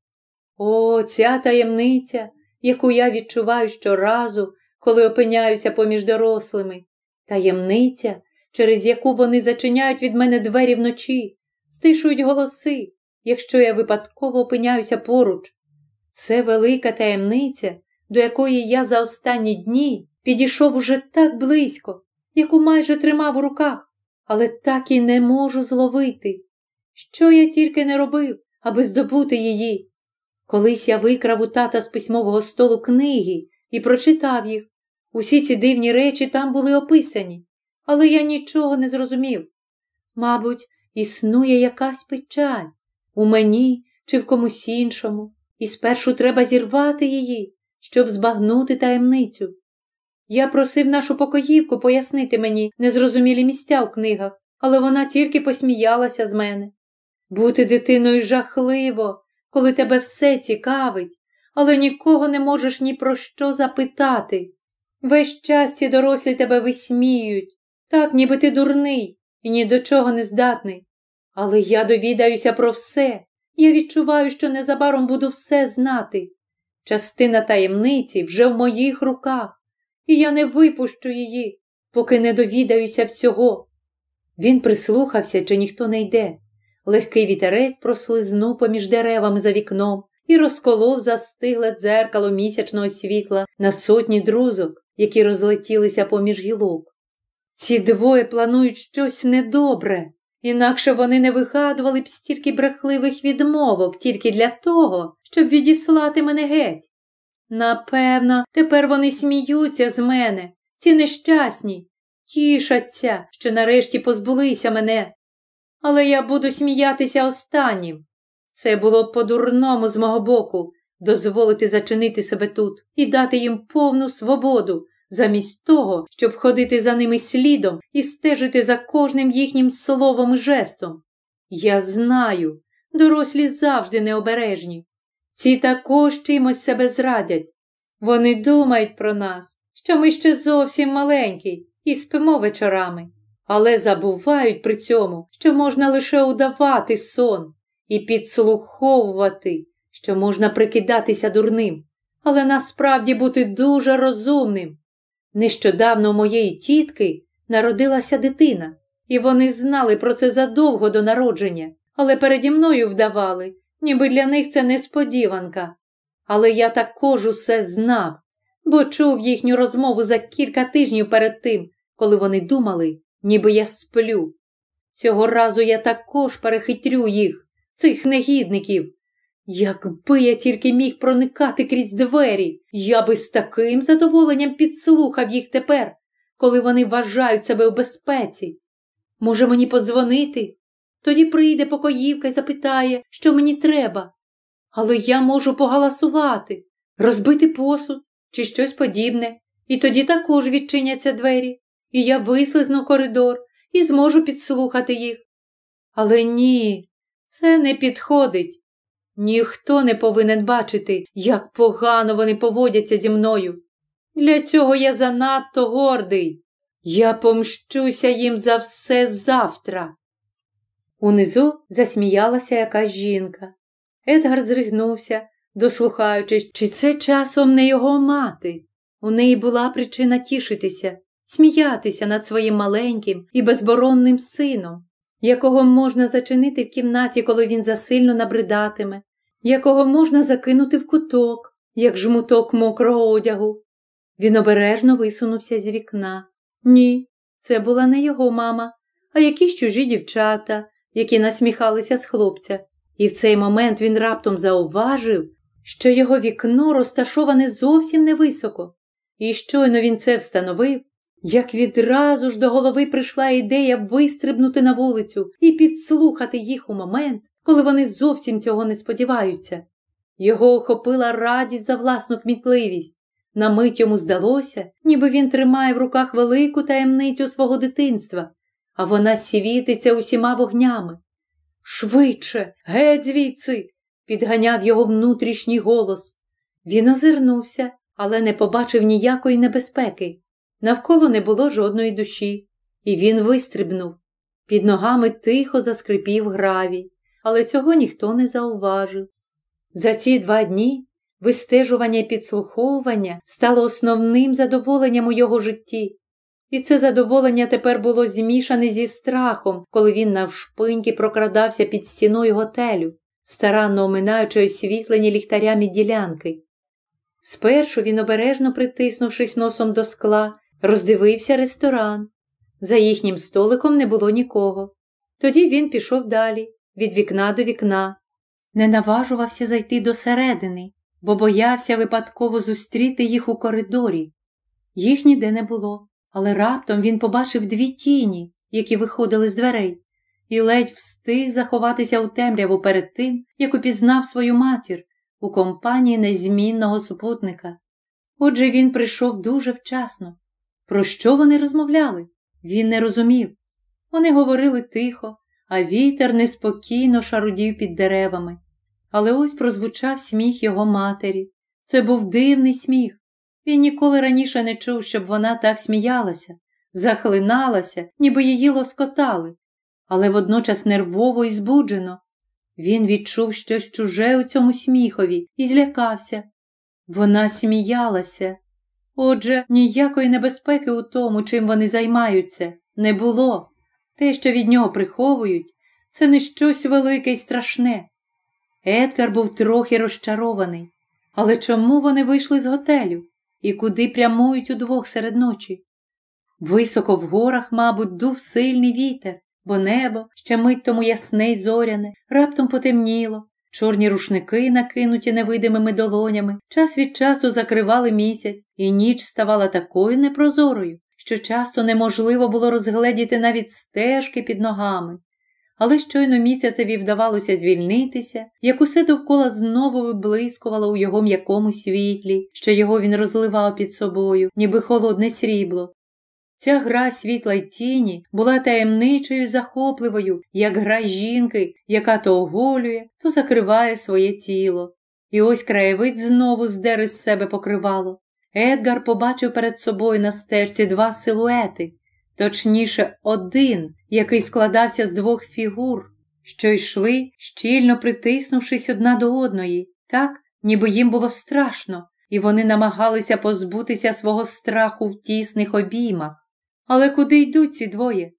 О, ця таємниця, яку я відчуваю щоразу, коли опиняюся поміж дорослими, таємниця, через яку вони зачиняють від мене двері вночі, стишують голоси, якщо я випадково опиняюся поруч. Це велика таємниця, до якої я за останні дні підійшов уже так близько, яку майже тримав у руках, але так і не можу зловити. Що я тільки не робив, аби здобути її. Колись я викрав у тата з письмового столу книги і прочитав їх. Усі ці дивні речі там були описані, але я нічого не зрозумів. Мабуть, існує якась печаль у мені чи в комусь іншому, і спершу треба зірвати її, щоб збагнути таємницю. Я просив нашу покоївку пояснити мені незрозумілі місця у книгах, але вона тільки посміялася з мене. Бути дитиною жахливо, коли тебе все цікавить, але нікого не можеш ні про що запитати. Весь час ці дорослі тебе висміють, так, ніби ти дурний і ні до чого не здатний. Але я довідаюся про все. Я відчуваю, що незабаром буду все знати. Частина таємниці вже в моїх руках, і я не випущу її, поки не довідаюся всього. Він прислухався, чи ніхто не йде. Легкий вітерець прослизнув поміж деревами за вікном і розколов застигле дзеркало місячного світла на сотні друзок, які розлетілися поміж гілок. Ці двоє планують щось недобре, інакше вони не вигадували б стільки брехливих відмовок тільки для того, щоб відіслати мене геть. Напевно, тепер вони сміються з мене, ці нещасні, тішаться, що нарешті позбулися мене але я буду сміятися останнім. Це було по-дурному з мого боку дозволити зачинити себе тут і дати їм повну свободу, замість того, щоб ходити за ними слідом і стежити за кожним їхнім словом і жестом. Я знаю, дорослі завжди необережні. Ці також чимось себе зрадять. Вони думають про нас, що ми ще зовсім маленькі і спимо вечорами але забувають при цьому, що можна лише удавати сон і підслуховувати, що можна прикидатися дурним, але насправді бути дуже розумним. Нещодавно у моєї тітки народилася дитина, і вони знали про це задовго до народження, але переді мною вдавали, ніби для них це несподіванка. Але я також усе знав, бо чув їхню розмову за кілька тижнів перед тим, коли вони думали, ніби я сплю. Цього разу я також перехитрю їх, цих негідників. Якби я тільки міг проникати крізь двері, я би з таким задоволенням підслухав їх тепер, коли вони вважають себе в безпеці. Може, мені подзвонити? Тоді прийде покоївка і запитає, що мені треба. Але я можу погаласувати, розбити посуд чи щось подібне, і тоді також відчиняться двері і я вислизну коридор і зможу підслухати їх. Але ні, це не підходить. Ніхто не повинен бачити, як погано вони поводяться зі мною. Для цього я занадто гордий. Я помщуся їм за все завтра. Унизу засміялася якась жінка. Едгар зригнувся, дослухаючись, чи це часом не його мати. У неї була причина тішитися сміятися над своїм маленьким і безборонним сином, якого можна зачинити в кімнаті, коли він засильно набридатиме, якого можна закинути в куток, як жмуток мокрого одягу. Він обережно висунувся з вікна. Ні, це була не його мама, а якісь чужі дівчата, які насміхалися з хлопця. І в цей момент він раптом зауважив, що його вікно розташоване зовсім невисоко. І щойно він це встановив, як відразу ж до голови прийшла ідея вистрибнути на вулицю і підслухати їх у момент, коли вони зовсім цього не сподіваються. Його охопила радість за власну кмітливість. На мить йому здалося, ніби він тримає в руках велику таємницю свого дитинства, а вона світиться усіма вогнями. Швидше, геть звідси, підганяв його внутрішній голос. Він озирнувся, але не побачив ніякої небезпеки. Навколо не було жодної душі, і він вистрибнув. Під ногами тихо заскрипів гравій, але цього ніхто не зауважив. За ці два дні вистежування і підслуховування стало основним задоволенням у його житті, і це задоволення тепер було змішане зі страхом, коли він навшпиньки прокрадався під стіною готелю, старанно оминаючи освітлені ліхтарями ділянки. Спершу він, обережно притиснувшись носом до скла, роздивився ресторан. За їхнім столиком не було нікого. Тоді він пішов далі, від вікна до вікна, не наважувався зайти досередини, бо боявся випадково зустріти їх у коридорі. Їх ніде не було, але раптом він побачив дві тіні, які виходили з дверей, і ледь встиг заховатися у темряву перед тим, як упізнав свою матір у компанії незмінного супутника. Отже він прийшов дуже вчасно. Про що вони розмовляли? Він не розумів. Вони говорили тихо, а вітер неспокійно шарудів під деревами. Але ось прозвучав сміх його матері. Це був дивний сміх. Він ніколи раніше не чув, щоб вона так сміялася, захлиналася, ніби її лоскотали, але водночас нервово і збуджено. Він відчув щось чуже у цьому сміхові і злякався. Вона сміялася. Отже, ніякої небезпеки у тому, чим вони займаються, не було. Те, що від нього приховують, це не щось велике і страшне. Едгар був трохи розчарований. Але чому вони вийшли з готелю і куди прямують удвох серед ночі? Високо в горах, мабуть, дув сильний вітер, бо небо, ще мить тому ясне й зоряне, раптом потемніло, Чорні рушники, накинуті невидимими долонями, час від часу закривали місяць, і ніч ставала такою непрозорою, що часто неможливо було розгледіти навіть стежки під ногами. Але щойно місяцеві вдавалося звільнитися, як усе довкола знову виблискувало у його м'якому світлі, що його він розливав під собою, ніби холодне срібло, Ця гра світла й тіні була таємничою і захопливою, як гра жінки, яка то оголює, то закриває своє тіло. І ось краєвид знову здер із себе покривало. Едгар побачив перед собою на стежці два силуети, точніше, один, який складався з двох фігур, що йшли, щільно притиснувшись одна до одної, так, ніби їм було страшно, і вони намагалися позбутися свого страху в тісних обіймах. Але куди йдуть ці двоє?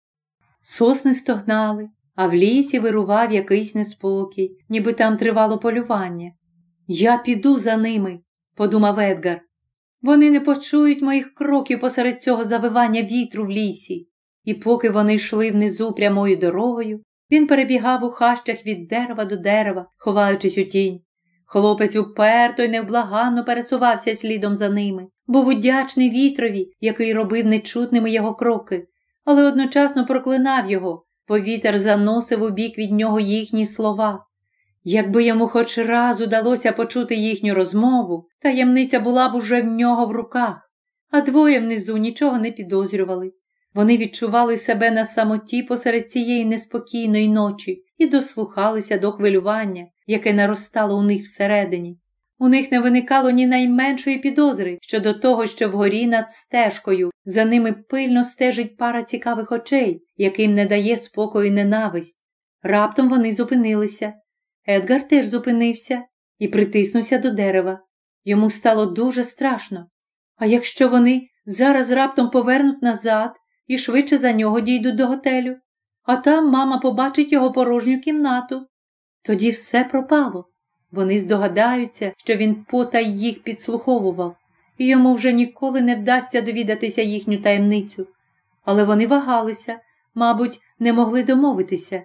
Сосни стогнали, а в лісі вирував якийсь неспокій, ніби там тривало полювання. Я піду за ними, подумав Едгар. Вони не почують моїх кроків посеред цього завивання вітру в лісі. І поки вони йшли внизу прямою дорогою, він перебігав у хащах від дерева до дерева, ховаючись у тінь. Хлопець уперто й невблаганно пересувався слідом за ними, був удячний вітрові, який робив нечутними його кроки, але одночасно проклинав його, бо вітер заносив у бік від нього їхні слова. Якби йому хоч раз удалося почути їхню розмову, таємниця була б уже в нього в руках, а двоє внизу нічого не підозрювали. Вони відчували себе на самоті посеред цієї неспокійної ночі і дослухалися до хвилювання, яке наростало у них всередині. У них не виникало ні найменшої підозри щодо того, що вгорі над стежкою за ними пильно стежить пара цікавих очей, яким не дає спокою ненависть. Раптом вони зупинилися. Едгар теж зупинився і притиснувся до дерева. Йому стало дуже страшно. А якщо вони зараз раптом повернуть назад і швидше за нього дійдуть до готелю, а там мама побачить його порожню кімнату, тоді все пропало. Вони здогадаються, що він потай їх підслуховував, і йому вже ніколи не вдасться довідатися їхню таємницю. Але вони вагалися, мабуть, не могли домовитися.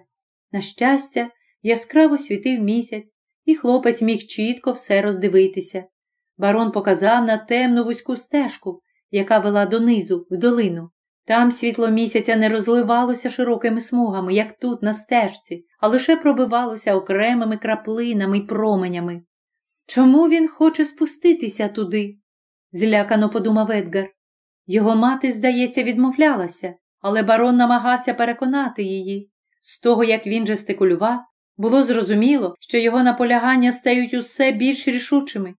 На щастя, яскраво світив місяць, і хлопець міг чітко все роздивитися. Барон показав на темну вузьку стежку, яка вела донизу, в долину. Там світло місяця не розливалося широкими смугами, як тут, на стежці, а лише пробивалося окремими краплинами й променями. Чому він хоче спуститися туди? злякано подумав Едгар. Його мати, здається, відмовлялася, але барон намагався переконати її. З того, як він жестикулював, було зрозуміло, що його наполягання стають усе більш рішучими.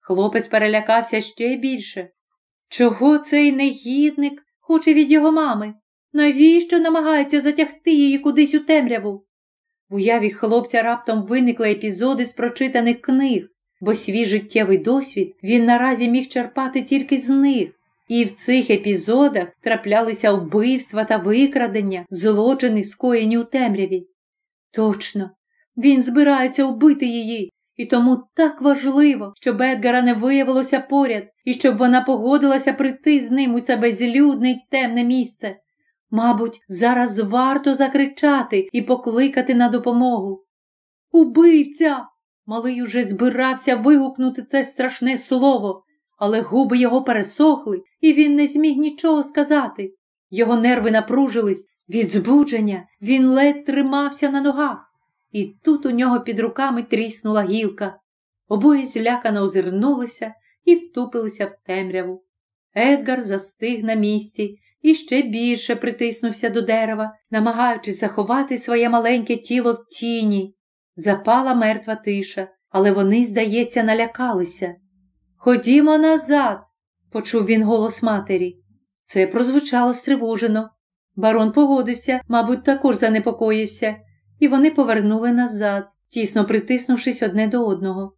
Хлопець перелякався ще більше. Чого цей негідник хоче від його мами. Навіщо намагається затягти її кудись у темряву? В уяві хлопця раптом виникли епізоди з прочитаних книг, бо свій життєвий досвід він наразі міг черпати тільки з них, і в цих епізодах траплялися вбивства та викрадення, злочини скоєні у темряві. Точно, він збирається вбити її, і тому так важливо, щоб Едгара не виявилося поряд і щоб вона погодилася прийти з ним у це безлюдне й темне місце. Мабуть, зараз варто закричати і покликати на допомогу. Убивця! Малий уже збирався вигукнути це страшне слово, але губи його пересохли, і він не зміг нічого сказати. Його нерви напружились від збудження, він ледь тримався на ногах. І тут у нього під руками тріснула гілка. Обоє злякано озирнулися і втупилися в темряву. Едгар застиг на місці і ще більше притиснувся до дерева, намагаючись заховати своє маленьке тіло в тіні. Запала мертва тиша, але вони, здається, налякалися. Ходімо назад, почув він голос матері. Це прозвучало стривожено. Барон погодився, мабуть, також занепокоївся і вони повернули назад, тісно притиснувшись одне до одного.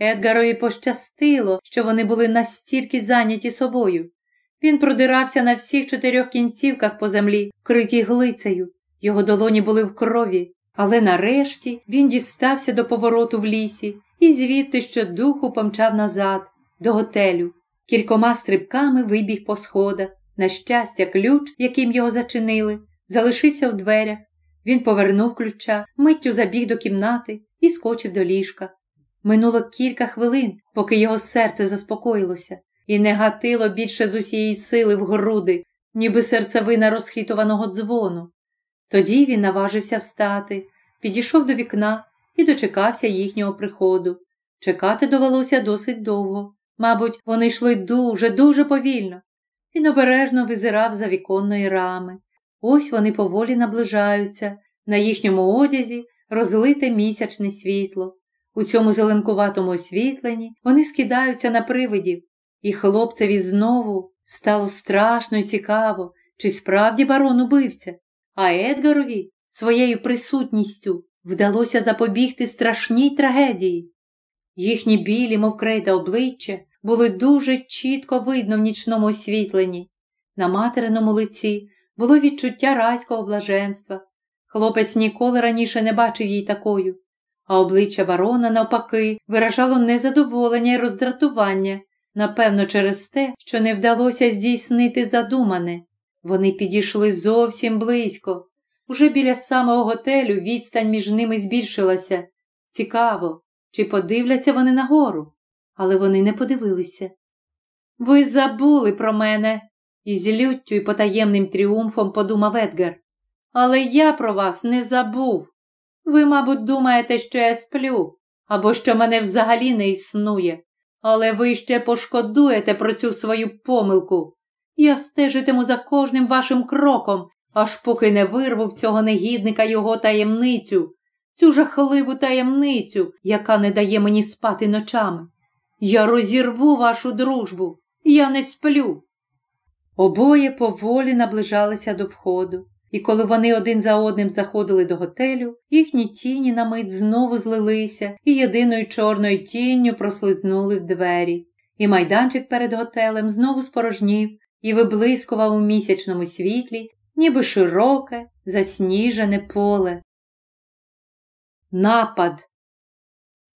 Едгарові пощастило, що вони були настільки зайняті собою. Він продирався на всіх чотирьох кінцівках по землі, критій глицею. Його долоні були в крові, але нарешті він дістався до повороту в лісі і звідти що духу помчав назад, до готелю. Кількома стрибками вибіг по сходах. На щастя, ключ, яким його зачинили, залишився в дверях, він повернув ключа, миттю забіг до кімнати і скочив до ліжка. Минуло кілька хвилин, поки його серце заспокоїлося, і не гатило більше з усієї сили в груди, ніби серцевина розхитуваного дзвону. Тоді він наважився встати, підійшов до вікна і дочекався їхнього приходу. Чекати довелося досить довго. Мабуть, вони йшли дуже, дуже повільно. Він обережно визирав за віконної рами. Ось вони поволі наближаються, на їхньому одязі розлите місячне світло. У цьому зеленкуватому освітленні вони скидаються на привидів, і хлопцеві знову стало страшно і цікаво, чи справді барон убивця, а Едгарові своєю присутністю вдалося запобігти страшній трагедії. Їхні білі, мов крейда обличчя були дуже чітко видно в нічному освітленні. На материному лиці було відчуття райського блаженства. Хлопець ніколи раніше не бачив її такою, а обличчя барона, навпаки, виражало незадоволення і роздратування, напевно, через те, що не вдалося здійснити задумане. Вони підійшли зовсім близько. Уже біля самого готелю відстань між ними збільшилася. Цікаво, чи подивляться вони нагору, але вони не подивилися. Ви забули про мене, із люттю і потаємним тріумфом подумав Едгар. Але я про вас не забув. Ви, мабуть, думаєте, що я сплю, або що мене взагалі не існує, але ви ще пошкодуєте про цю свою помилку. Я стежитиму за кожним вашим кроком, аж поки не вирву в цього негідника його таємницю, цю жахливу таємницю, яка не дає мені спати ночами. Я розірву вашу дружбу, я не сплю. Обоє поволі наближалися до входу, і коли вони один за одним заходили до готелю, їхні тіні на мить знову злилися і єдиною чорною тінню прослизнули в двері. І майданчик перед готелем знову спорожнів і виблискував у місячному світлі, ніби широке, засніжене поле. Напад.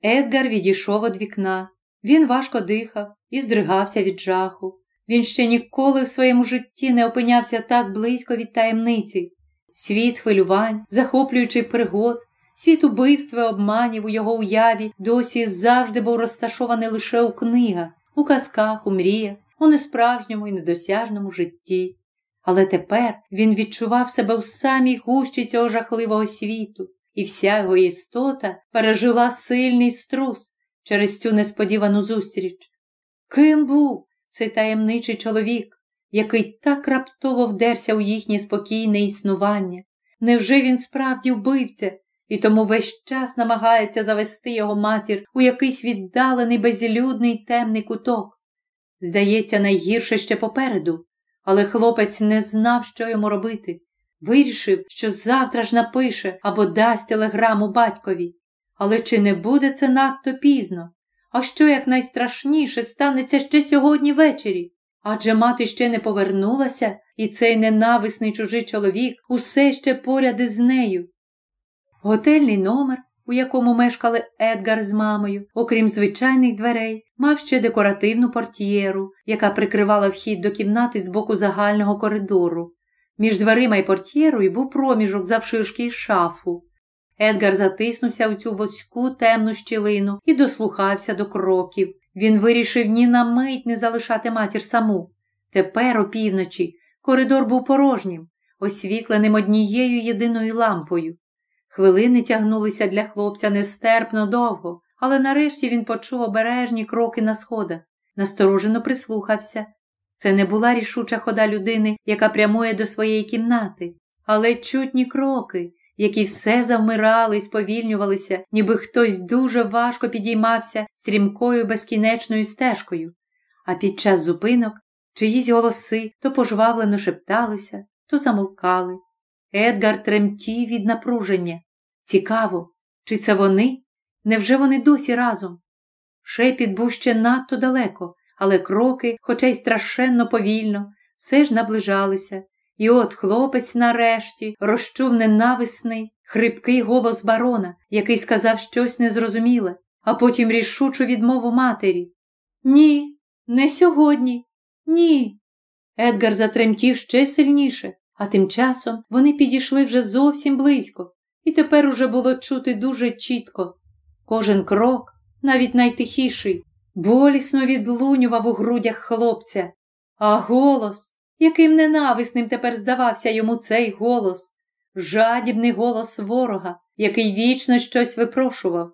Едгар відійшов від вікна. Він важко дихав і здригався від жаху. Він ще ніколи в своєму житті не опинявся так близько від таємниці. Світ хвилювань, захоплюючих пригод, світ убивства, обманів у його уяві досі завжди був розташований лише у книгах, у казках, у мріях, у несправжньому і недосяжному житті. Але тепер він відчував себе в самій гущі цього жахливого світу, і вся його істота пережила сильний струс через цю несподівану зустріч. Ким був? Це таємничий чоловік, який так раптово вдерся у їхнє спокійне існування. Невже він справді вбивця, і тому весь час намагається завести його матір у якийсь віддалений, безлюдний темний куток? Здається, найгірше ще попереду, але хлопець не знав, що йому робити. Вирішив, що завтра ж напише або дасть телеграму батькові. Але чи не буде це надто пізно? А що як найстрашніше станеться ще сьогодні ввечері? Адже мати ще не повернулася, і цей ненависний чужий чоловік усе ще поряд із нею. Готельний номер, у якому мешкали Едгар з мамою, окрім звичайних дверей, мав ще декоративну портьєру, яка прикривала вхід до кімнати з боку загального коридору. Між дверима і портьєрою був проміжок завширшки й шафу. Едгар затиснувся у цю вузьку темну щілину і дослухався до кроків. Він вирішив ні на мить не залишати матір саму. Тепер, опівночі, коридор був порожнім, освітленим однією єдиною лампою. Хвилини тягнулися для хлопця нестерпно довго, але нарешті він почув обережні кроки на сходах. Насторожено прислухався. Це не була рішуча хода людини, яка прямує до своєї кімнати, але чутні кроки, які все завмирали і сповільнювалися, ніби хтось дуже важко підіймався стрімкою безкінечною стежкою, а під час зупинок чиїсь голоси то пожвавлено шепталися, то замовкали. Едгар тремтів від напруження. Цікаво, чи це вони? Невже вони досі разом? Шепіт був ще надто далеко, але кроки, хоча й страшенно повільно, все ж наближалися, і от хлопець, нарешті, розчув ненависний, хрипкий голос барона, який сказав щось незрозуміле, а потім рішучу відмову матері. Ні, не сьогодні, ні. Едгар затремтів ще сильніше, а тим часом вони підійшли вже зовсім близько, і тепер уже було чути дуже чітко. Кожен крок, навіть найтихіший, болісно відлунював у грудях хлопця, а голос яким ненависним тепер здавався йому цей голос, жадібний голос ворога, який вічно щось випрошував.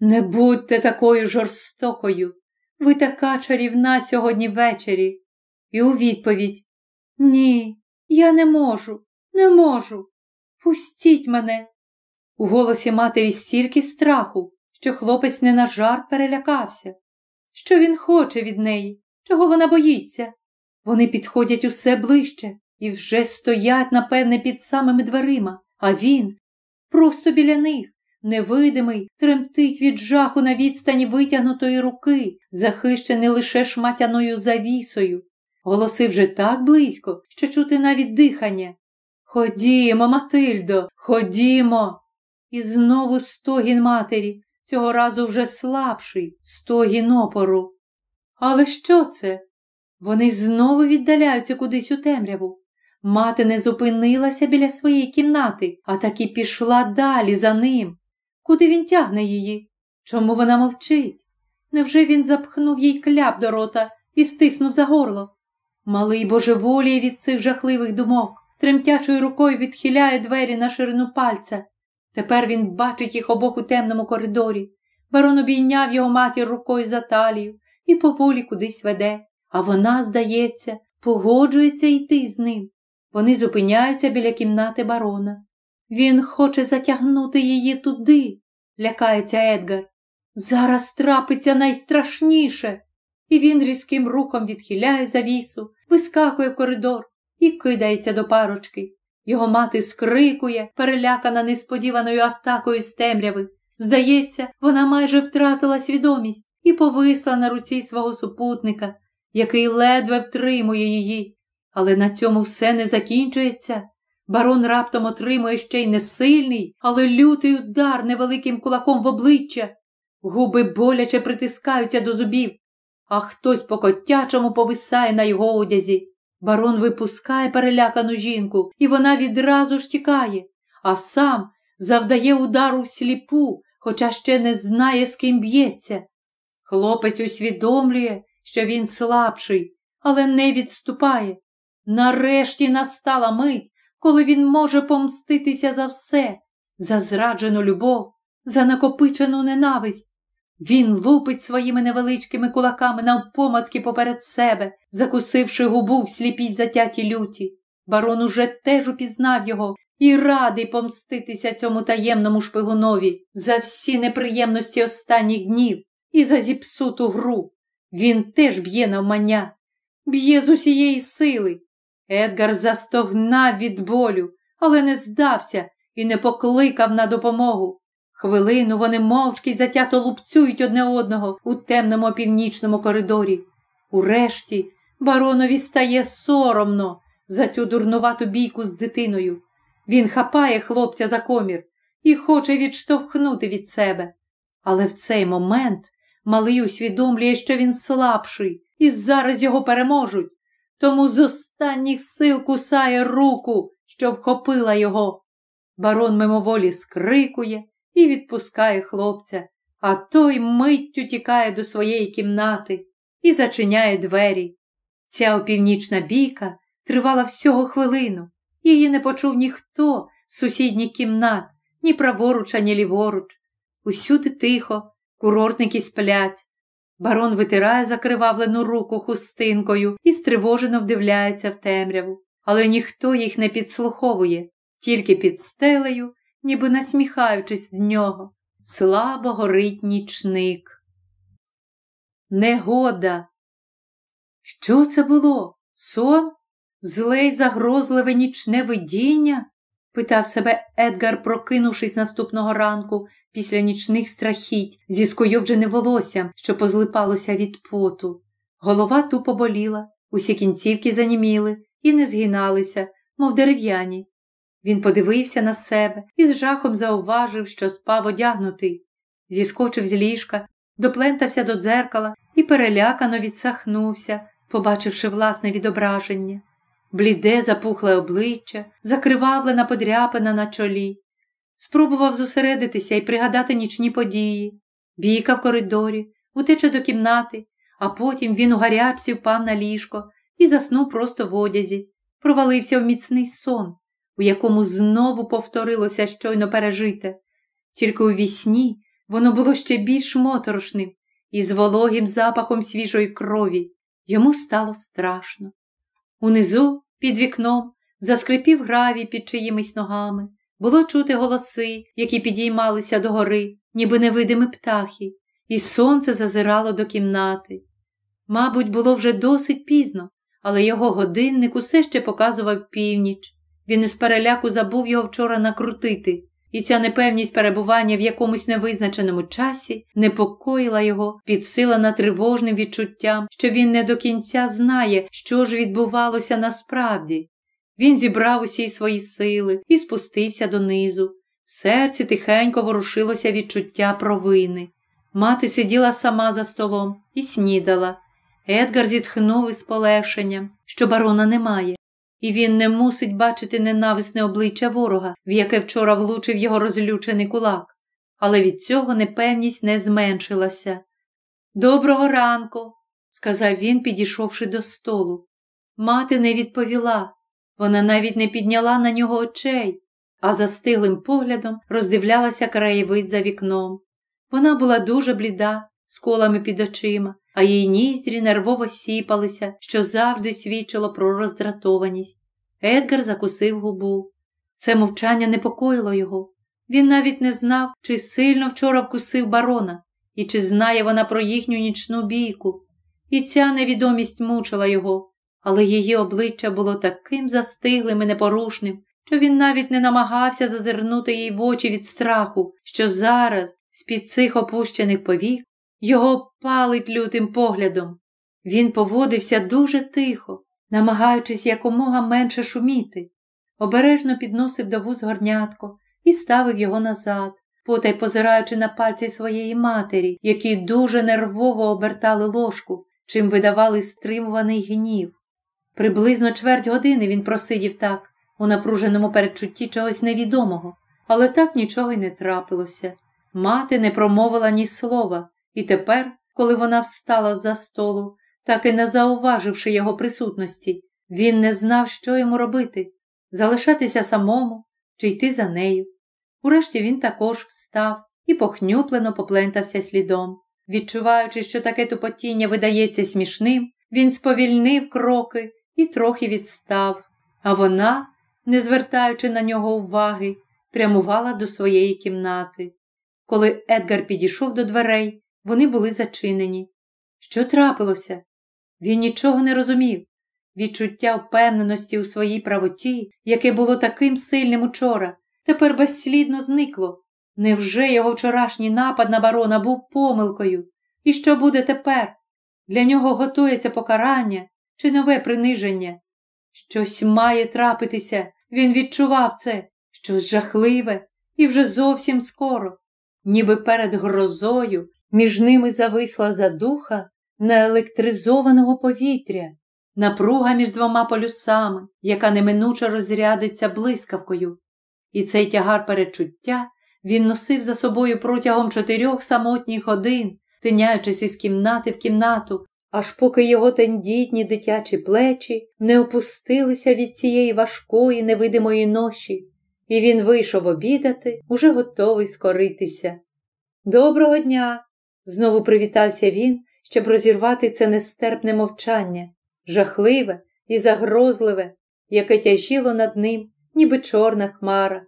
Не будьте такою жорстокою, ви така чарівна сьогодні ввечері. І у відповідь Ні, я не можу, не можу. Пустіть мене. У голосі матері стільки страху, що хлопець не на жарт перелякався. Що він хоче від неї, чого вона боїться? Вони підходять усе ближче і вже стоять, напевне, під самими дверима, а він просто біля них, невидимий, тремтить від жаху на відстані витягнутої руки, захищений лише шматяною завісою. Голоси вже так близько, що чути навіть дихання. Ходімо, Матильдо, ходімо. І знову стогін матері, цього разу вже слабший, стогін опору. Але що це? Вони знову віддаляються кудись у темряву. Мати не зупинилася біля своєї кімнати, а таки пішла далі за ним. Куди він тягне її? Чому вона мовчить? Невже він запхнув їй кляп до рота і стиснув за горло? Малий божеволіє від цих жахливих думок, тремтячою рукою відхиляє двері на ширину пальця. Тепер він бачить їх обох у темному коридорі. Барон обійняв його матір рукою за талію і поволі кудись веде а вона, здається, погоджується йти з ним. Вони зупиняються біля кімнати барона. Він хоче затягнути її туди, лякається Едгар. Зараз трапиться найстрашніше. І він різким рухом відхиляє завісу, вискакує в коридор і кидається до парочки. Його мати скрикує, перелякана несподіваною атакою з темряви. Здається, вона майже втратила свідомість і повисла на руці свого супутника, який ледве втримує її. Але на цьому все не закінчується. Барон раптом отримує ще й не сильний, але лютий удар невеликим кулаком в обличчя. Губи боляче притискаються до зубів, а хтось по котячому повисає на його одязі. Барон випускає перелякану жінку, і вона відразу ж тікає, а сам завдає удару сліпу, хоча ще не знає, з ким б'ється. Хлопець усвідомлює, що він слабший, але не відступає. Нарешті настала мить, коли він може помститися за все, за зраджену любов, за накопичену ненависть. Він лупить своїми невеличкими кулаками навпомацки поперед себе, закусивши губу в сліпій затятій люті. Барон уже теж упізнав його і радий помститися цьому таємному шпигунові за всі неприємності останніх днів і за зіпсуту гру. Він теж б'є навмання, б'є з усієї сили. Едгар застогнав від болю, але не здався і не покликав на допомогу. Хвилину вони мовчки й затято лупцюють одне одного у темному північному коридорі. Урешті баронові стає соромно за цю дурнувату бійку з дитиною. Він хапає хлопця за комір і хоче відштовхнути від себе. Але в цей момент Малий усвідомлює, що він слабший і зараз його переможуть, тому з останніх сил кусає руку, що вхопила його. Барон мимоволі скрикує і відпускає хлопця, а той миттю тікає до своєї кімнати і зачиняє двері. Ця опівнічна бійка тривала всього хвилину. Її не почув ніхто з сусідніх кімнат, ні праворуч, ані ліворуч. Усюди тихо, курортники сплять. Барон витирає закривавлену руку хустинкою і стривожено вдивляється в темряву, але ніхто їх не підслуховує, тільки під стелею, ніби насміхаючись з нього. Слабо горить нічник. Негода. Що це було? Сон? Зле й загрозливе нічне видіння? питав себе Едгар, прокинувшись наступного ранку після нічних страхіть, зі скуйовджене волоссям, що позлипалося від поту. Голова тупо боліла, усі кінцівки заніміли і не згиналися, мов дерев'яні. Він подивився на себе і з жахом зауважив, що спав одягнутий. Зіскочив з ліжка, доплентався до дзеркала і перелякано відсахнувся, побачивши власне відображення бліде, запухле обличчя, закривавлена подряпина на чолі. Спробував зосередитися і пригадати нічні події, бійка в коридорі, утече до кімнати, а потім він у гарячці впав на ліжко і заснув просто в одязі, провалився в міцний сон, у якому знову повторилося щойно пережите. Тільки у вісні воно було ще більш моторошним і з вологим запахом свіжої крові. Йому стало страшно. Унизу, під вікном, заскрипів гравій під чиїмись ногами. Було чути голоси, які підіймалися до гори, ніби невидимі птахи, і сонце зазирало до кімнати. Мабуть, було вже досить пізно, але його годинник усе ще показував північ. Він із переляку забув його вчора накрутити і ця непевність перебування в якомусь невизначеному часі непокоїла його, підсилена тривожним відчуттям, що він не до кінця знає, що ж відбувалося насправді. Він зібрав усі свої сили і спустився донизу. В серці тихенько ворушилося відчуття провини. Мати сиділа сама за столом і снідала. Едгар зітхнув із полегшенням, що барона немає і він не мусить бачити ненависне обличчя ворога, в яке вчора влучив його розлючений кулак, але від цього непевність не зменшилася. Доброго ранку, сказав він, підійшовши до столу. Мати не відповіла, вона навіть не підняла на нього очей, а застиглим поглядом роздивлялася краєвид за вікном. Вона була дуже бліда, з колами під очима, а її ніздрі нервово сіпалися, що завжди свідчило про роздратованість. Едгар закусив губу. Це мовчання непокоїло його. Він навіть не знав, чи сильно вчора вкусив барона, і чи знає вона про їхню нічну бійку. І ця невідомість мучила його, але її обличчя було таким застиглим і непорушним, що він навіть не намагався зазирнути їй в очі від страху, що зараз, з під цих опущених повік, його палить лютим поглядом. Він поводився дуже тихо, намагаючись якомога менше шуміти. Обережно підносив до вуз горнятко і ставив його назад, потай позираючи на пальці своєї матері, які дуже нервово обертали ложку, чим видавали стримуваний гнів. Приблизно чверть години він просидів так, у напруженому передчутті чогось невідомого, але так нічого й не трапилося. Мати не промовила ні слова. І тепер, коли вона встала з за столу, так і не зауваживши його присутності, він не знав, що йому робити залишатися самому чи йти за нею. Урешті він також встав і похнюплено поплентався слідом. Відчуваючи, що таке тупотіння видається смішним, він сповільнив кроки і трохи відстав, а вона, не звертаючи на нього уваги, прямувала до своєї кімнати. Коли Едгар підійшов до дверей, вони були зачинені. Що трапилося? Він нічого не розумів. Відчуття впевненості у своїй правоті, яке було таким сильним учора, тепер безслідно зникло. Невже його вчорашній напад на барона був помилкою? І що буде тепер? Для нього готується покарання чи нове приниження? Щось має трапитися, він відчував це, щось жахливе і вже зовсім скоро, ніби перед грозою між ними зависла задуха наелектризованого повітря, напруга між двома полюсами, яка неминуче розрядиться блискавкою, і цей тягар перечуття він носив за собою протягом чотирьох самотніх годин, тиняючись із кімнати в кімнату, аж поки його тендітні дитячі плечі не опустилися від цієї важкої, невидимої ноші, і він вийшов обідати, уже готовий скоритися. Доброго дня! Знову привітався він, щоб розірвати це нестерпне мовчання, жахливе і загрозливе, яке тяжіло над ним, ніби чорна хмара.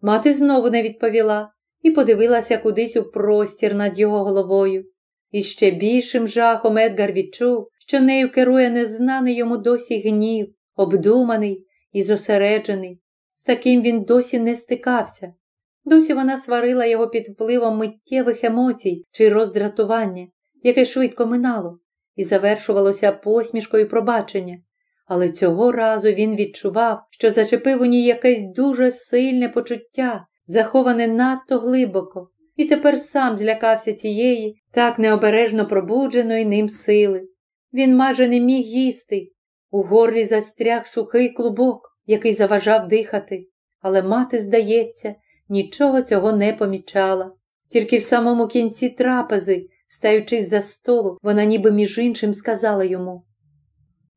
Мати знову не відповіла і подивилася кудись у простір над його головою. І ще більшим жахом Едгар відчув, що нею керує незнаний йому досі гнів, обдуманий і зосереджений. З таким він досі не стикався. Досі вона сварила його під впливом миттєвих емоцій чи роздратування, яке швидко минало, і завершувалося посмішкою пробачення. Але цього разу він відчував, що зачепив у ній якесь дуже сильне почуття, заховане надто глибоко, і тепер сам злякався цієї, так необережно пробудженої ним сили. Він майже не міг їсти. У горлі застряг сухий клубок, який заважав дихати. Але мати, здається, нічого цього не помічала. Тільки в самому кінці трапези, встаючись за столу, вона ніби між іншим сказала йому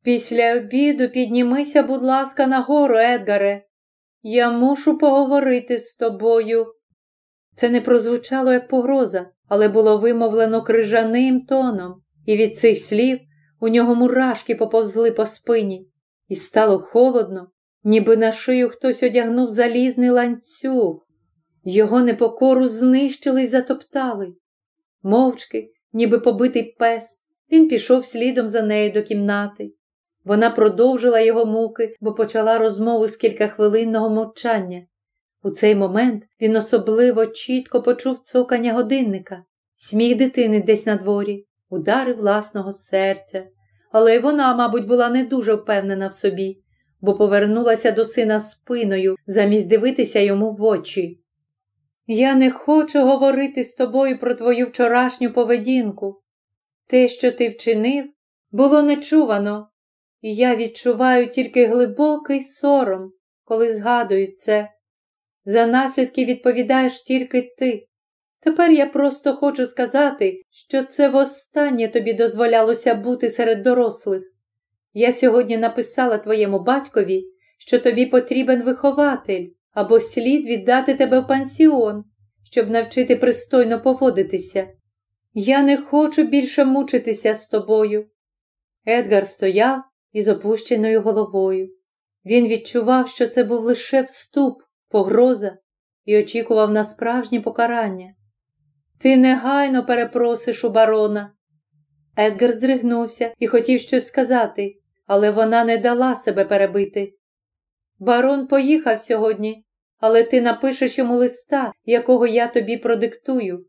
Після обіду піднімися, будь ласка, нагору, Едгаре. Я мушу поговорити з тобою. Це не прозвучало як погроза, але було вимовлено крижаним тоном, і від цих слів у нього мурашки поповзли по спині, і стало холодно, ніби на шию хтось одягнув залізний ланцюг. Його непокору знищили й затоптали. Мовчки, ніби побитий пес, він пішов слідом за нею до кімнати. Вона продовжила його муки, бо почала розмову з кількахвилинного мовчання. У цей момент він особливо чітко почув цокання годинника, сміх дитини десь на дворі, удари власного серця. Але й вона, мабуть, була не дуже впевнена в собі, бо повернулася до сина спиною замість дивитися йому в очі. Я не хочу говорити з тобою про твою вчорашню поведінку. Те, що ти вчинив, було нечувано, і я відчуваю тільки глибокий сором, коли згадую це. За наслідки відповідаєш тільки ти. Тепер я просто хочу сказати, що це востаннє тобі дозволялося бути серед дорослих. Я сьогодні написала твоєму батькові, що тобі потрібен вихователь або слід віддати тебе в пансіон, щоб навчити пристойно поводитися. Я не хочу більше мучитися з тобою. Едгар стояв із опущеною головою. Він відчував, що це був лише вступ, погроза, і очікував на справжнє покарання. Ти негайно перепросиш у барона. Едгар здригнувся і хотів щось сказати, але вона не дала себе перебити. Барон поїхав сьогодні, але ти напишеш йому листа, якого я тобі продиктую.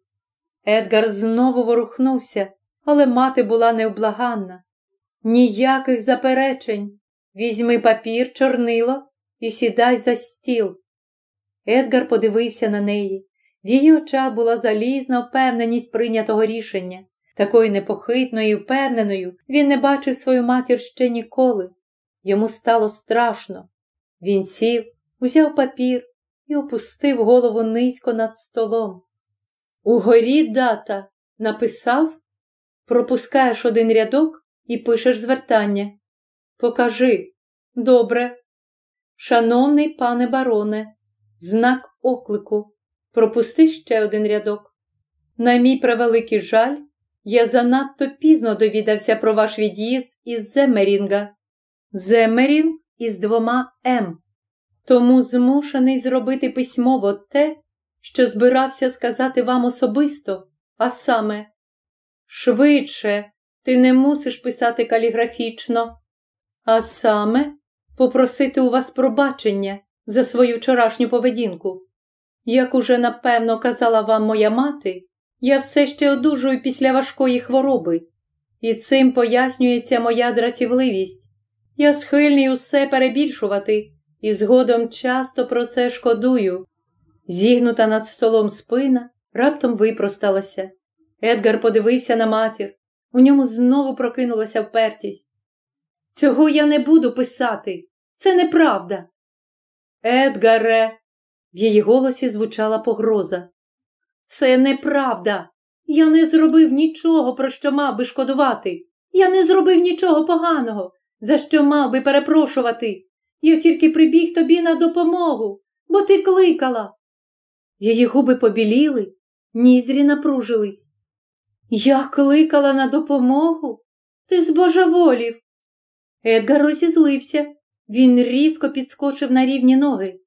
Едгар знову ворухнувся, але мати була невблаганна. Ніяких заперечень. Візьми папір, чорнило і сідай за стіл. Едгар подивився на неї. В її очах була залізна впевненість прийнятого рішення. Такою непохитною і впевненою він не бачив свою матір ще ніколи. Йому стало страшно. Він сів, узяв папір, і опустив голову низько над столом. Угорі дата написав, пропускаєш один рядок і пишеш звертання. Покажи, добре. Шановний пане бароне, знак оклику. Пропусти ще один рядок. На мій превеликий жаль, я занадто пізно довідався про ваш від'їзд із Земерінга. Земерінг із двома М тому змушений зробити письмово те, що збирався сказати вам особисто, а саме, швидше, ти не мусиш писати каліграфічно, а саме попросити у вас пробачення за свою вчорашню поведінку. Як уже напевно казала вам моя мати, я все ще одужую після важкої хвороби, і цим пояснюється моя дратівливість. Я схильний усе перебільшувати і згодом часто про це шкодую. Зігнута над столом спина раптом випросталася. Едгар подивився на матір. У ньому знову прокинулася впертість. Цього я не буду писати. Це неправда. Едгаре, в її голосі звучала погроза. Це неправда. Я не зробив нічого, про що мав би шкодувати. Я не зробив нічого поганого, за що мав би перепрошувати. Я тільки прибіг тобі на допомогу, бо ти кликала. Її губи побіліли, нізрі напружились. Я кликала на допомогу? Ти збожеволів. Едгар розізлився. Він різко підскочив на рівні ноги.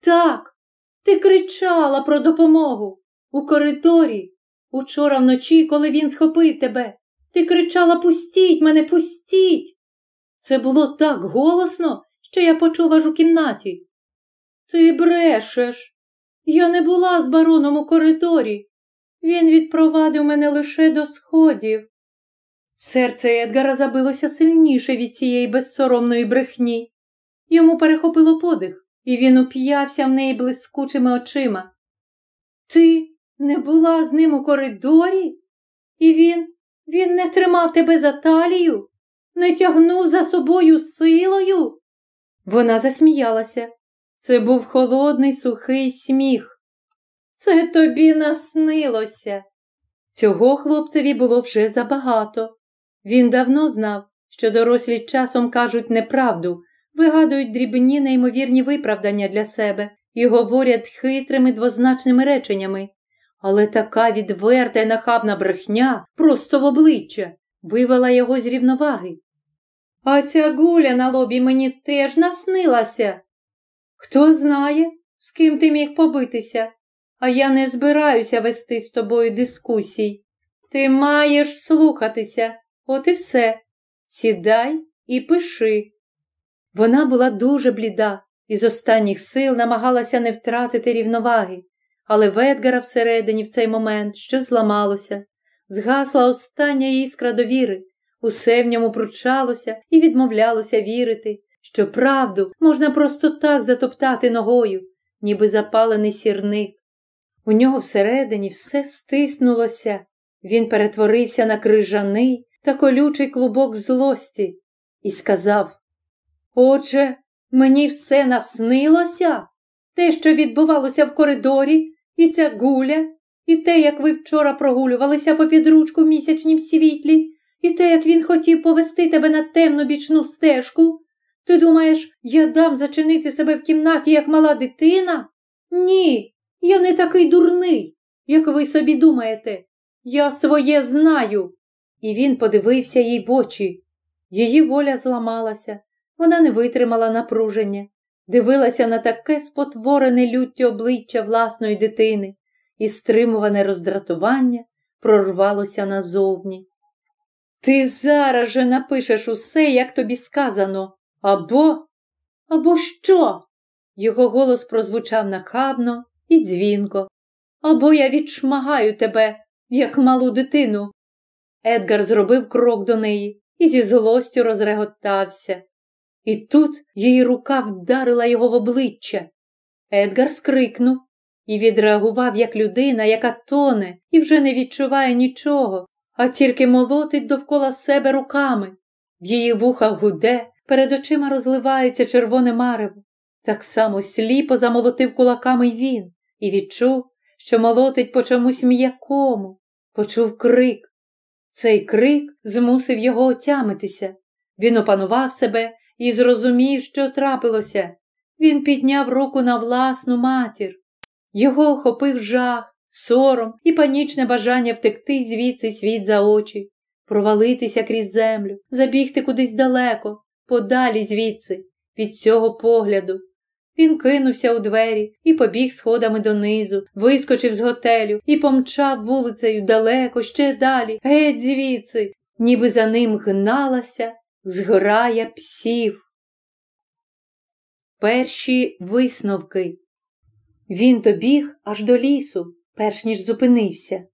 Так, ти кричала про допомогу у коридорі. Учора вночі, коли він схопив тебе. Ти кричала Пустіть мене, пустіть. Це було так голосно, що я почув аж у кімнаті. Ти брешеш. Я не була з бароном у коридорі. Він відпровадив мене лише до сходів. Серце Едгара забилося сильніше від цієї безсоромної брехні. Йому перехопило подих, і він уп'явся в неї блискучими очима. Ти не була з ним у коридорі? І він він не тримав тебе за талію, не тягнув за собою силою. Вона засміялася. Це був холодний сухий сміх. Це тобі наснилося. Цього хлопцеві було вже забагато. Він давно знав, що дорослі часом кажуть неправду, вигадують дрібні неймовірні виправдання для себе і говорять хитрими двозначними реченнями. Але така відверта і нахабна брехня просто в обличчя вивела його з рівноваги. А ця гуля на лобі мені теж наснилася. Хто знає, з ким ти міг побитися, а я не збираюся вести з тобою дискусій. Ти маєш слухатися, от і все. Сідай і пиши. Вона була дуже бліда і з останніх сил намагалася не втратити рівноваги, але в Едгара всередині в цей момент щось зламалося, згасла остання іскра довіри. Усе в ньому пручалося і відмовлялося вірити, що правду можна просто так затоптати ногою, ніби запалений сірник. У нього всередині все стиснулося, він перетворився на крижаний та колючий клубок злості і сказав: Отже, мені все наснилося, те, що відбувалося в коридорі, і ця гуля, і те, як ви вчора прогулювалися по підручку в місячнім світлі. І те, як він хотів повести тебе на темну бічну стежку. Ти думаєш, я дам зачинити себе в кімнаті, як мала дитина? Ні, я не такий дурний, як ви собі думаєте. Я своє знаю. І він подивився їй в очі. Її воля зламалася, вона не витримала напруження, дивилася на таке спотворене люттє обличчя власної дитини, і стримуване роздратування прорвалося назовні. Ти зараз же напишеш усе, як тобі сказано, або, або що? Його голос прозвучав нахабно і дзвінко. Або я відшмагаю тебе, як малу дитину. Едгар зробив крок до неї і зі злостю розреготався. І тут її рука вдарила його в обличчя. Едгар скрикнув і відреагував як людина, яка тоне і вже не відчуває нічого, а тільки молотить довкола себе руками. В її вухах гуде, перед очима розливається червоне марево. Так само сліпо замолотив кулаками й він і відчув, що молотить по чомусь м'якому, почув крик. Цей крик змусив його отямитися. Він опанував себе і зрозумів, що трапилося. Він підняв руку на власну матір. Його охопив жах, сором і панічне бажання втекти звідси світ за очі, провалитися крізь землю, забігти кудись далеко, подалі звідси, від цього погляду. Він кинувся у двері і побіг сходами донизу, вискочив з готелю і помчав вулицею далеко, ще далі, геть звідси, ніби за ним гналася зграя псів. Перші висновки. Він добіг аж до лісу, перш ніж зупинився.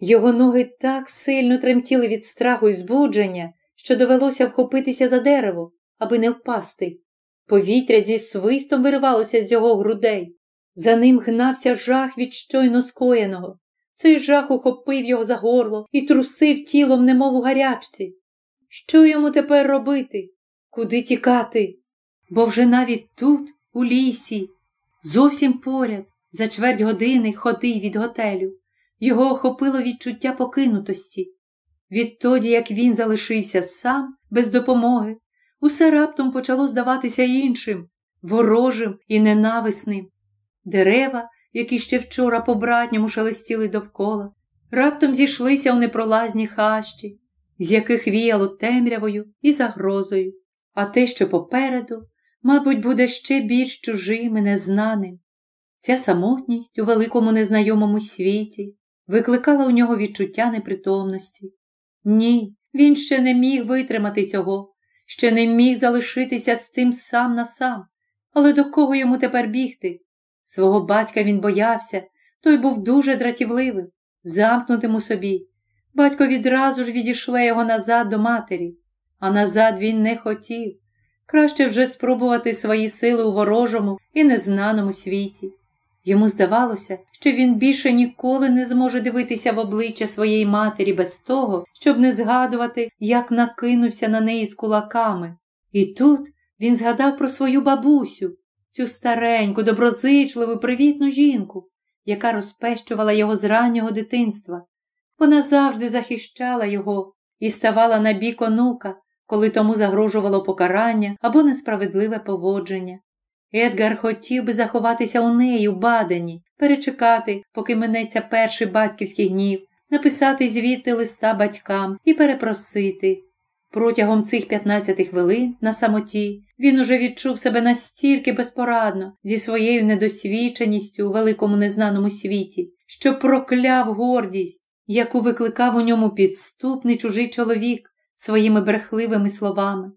Його ноги так сильно тремтіли від страху і збудження, що довелося вхопитися за дерево, аби не впасти. Повітря зі свистом виривалося з його грудей. За ним гнався жах від щойно скоєного. Цей жах ухопив його за горло і трусив тілом, немов у гарячці. Що йому тепер робити? Куди тікати? Бо вже навіть тут, у лісі, зовсім поряд, за чверть години ходи від готелю. Його охопило відчуття покинутості. Відтоді, як він залишився сам, без допомоги, усе раптом почало здаватися іншим, ворожим і ненависним. Дерева, які ще вчора по братньому шелестіли довкола, раптом зійшлися у непролазні хащі, з яких віяло темрявою і загрозою, а те, що попереду, мабуть, буде ще більш чужим і незнаним. Ця самотність у великому незнайомому світі викликала у нього відчуття непритомності. Ні, він ще не міг витримати цього, ще не міг залишитися з цим сам на сам. Але до кого йому тепер бігти? Свого батька він боявся, той був дуже дратівливим, замкнутим у собі. Батько відразу ж відійшле його назад до матері, а назад він не хотів. Краще вже спробувати свої сили у ворожому і незнаному світі. Йому здавалося, що він більше ніколи не зможе дивитися в обличчя своєї матері без того, щоб не згадувати, як накинувся на неї з кулаками. І тут він згадав про свою бабусю, цю стареньку, доброзичливу, привітну жінку, яка розпещувала його з раннього дитинства. Вона завжди захищала його і ставала на бік онука, коли тому загрожувало покарання або несправедливе поводження. Едгар хотів би заховатися у неї, у бадені, перечекати, поки минеться перший батьківський гнів, написати звідти листа батькам і перепросити. Протягом цих 15 хвилин на самоті він уже відчув себе настільки безпорадно зі своєю недосвідченістю у великому незнаному світі, що прокляв гордість, яку викликав у ньому підступний чужий чоловік своїми брехливими словами.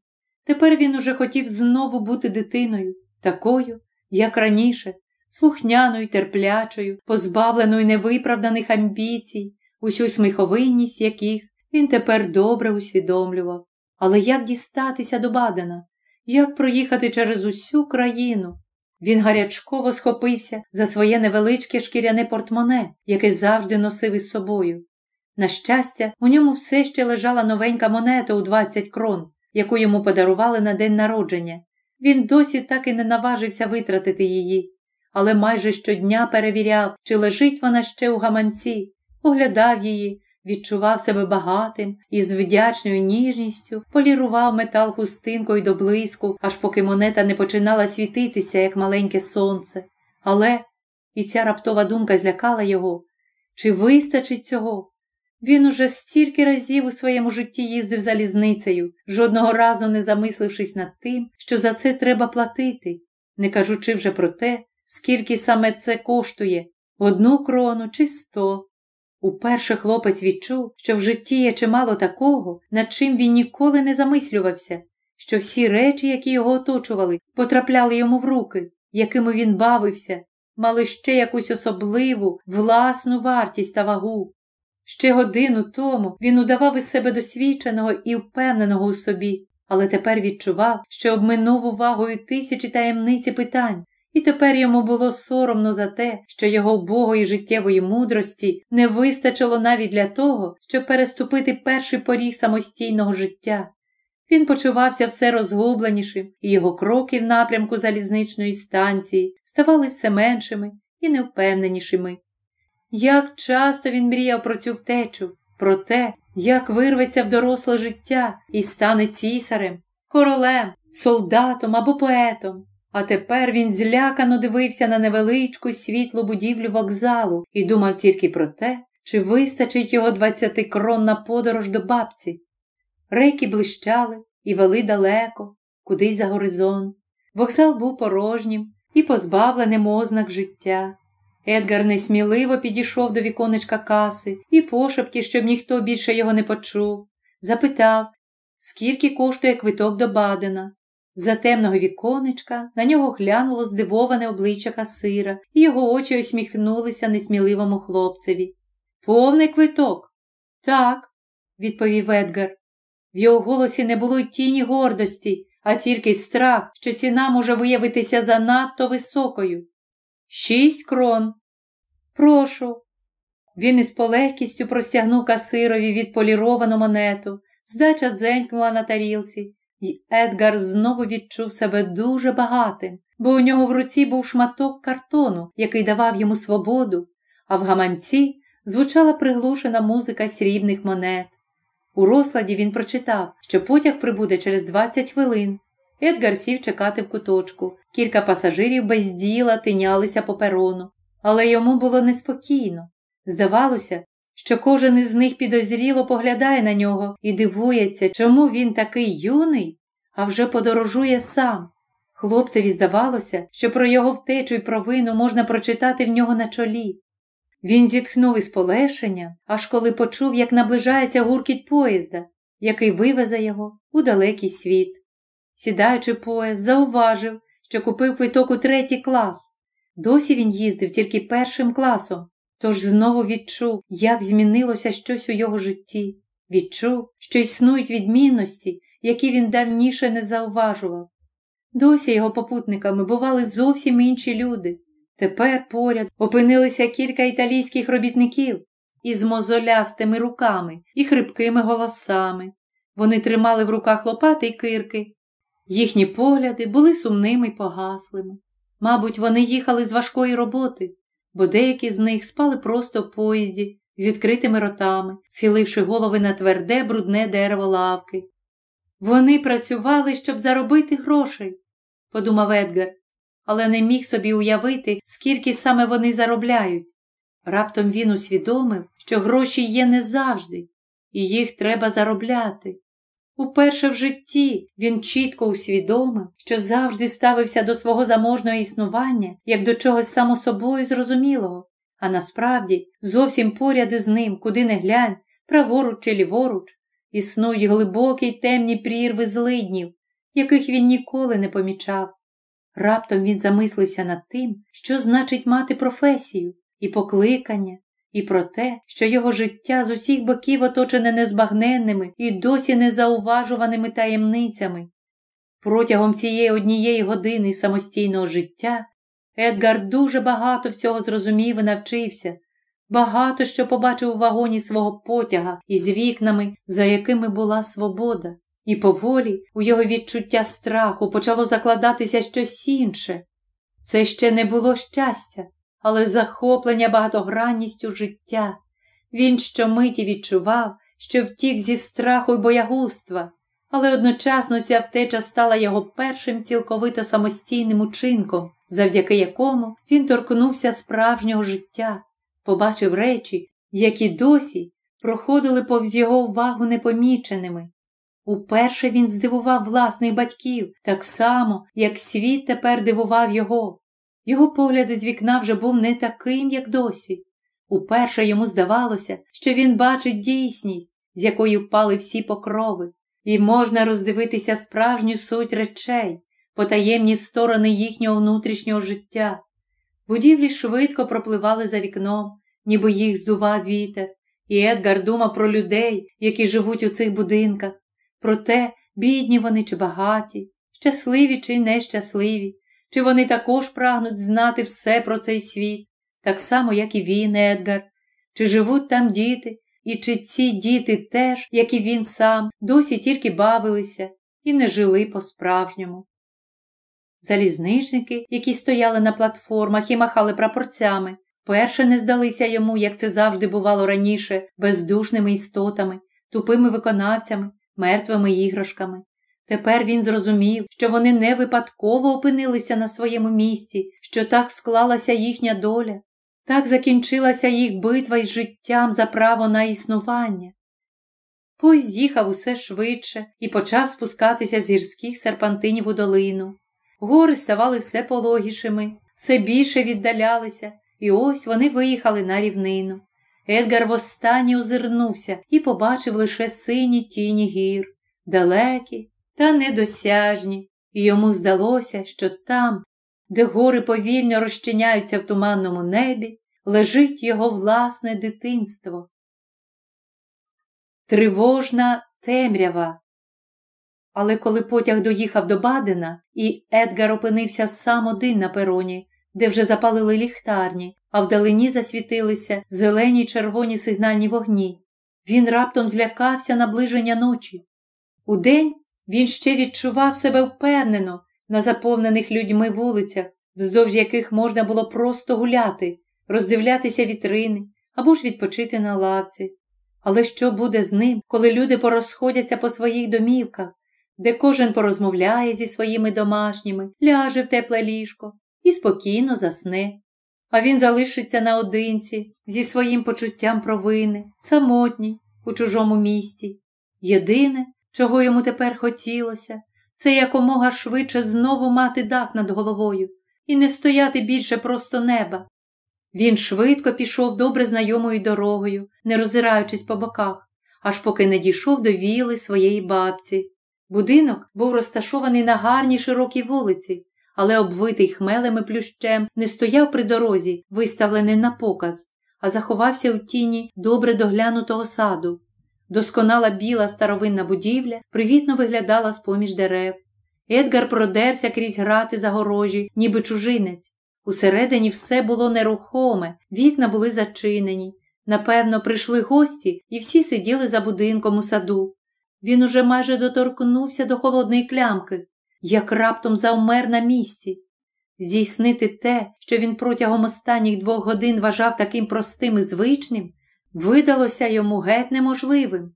Тепер він уже хотів знову бути дитиною, такою, як раніше, слухняною, терплячою, позбавленою невиправданих амбіцій, усю сміховинність яких він тепер добре усвідомлював. Але як дістатися до Бадена? Як проїхати через усю країну? Він гарячково схопився за своє невеличке шкіряне портмоне, яке завжди носив із собою. На щастя, у ньому все ще лежала новенька монета у 20 крон, яку йому подарували на день народження, він досі так і не наважився витратити її, але майже щодня перевіряв, чи лежить вона ще у гаманці, оглядав її, відчував себе багатим і з вдячною ніжністю полірував метал хустинкою до блиску, аж поки монета не починала світитися, як маленьке сонце. Але, і ця раптова думка злякала його, чи вистачить цього? Він уже стільки разів у своєму житті їздив залізницею, жодного разу не замислившись над тим, що за це треба платити, не кажучи вже про те, скільки саме це коштує одну крону чи сто. Уперше хлопець відчув, що в житті є чимало такого, над чим він ніколи не замислювався, що всі речі, які його оточували, потрапляли йому в руки, якими він бавився, мали ще якусь особливу, власну вартість та вагу. Ще годину тому він удавав із себе досвідченого і впевненого у собі, але тепер відчував, що обминув увагою тисячі таємниці питань, і тепер йому було соромно за те, що його убогої життєвої мудрості не вистачило навіть для того, щоб переступити перший поріг самостійного життя. Він почувався все розгубленішим, і його кроки в напрямку залізничної станції ставали все меншими і невпевненішими. Як часто він мріяв про цю втечу, про те, як вирветься в доросле життя і стане цісарем, королем, солдатом або поетом. А тепер він злякано дивився на невеличку світлу будівлю вокзалу і думав тільки про те, чи вистачить його двадцятикронна подорож до бабці. Рейки блищали і вели далеко, кудись за горизонт. Вокзал був порожнім і позбавленим ознак життя. Едгар несміливо підійшов до віконечка каси і пошепки, щоб ніхто більше його не почув, запитав, скільки коштує квиток до Бадена. За темного віконечка на нього глянуло здивоване обличчя касира, і його очі усміхнулися несміливому хлопцеві. Повний квиток. Так, відповів Едгар. В його голосі не було й тіні гордості, а тільки страх, що ціна може виявитися занадто високою. Шість крон. Прошу. Він із полегкістю простягнув касирові відполіровану монету. Здача дзенькнула на тарілці, і Едгар знову відчув себе дуже багатим, бо у нього в руці був шматок картону, який давав йому свободу, а в гаманці звучала приглушена музика срібних монет. У розкладі він прочитав, що потяг прибуде через 20 хвилин. Едгар сів чекати в куточку, Кілька пасажирів без діла тинялися по перону, але йому було неспокійно. Здавалося, що кожен із них підозріло поглядає на нього і дивується, чому він такий юний, а вже подорожує сам. Хлопцеві здавалося, що про його втечу і провину можна прочитати в нього на чолі. Він зітхнув із полешенням, аж коли почув, як наближається гуркіт поїзда, який вивезе його у далекий світ. Сідаючи поїзд, зауважив, що купив квиток у третій клас. Досі він їздив тільки першим класом, тож знову відчув, як змінилося щось у його житті. Відчув, що існують відмінності, які він давніше не зауважував. Досі його попутниками бували зовсім інші люди. Тепер поряд опинилися кілька італійських робітників із мозолястими руками і хрипкими голосами. Вони тримали в руках лопати й кирки Їхні погляди були сумними й погаслими. Мабуть, вони їхали з важкої роботи, бо деякі з них спали просто в поїзді з відкритими ротами, схиливши голови на тверде, брудне дерево лавки. Вони працювали, щоб заробити грошей, подумав Едгар, але не міг собі уявити, скільки саме вони заробляють. Раптом він усвідомив, що гроші є не завжди, і їх треба заробляти. Уперше в житті він чітко усвідомив, що завжди ставився до свого заможного існування як до чогось само собою зрозумілого, а насправді зовсім поряд із ним, куди не глянь, праворуч чи ліворуч, існують глибокі й темні прірви злиднів, яких він ніколи не помічав. Раптом він замислився над тим, що значить мати професію і покликання, і про те, що його життя з усіх боків оточене незбагненними і досі незауважуваними таємницями. Протягом цієї однієї години самостійного життя Едгар дуже багато всього зрозумів і навчився, багато що побачив у вагоні свого потяга із вікнами, за якими була свобода, і поволі у його відчуття страху почало закладатися щось інше. Це ще не було щастя, але захоплення багатогранністю життя. Він щомиті відчував, що втік зі страху й боягузтва, але одночасно ця втеча стала його першим цілковито самостійним учинком, завдяки якому він торкнувся справжнього життя, побачив речі, які досі проходили повз його увагу непоміченими. Уперше він здивував власних батьків так само, як світ тепер дивував його. Його погляд із вікна вже був не таким, як досі. Уперше йому здавалося, що він бачить дійсність, з якої впали всі покрови, і можна роздивитися справжню суть речей, потаємні сторони їхнього внутрішнього життя. Будівлі швидко пропливали за вікном, ніби їх здував вітер, і Едгар думав про людей, які живуть у цих будинках, про те, бідні вони чи багаті, щасливі чи нещасливі, чи вони також прагнуть знати все про цей світ, так само, як і він, Едгар? Чи живуть там діти, і чи ці діти теж, як і він сам, досі тільки бавилися і не жили по-справжньому? Залізничники, які стояли на платформах і махали прапорцями, перше не здалися йому, як це завжди бувало раніше, бездушними істотами, тупими виконавцями, мертвими іграшками. Тепер він зрозумів, що вони не випадково опинилися на своєму місці, що так склалася їхня доля, так закінчилася їх битва із життям за право на існування. Поїзд їхав усе швидше і почав спускатися з гірських серпантинів у долину. Гори ставали все пологішими, все більше віддалялися, і ось вони виїхали на рівнину. Едгар востаннє озирнувся і побачив лише сині тіні гір, далекі, та недосяжні, і йому здалося, що там, де гори повільно розчиняються в туманному небі, лежить його власне дитинство. Тривожна темрява. Але коли потяг доїхав до Бадена, і Едгар опинився сам один на пероні, де вже запалили ліхтарні, а вдалині засвітилися зелені червоні сигнальні вогні. Він раптом злякався наближення ночі. Удень він ще відчував себе впевнено на заповнених людьми вулицях, вздовж яких можна було просто гуляти, роздивлятися вітрини або ж відпочити на лавці. Але що буде з ним, коли люди порозходяться по своїх домівках, де кожен порозмовляє зі своїми домашніми, ляже в тепле ліжко і спокійно засне. А він залишиться наодинці зі своїм почуттям провини, самотній у чужому місті. Єдине, Чого йому тепер хотілося, це якомога швидше знову мати дах над головою і не стояти більше просто неба. Він швидко пішов добре знайомою дорогою, не роззираючись по боках, аж поки не дійшов до віли своєї бабці. Будинок був розташований на гарній широкій вулиці, але обвитий хмелем і плющем не стояв при дорозі, виставлений на показ, а заховався у тіні добре доглянутого саду. Досконала біла старовинна будівля привітно виглядала з поміж дерев. Едгар продерся крізь грати загорожі, ніби чужинець. Усередині все було нерухоме, вікна були зачинені. Напевно, прийшли гості і всі сиділи за будинком у саду. Він уже майже доторкнувся до холодної клямки, як раптом завмер на місці. Здійснити те, що він протягом останніх двох годин вважав таким простим і звичним, видалося йому геть неможливим.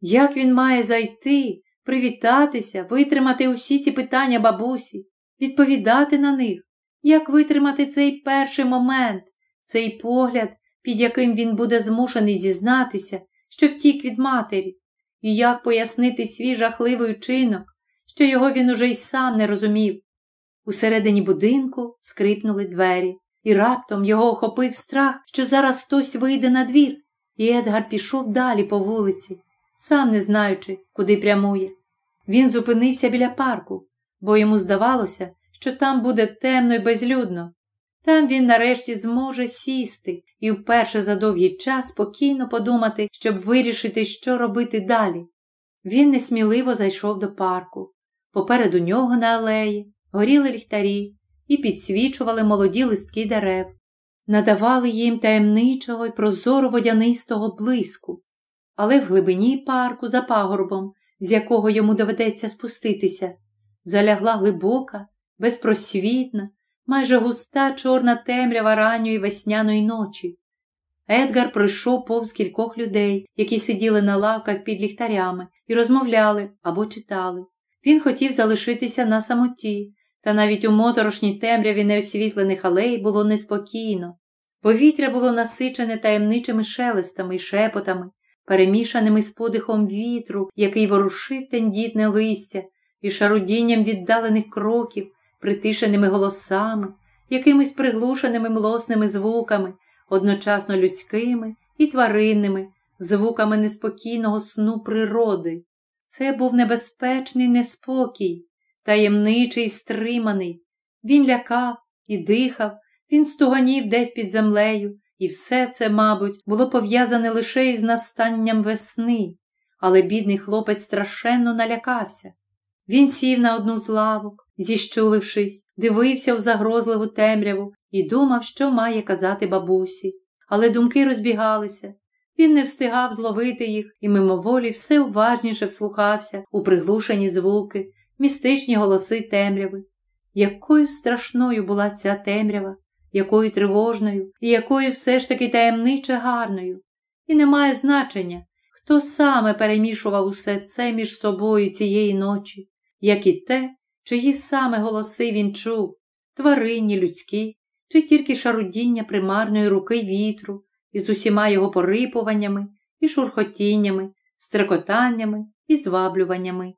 Як він має зайти, привітатися, витримати усі ці питання бабусі, відповідати на них, як витримати цей перший момент, цей погляд, під яким він буде змушений зізнатися, що втік від матері, і як пояснити свій жахливий вчинок, що його він уже й сам не розумів. Усередині будинку скрипнули двері, і раптом його охопив страх, що зараз хтось вийде на двір і Едгар пішов далі по вулиці, сам не знаючи, куди прямує. Він зупинився біля парку, бо йому здавалося, що там буде темно і безлюдно. Там він нарешті зможе сісти і вперше за довгий час спокійно подумати, щоб вирішити, що робити далі. Він несміливо зайшов до парку. Попереду нього на алеї горіли ліхтарі і підсвічували молоді листки дерев надавали їм таємничого й прозоро водянистого блиску, але в глибині парку за пагорбом, з якого йому доведеться спуститися, залягла глибока, безпросвітна, майже густа чорна темрява ранньої весняної ночі. Едгар пройшов повз кількох людей, які сиділи на лавках під ліхтарями і розмовляли або читали. Він хотів залишитися на самоті, та навіть у моторошній темряві неосвітлених алей було неспокійно. Повітря було насичене таємничими шелестами і шепотами, перемішаними з подихом вітру, який ворушив тендітне листя, і шарудінням віддалених кроків, притишеними голосами, якимись приглушеними млосними звуками, одночасно людськими і тваринними, звуками неспокійного сну природи. Це був небезпечний неспокій, таємничий, стриманий. Він лякав і дихав, він стуганів десь під землею, і все це, мабуть, було пов'язане лише із настанням весни, але бідний хлопець страшенно налякався. Він сів на одну з лавок, зіщулившись, дивився у загрозливу темряву і думав, що має казати бабусі. Але думки розбігалися. Він не встигав зловити їх і мимоволі все уважніше вслухався у приглушені звуки, містичні голоси темряви. Якою страшною була ця темрява, якою тривожною і якою все ж таки таємниче гарною. І не має значення, хто саме перемішував усе це між собою цієї ночі, як і те, чиї саме голоси він чув, тваринні, людські, чи тільки шарудіння примарної руки вітру, із усіма його порипуваннями і шурхотіннями, стрекотаннями і зваблюваннями.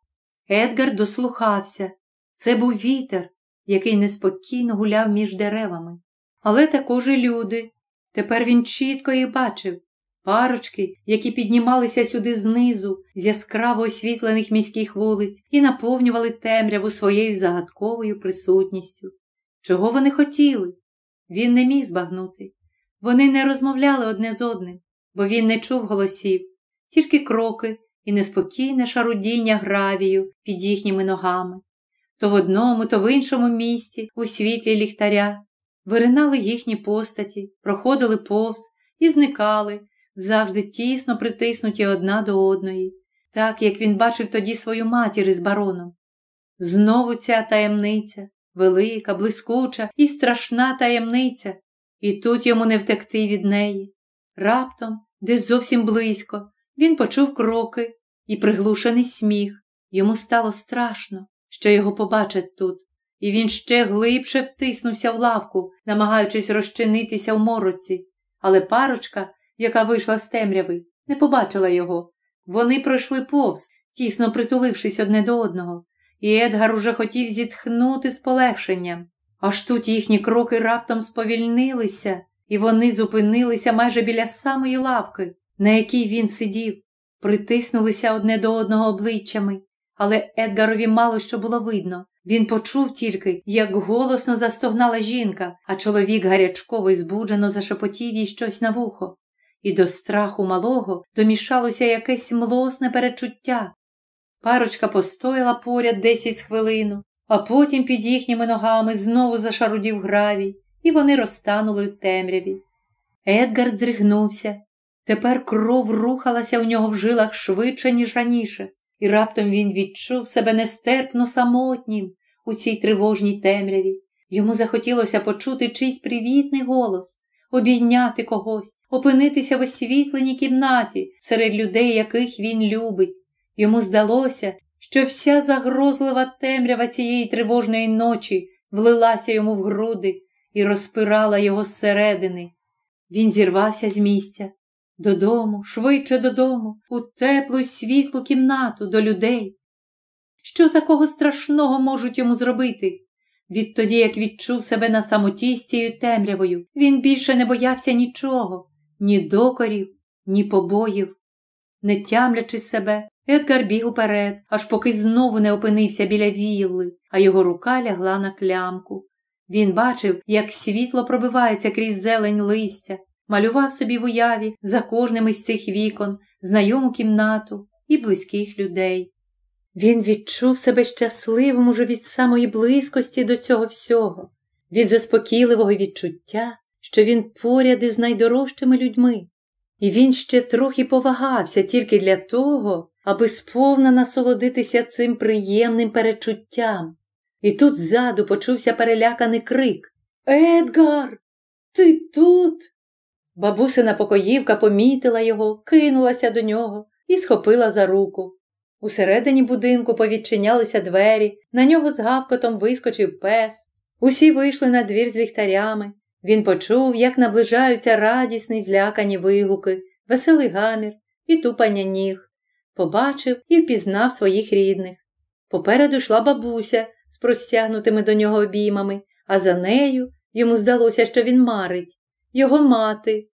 Едгар дослухався це був вітер, який неспокійно гуляв між деревами, але також і люди. Тепер він чітко їх бачив парочки, які піднімалися сюди знизу, з яскраво освітлених міських вулиць, і наповнювали темряву своєю загадковою присутністю. Чого вони хотіли? Він не міг збагнути. Вони не розмовляли одне з одним, бо він не чув голосів, тільки кроки і неспокійне шарудіння гравію під їхніми ногами. То в одному, то в іншому місті, у світлі ліхтаря, виринали їхні постаті, проходили повз і зникали, завжди тісно притиснуті одна до одної, так як він бачив тоді свою матір із бароном. Знову ця таємниця, велика, блискуча і страшна таємниця, і тут йому не втекти від неї. Раптом, десь зовсім близько, він почув кроки і приглушений сміх. Йому стало страшно, що його побачать тут, і він ще глибше втиснувся в лавку, намагаючись розчинитися в мороці. Але парочка, яка вийшла з темряви, не побачила його. Вони пройшли повз, тісно притулившись одне до одного, і Едгар уже хотів зітхнути з полегшенням. Аж тут їхні кроки раптом сповільнилися, і вони зупинилися майже біля самої лавки на якій він сидів, притиснулися одне до одного обличчями, але Едгарові мало що було видно. Він почув тільки, як голосно застогнала жінка, а чоловік гарячково і збуджено зашепотів їй щось на вухо, і до страху малого домішалося якесь млосне перечуття. Парочка постояла поряд десять хвилину, а потім під їхніми ногами знову зашарудів гравій, і вони розтанули у темряві. Едгар здригнувся Тепер кров рухалася у нього в жилах швидше, ніж раніше, і раптом він відчув себе нестерпно самотнім у цій тривожній темряві. Йому захотілося почути чийсь привітний голос, обійняти когось, опинитися в освітленій кімнаті серед людей, яких він любить. Йому здалося, що вся загрозлива темрява цієї тривожної ночі влилася йому в груди і розпирала його зсередини. Він зірвався з місця. Додому, швидше додому, у теплу й світлу кімнату до людей. Що такого страшного можуть йому зробити? Відтоді, як відчув себе на самоті з цією темрявою, він більше не боявся нічого, ні докорів, ні побоїв. Не тямлячи себе, Едгар біг уперед, аж поки знову не опинився біля вілли, а його рука лягла на клямку. Він бачив, як світло пробивається крізь зелень листя, малював собі в уяві за кожним із цих вікон, знайому кімнату і близьких людей. Він відчув себе щасливим уже від самої близькості до цього всього, від заспокійливого відчуття, що він поряд із найдорожчими людьми, і він ще трохи повагався тільки для того, аби сповна насолодитися цим приємним перечуттям. І тут ззаду почувся переляканий крик Едгар, ти тут? Бабусина покоївка помітила його, кинулася до нього і схопила за руку. Усередині будинку повідчинялися двері, на нього з гавкотом вискочив пес. Усі вийшли на двір з ліхтарями. Він почув, як наближаються радісні злякані вигуки, веселий гамір і тупання ніг. Побачив і впізнав своїх рідних. Попереду йшла бабуся з простягнутими до нього обіймами, а за нею йому здалося, що він марить його мати.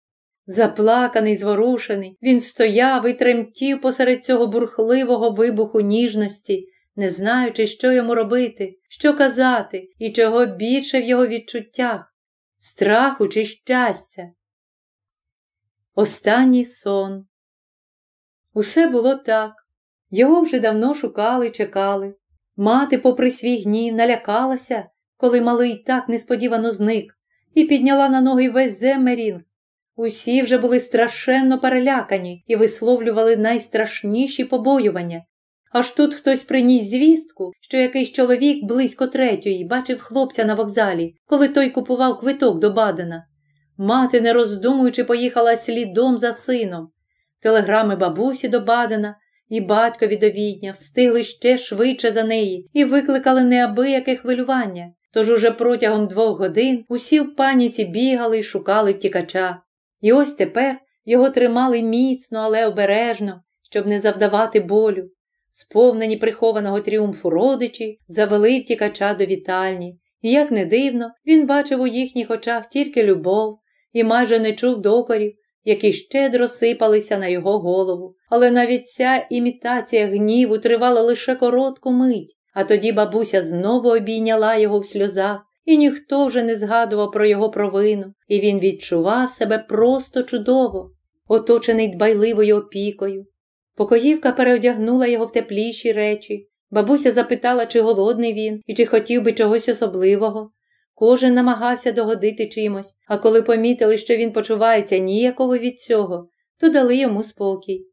Заплаканий, зворушений, він стояв і тремтів посеред цього бурхливого вибуху ніжності, не знаючи, що йому робити, що казати і чого більше в його відчуттях, страху чи щастя. Останній сон. Усе було так. Його вже давно шукали, чекали. Мати, попри свій гнів, налякалася, коли малий так несподівано зник і підняла на ноги весь земерінг. Усі вже були страшенно перелякані і висловлювали найстрашніші побоювання. Аж тут хтось приніс звістку, що якийсь чоловік близько третьої бачив хлопця на вокзалі, коли той купував квиток до Бадена. Мати, не роздумуючи, поїхала слідом за сином. Телеграми бабусі до Бадена і батькові до відня встигли ще швидше за неї і викликали неабияке хвилювання. Тож уже протягом двох годин усі в паніці бігали і шукали втікача. І ось тепер його тримали міцно, але обережно, щоб не завдавати болю. Сповнені прихованого тріумфу родичі, завели втікача до вітальні, і, як не дивно, він бачив у їхніх очах тільки любов і майже не чув докорів, які щедро сипалися на його голову. Але навіть ця імітація гніву тривала лише коротку мить. А тоді бабуся знову обійняла його в сльозах, і ніхто вже не згадував про його провину, і він відчував себе просто чудово, оточений дбайливою опікою. Покоївка переодягнула його в тепліші речі. Бабуся запитала, чи голодний він і чи хотів би чогось особливого. Кожен намагався догодити чимось, а коли помітили, що він почувається ніякого від цього, то дали йому спокій.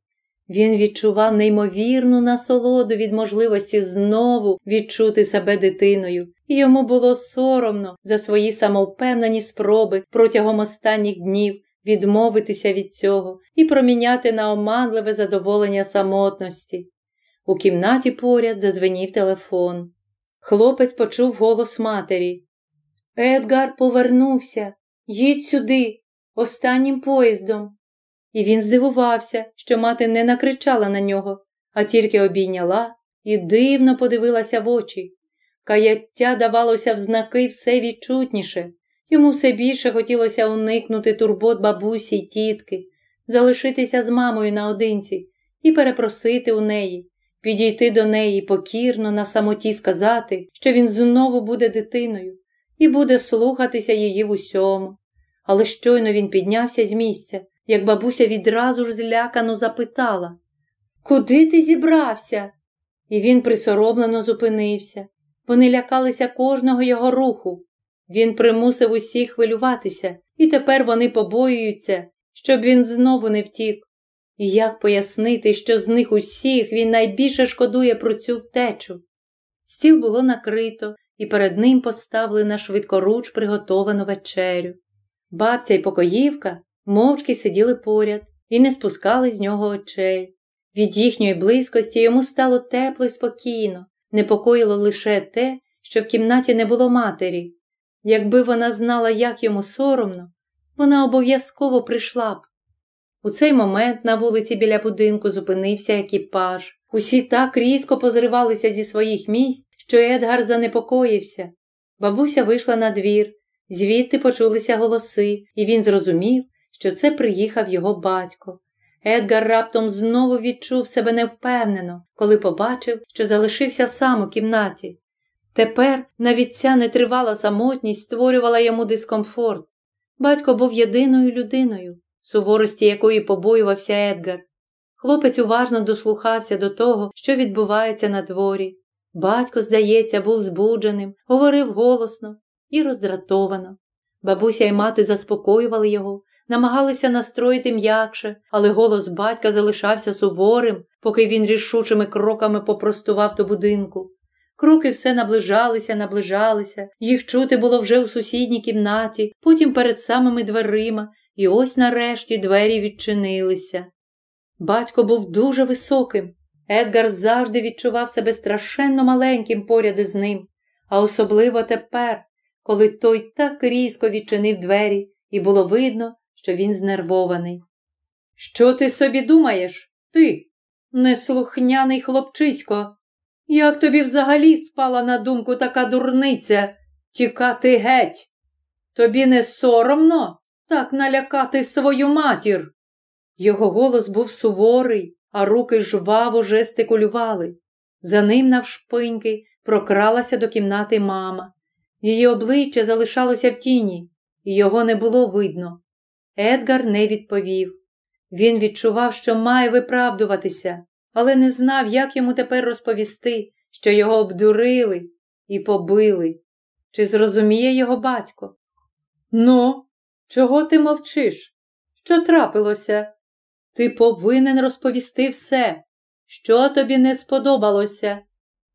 Він відчував неймовірну насолоду від можливості знову відчути себе дитиною, і йому було соромно за свої самовпевнені спроби протягом останніх днів відмовитися від цього і проміняти на оманливе задоволення самотності. У кімнаті поряд зазвенів телефон. Хлопець почув голос матері. Едгар повернувся. Їдь сюди, останнім поїздом і він здивувався, що мати не накричала на нього, а тільки обійняла і дивно подивилася в очі. Каяття давалося в знаки все відчутніше, йому все більше хотілося уникнути турбот бабусі й тітки, залишитися з мамою наодинці і перепросити у неї, підійти до неї покірно на самоті сказати, що він знову буде дитиною і буде слухатися її в усьому. Але щойно він піднявся з місця, як бабуся відразу ж злякано запитала Куди ти зібрався? І він присоромлено зупинився. Вони лякалися кожного його руху. Він примусив усіх хвилюватися, і тепер вони побоюються, щоб він знову не втік. І як пояснити, що з них усіх він найбільше шкодує про цю втечу? Стіл було накрито, і перед ним поставлена швидкоруч приготовану вечерю. Бабця й покоївка мовчки сиділи поряд і не спускали з нього очей. Від їхньої близькості йому стало тепло й спокійно, непокоїло лише те, що в кімнаті не було матері. Якби вона знала, як йому соромно, вона обов'язково прийшла б. У цей момент на вулиці біля будинку зупинився екіпаж. Усі так різко позривалися зі своїх місць, що Едгар занепокоївся. Бабуся вийшла на двір, звідти почулися голоси, і він зрозумів, що це приїхав його батько. Едгар раптом знову відчув себе невпевнено, коли побачив, що залишився сам у кімнаті. Тепер навіть ця нетривала самотність створювала йому дискомфорт. Батько був єдиною людиною, суворості якої побоювався Едгар. Хлопець уважно дослухався до того, що відбувається на дворі. Батько, здається, був збудженим, говорив голосно і роздратовано. Бабуся і мати заспокоювали його, намагалися настроїти м'якше, але голос батька залишався суворим, поки він рішучими кроками попростував до будинку. Кроки все наближалися, наближалися, їх чути було вже у сусідній кімнаті, потім перед самими дверима, і ось нарешті двері відчинилися. Батько був дуже високим. Едгар завжди відчував себе страшенно маленьким поряд із ним, а особливо тепер, коли той так різко відчинив двері, і було видно, що він знервований. Що ти собі думаєш? Ти, неслухняний хлопчисько, як тобі взагалі спала на думку така дурниця тікати геть? Тобі не соромно так налякати свою матір. Його голос був суворий, а руки жваво жестикулювали. За ним навшпиньки прокралася до кімнати мама. Її обличчя залишалося в тіні, і його не було видно. Едгар не відповів. Він відчував, що має виправдуватися, але не знав, як йому тепер розповісти, що його обдурили і побили. Чи зрозуміє його батько? Ну, чого ти мовчиш? Що трапилося? Ти повинен розповісти все, що тобі не сподобалося.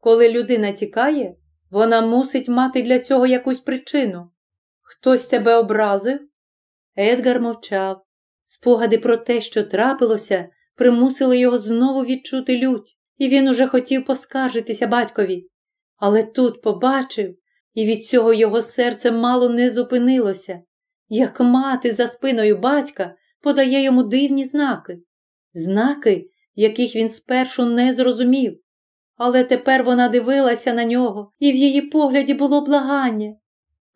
Коли людина тікає, вона мусить мати для цього якусь причину. Хтось тебе образив, Едгар мовчав. Спогади про те, що трапилося, примусили його знову відчути лють, і він уже хотів поскаржитися батькові. Але тут побачив, і від цього його серце мало не зупинилося, як мати за спиною батька подає йому дивні знаки, знаки, яких він спершу не зрозумів. Але тепер вона дивилася на нього, і в її погляді було благання.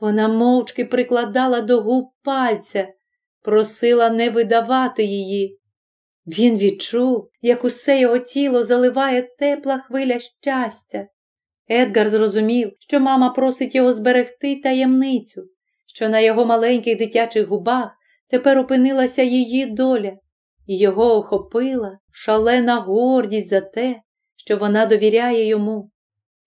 Вона мовчки прикладала до губ пальця, просила не видавати її. Він відчув, як усе його тіло заливає тепла хвиля щастя. Едгар зрозумів, що мама просить його зберегти таємницю, що на його маленьких дитячих губах тепер опинилася її доля, і його охопила шалена гордість за те, що вона довіряє йому.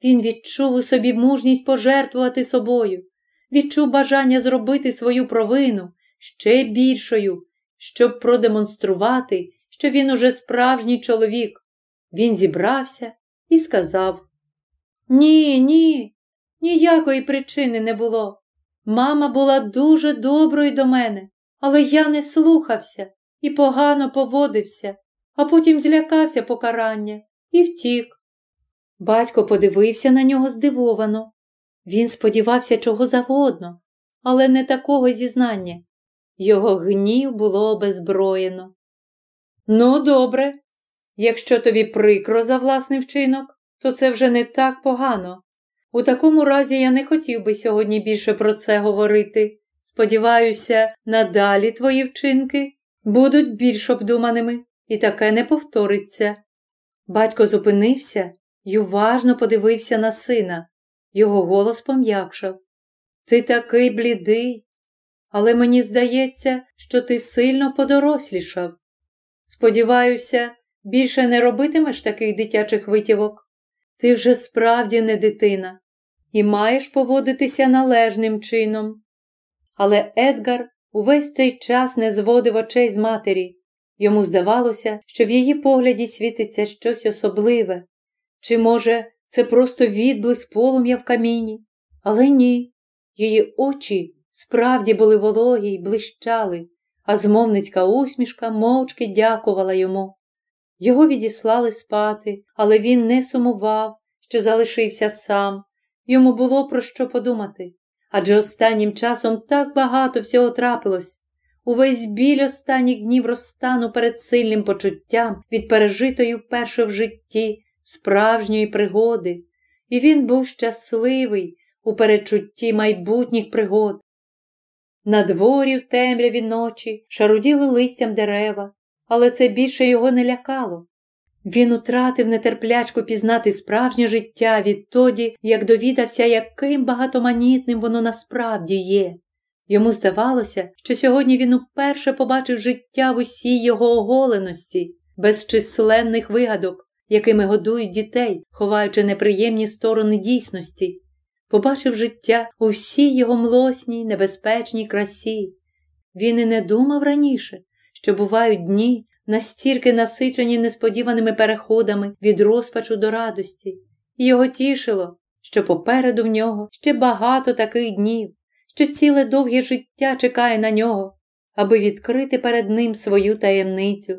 Він відчув у собі мужність пожертвувати собою, відчув бажання зробити свою провину ще більшою, щоб продемонструвати, що він уже справжній чоловік. Він зібрався і сказав: Ні, ні, ніякої причини не було. Мама була дуже доброю до мене, але я не слухався і погано поводився, а потім злякався покарання і втік. Батько подивився на нього здивовано, він сподівався чого завгодно, але не такого зізнання. Його гнів було обезброєно. Ну, добре, якщо тобі прикро за власний вчинок, то це вже не так погано. У такому разі я не хотів би сьогодні більше про це говорити. Сподіваюся, надалі твої вчинки будуть більш обдуманими, і таке не повториться. Батько зупинився і уважно подивився на сина. Його голос пом'якшав. Ти такий блідий, але мені здається, що ти сильно подорослішав. Сподіваюся, більше не робитимеш таких дитячих витівок. Ти вже справді не дитина і маєш поводитися належним чином. Але Едгар увесь цей час не зводив очей з матері. Йому здавалося, що в її погляді світиться щось особливе, чи, може, це просто відблиск полум'я в каміні. Але ні, її очі справді були вологі й блищали, а змовницька усмішка мовчки дякувала йому. Його відіслали спати, але він не сумував, що залишився сам. Йому було про що подумати. Адже останнім часом так багато всього трапилось. Увесь біль останніх днів розстану перед сильним почуттям від пережитої вперше в житті справжньої пригоди, і він був щасливий у перечутті майбутніх пригод. На дворі в темряві ночі шаруділи листям дерева, але це більше його не лякало. Він утратив нетерплячку пізнати справжнє життя відтоді, як довідався, яким багатоманітним воно насправді є. Йому здавалося, що сьогодні він уперше побачив життя в усій його оголеності, без численних вигадок, якими годують дітей, ховаючи неприємні сторони дійсності, побачив життя у всій його млосній, небезпечній красі. Він і не думав раніше, що бувають дні, настільки насичені несподіваними переходами від розпачу до радості, і його тішило, що попереду в нього ще багато таких днів, що ціле довге життя чекає на нього, аби відкрити перед ним свою таємницю.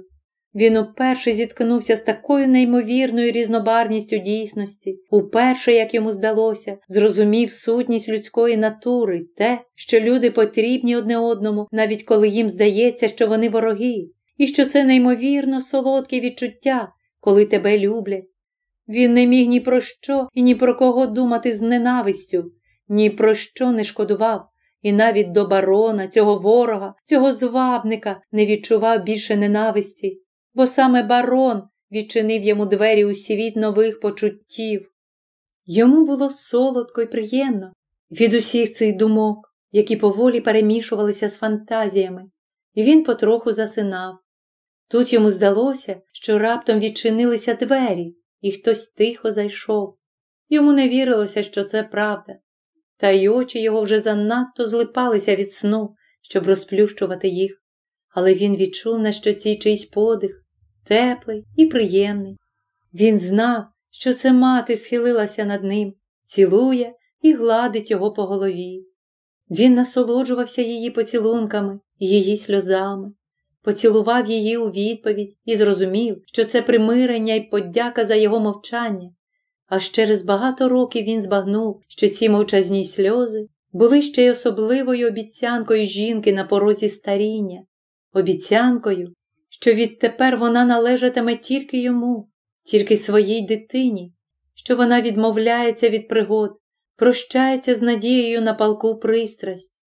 Він уперше зіткнувся з такою неймовірною різнобарністю дійсності, уперше, як йому здалося, зрозумів сутність людської натури, те, що люди потрібні одне одному, навіть коли їм здається, що вони вороги, і що це неймовірно солодке відчуття, коли тебе люблять. Він не міг ні про що і ні про кого думати з ненавистю, ні про що не шкодував. І навіть до барона, цього ворога, цього звабника не відчував більше ненависті бо саме барон відчинив йому двері у світ нових почуттів. Йому було солодко і приємно від усіх цих думок, які поволі перемішувалися з фантазіями, і він потроху засинав. Тут йому здалося, що раптом відчинилися двері, і хтось тихо зайшов. Йому не вірилося, що це правда, та й очі його вже занадто злипалися від сну, щоб розплющувати їх але він відчув на щоці чийсь подих, теплий і приємний. Він знав, що це мати схилилася над ним, цілує і гладить його по голові. Він насолоджувався її поцілунками і її сльозами, поцілував її у відповідь і зрозумів, що це примирення і подяка за його мовчання. Аж через багато років він збагнув, що ці мовчазні сльози були ще й особливою обіцянкою жінки на порозі старіння, обіцянкою, що відтепер вона належатиме тільки йому, тільки своїй дитині, що вона відмовляється від пригод, прощається з надією на палку пристрасть.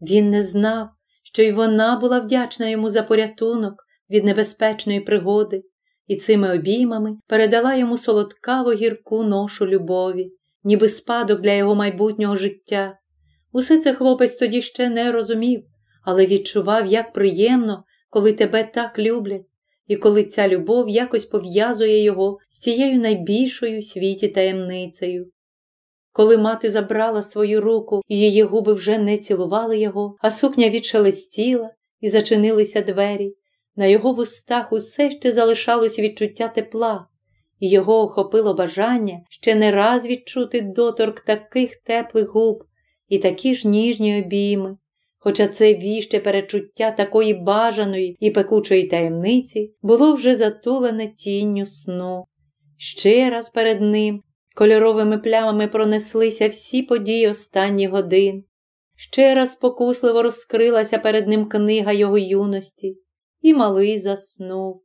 Він не знав, що й вона була вдячна йому за порятунок від небезпечної пригоди, і цими обіймами передала йому солодкаво гірку ношу любові, ніби спадок для його майбутнього життя. Усе це хлопець тоді ще не розумів, але відчував, як приємно, коли тебе так люблять, і коли ця любов якось пов'язує його з цією найбільшою світі таємницею. Коли мати забрала свою руку, і її губи вже не цілували його, а сукня відшелестіла і зачинилися двері, на його вустах усе ще залишалось відчуття тепла, і його охопило бажання ще не раз відчути доторк таких теплих губ і такі ж ніжні обійми хоча це віще перечуття такої бажаної і пекучої таємниці було вже затулене тінню сну. Ще раз перед ним кольоровими плямами пронеслися всі події останніх годин. Ще раз покусливо розкрилася перед ним книга його юності, і малий заснув.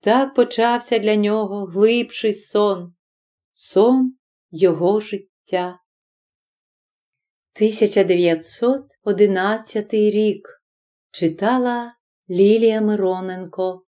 Так почався для нього глибший сон, сон його життя. 1911 рік читала Лілія Мироненко.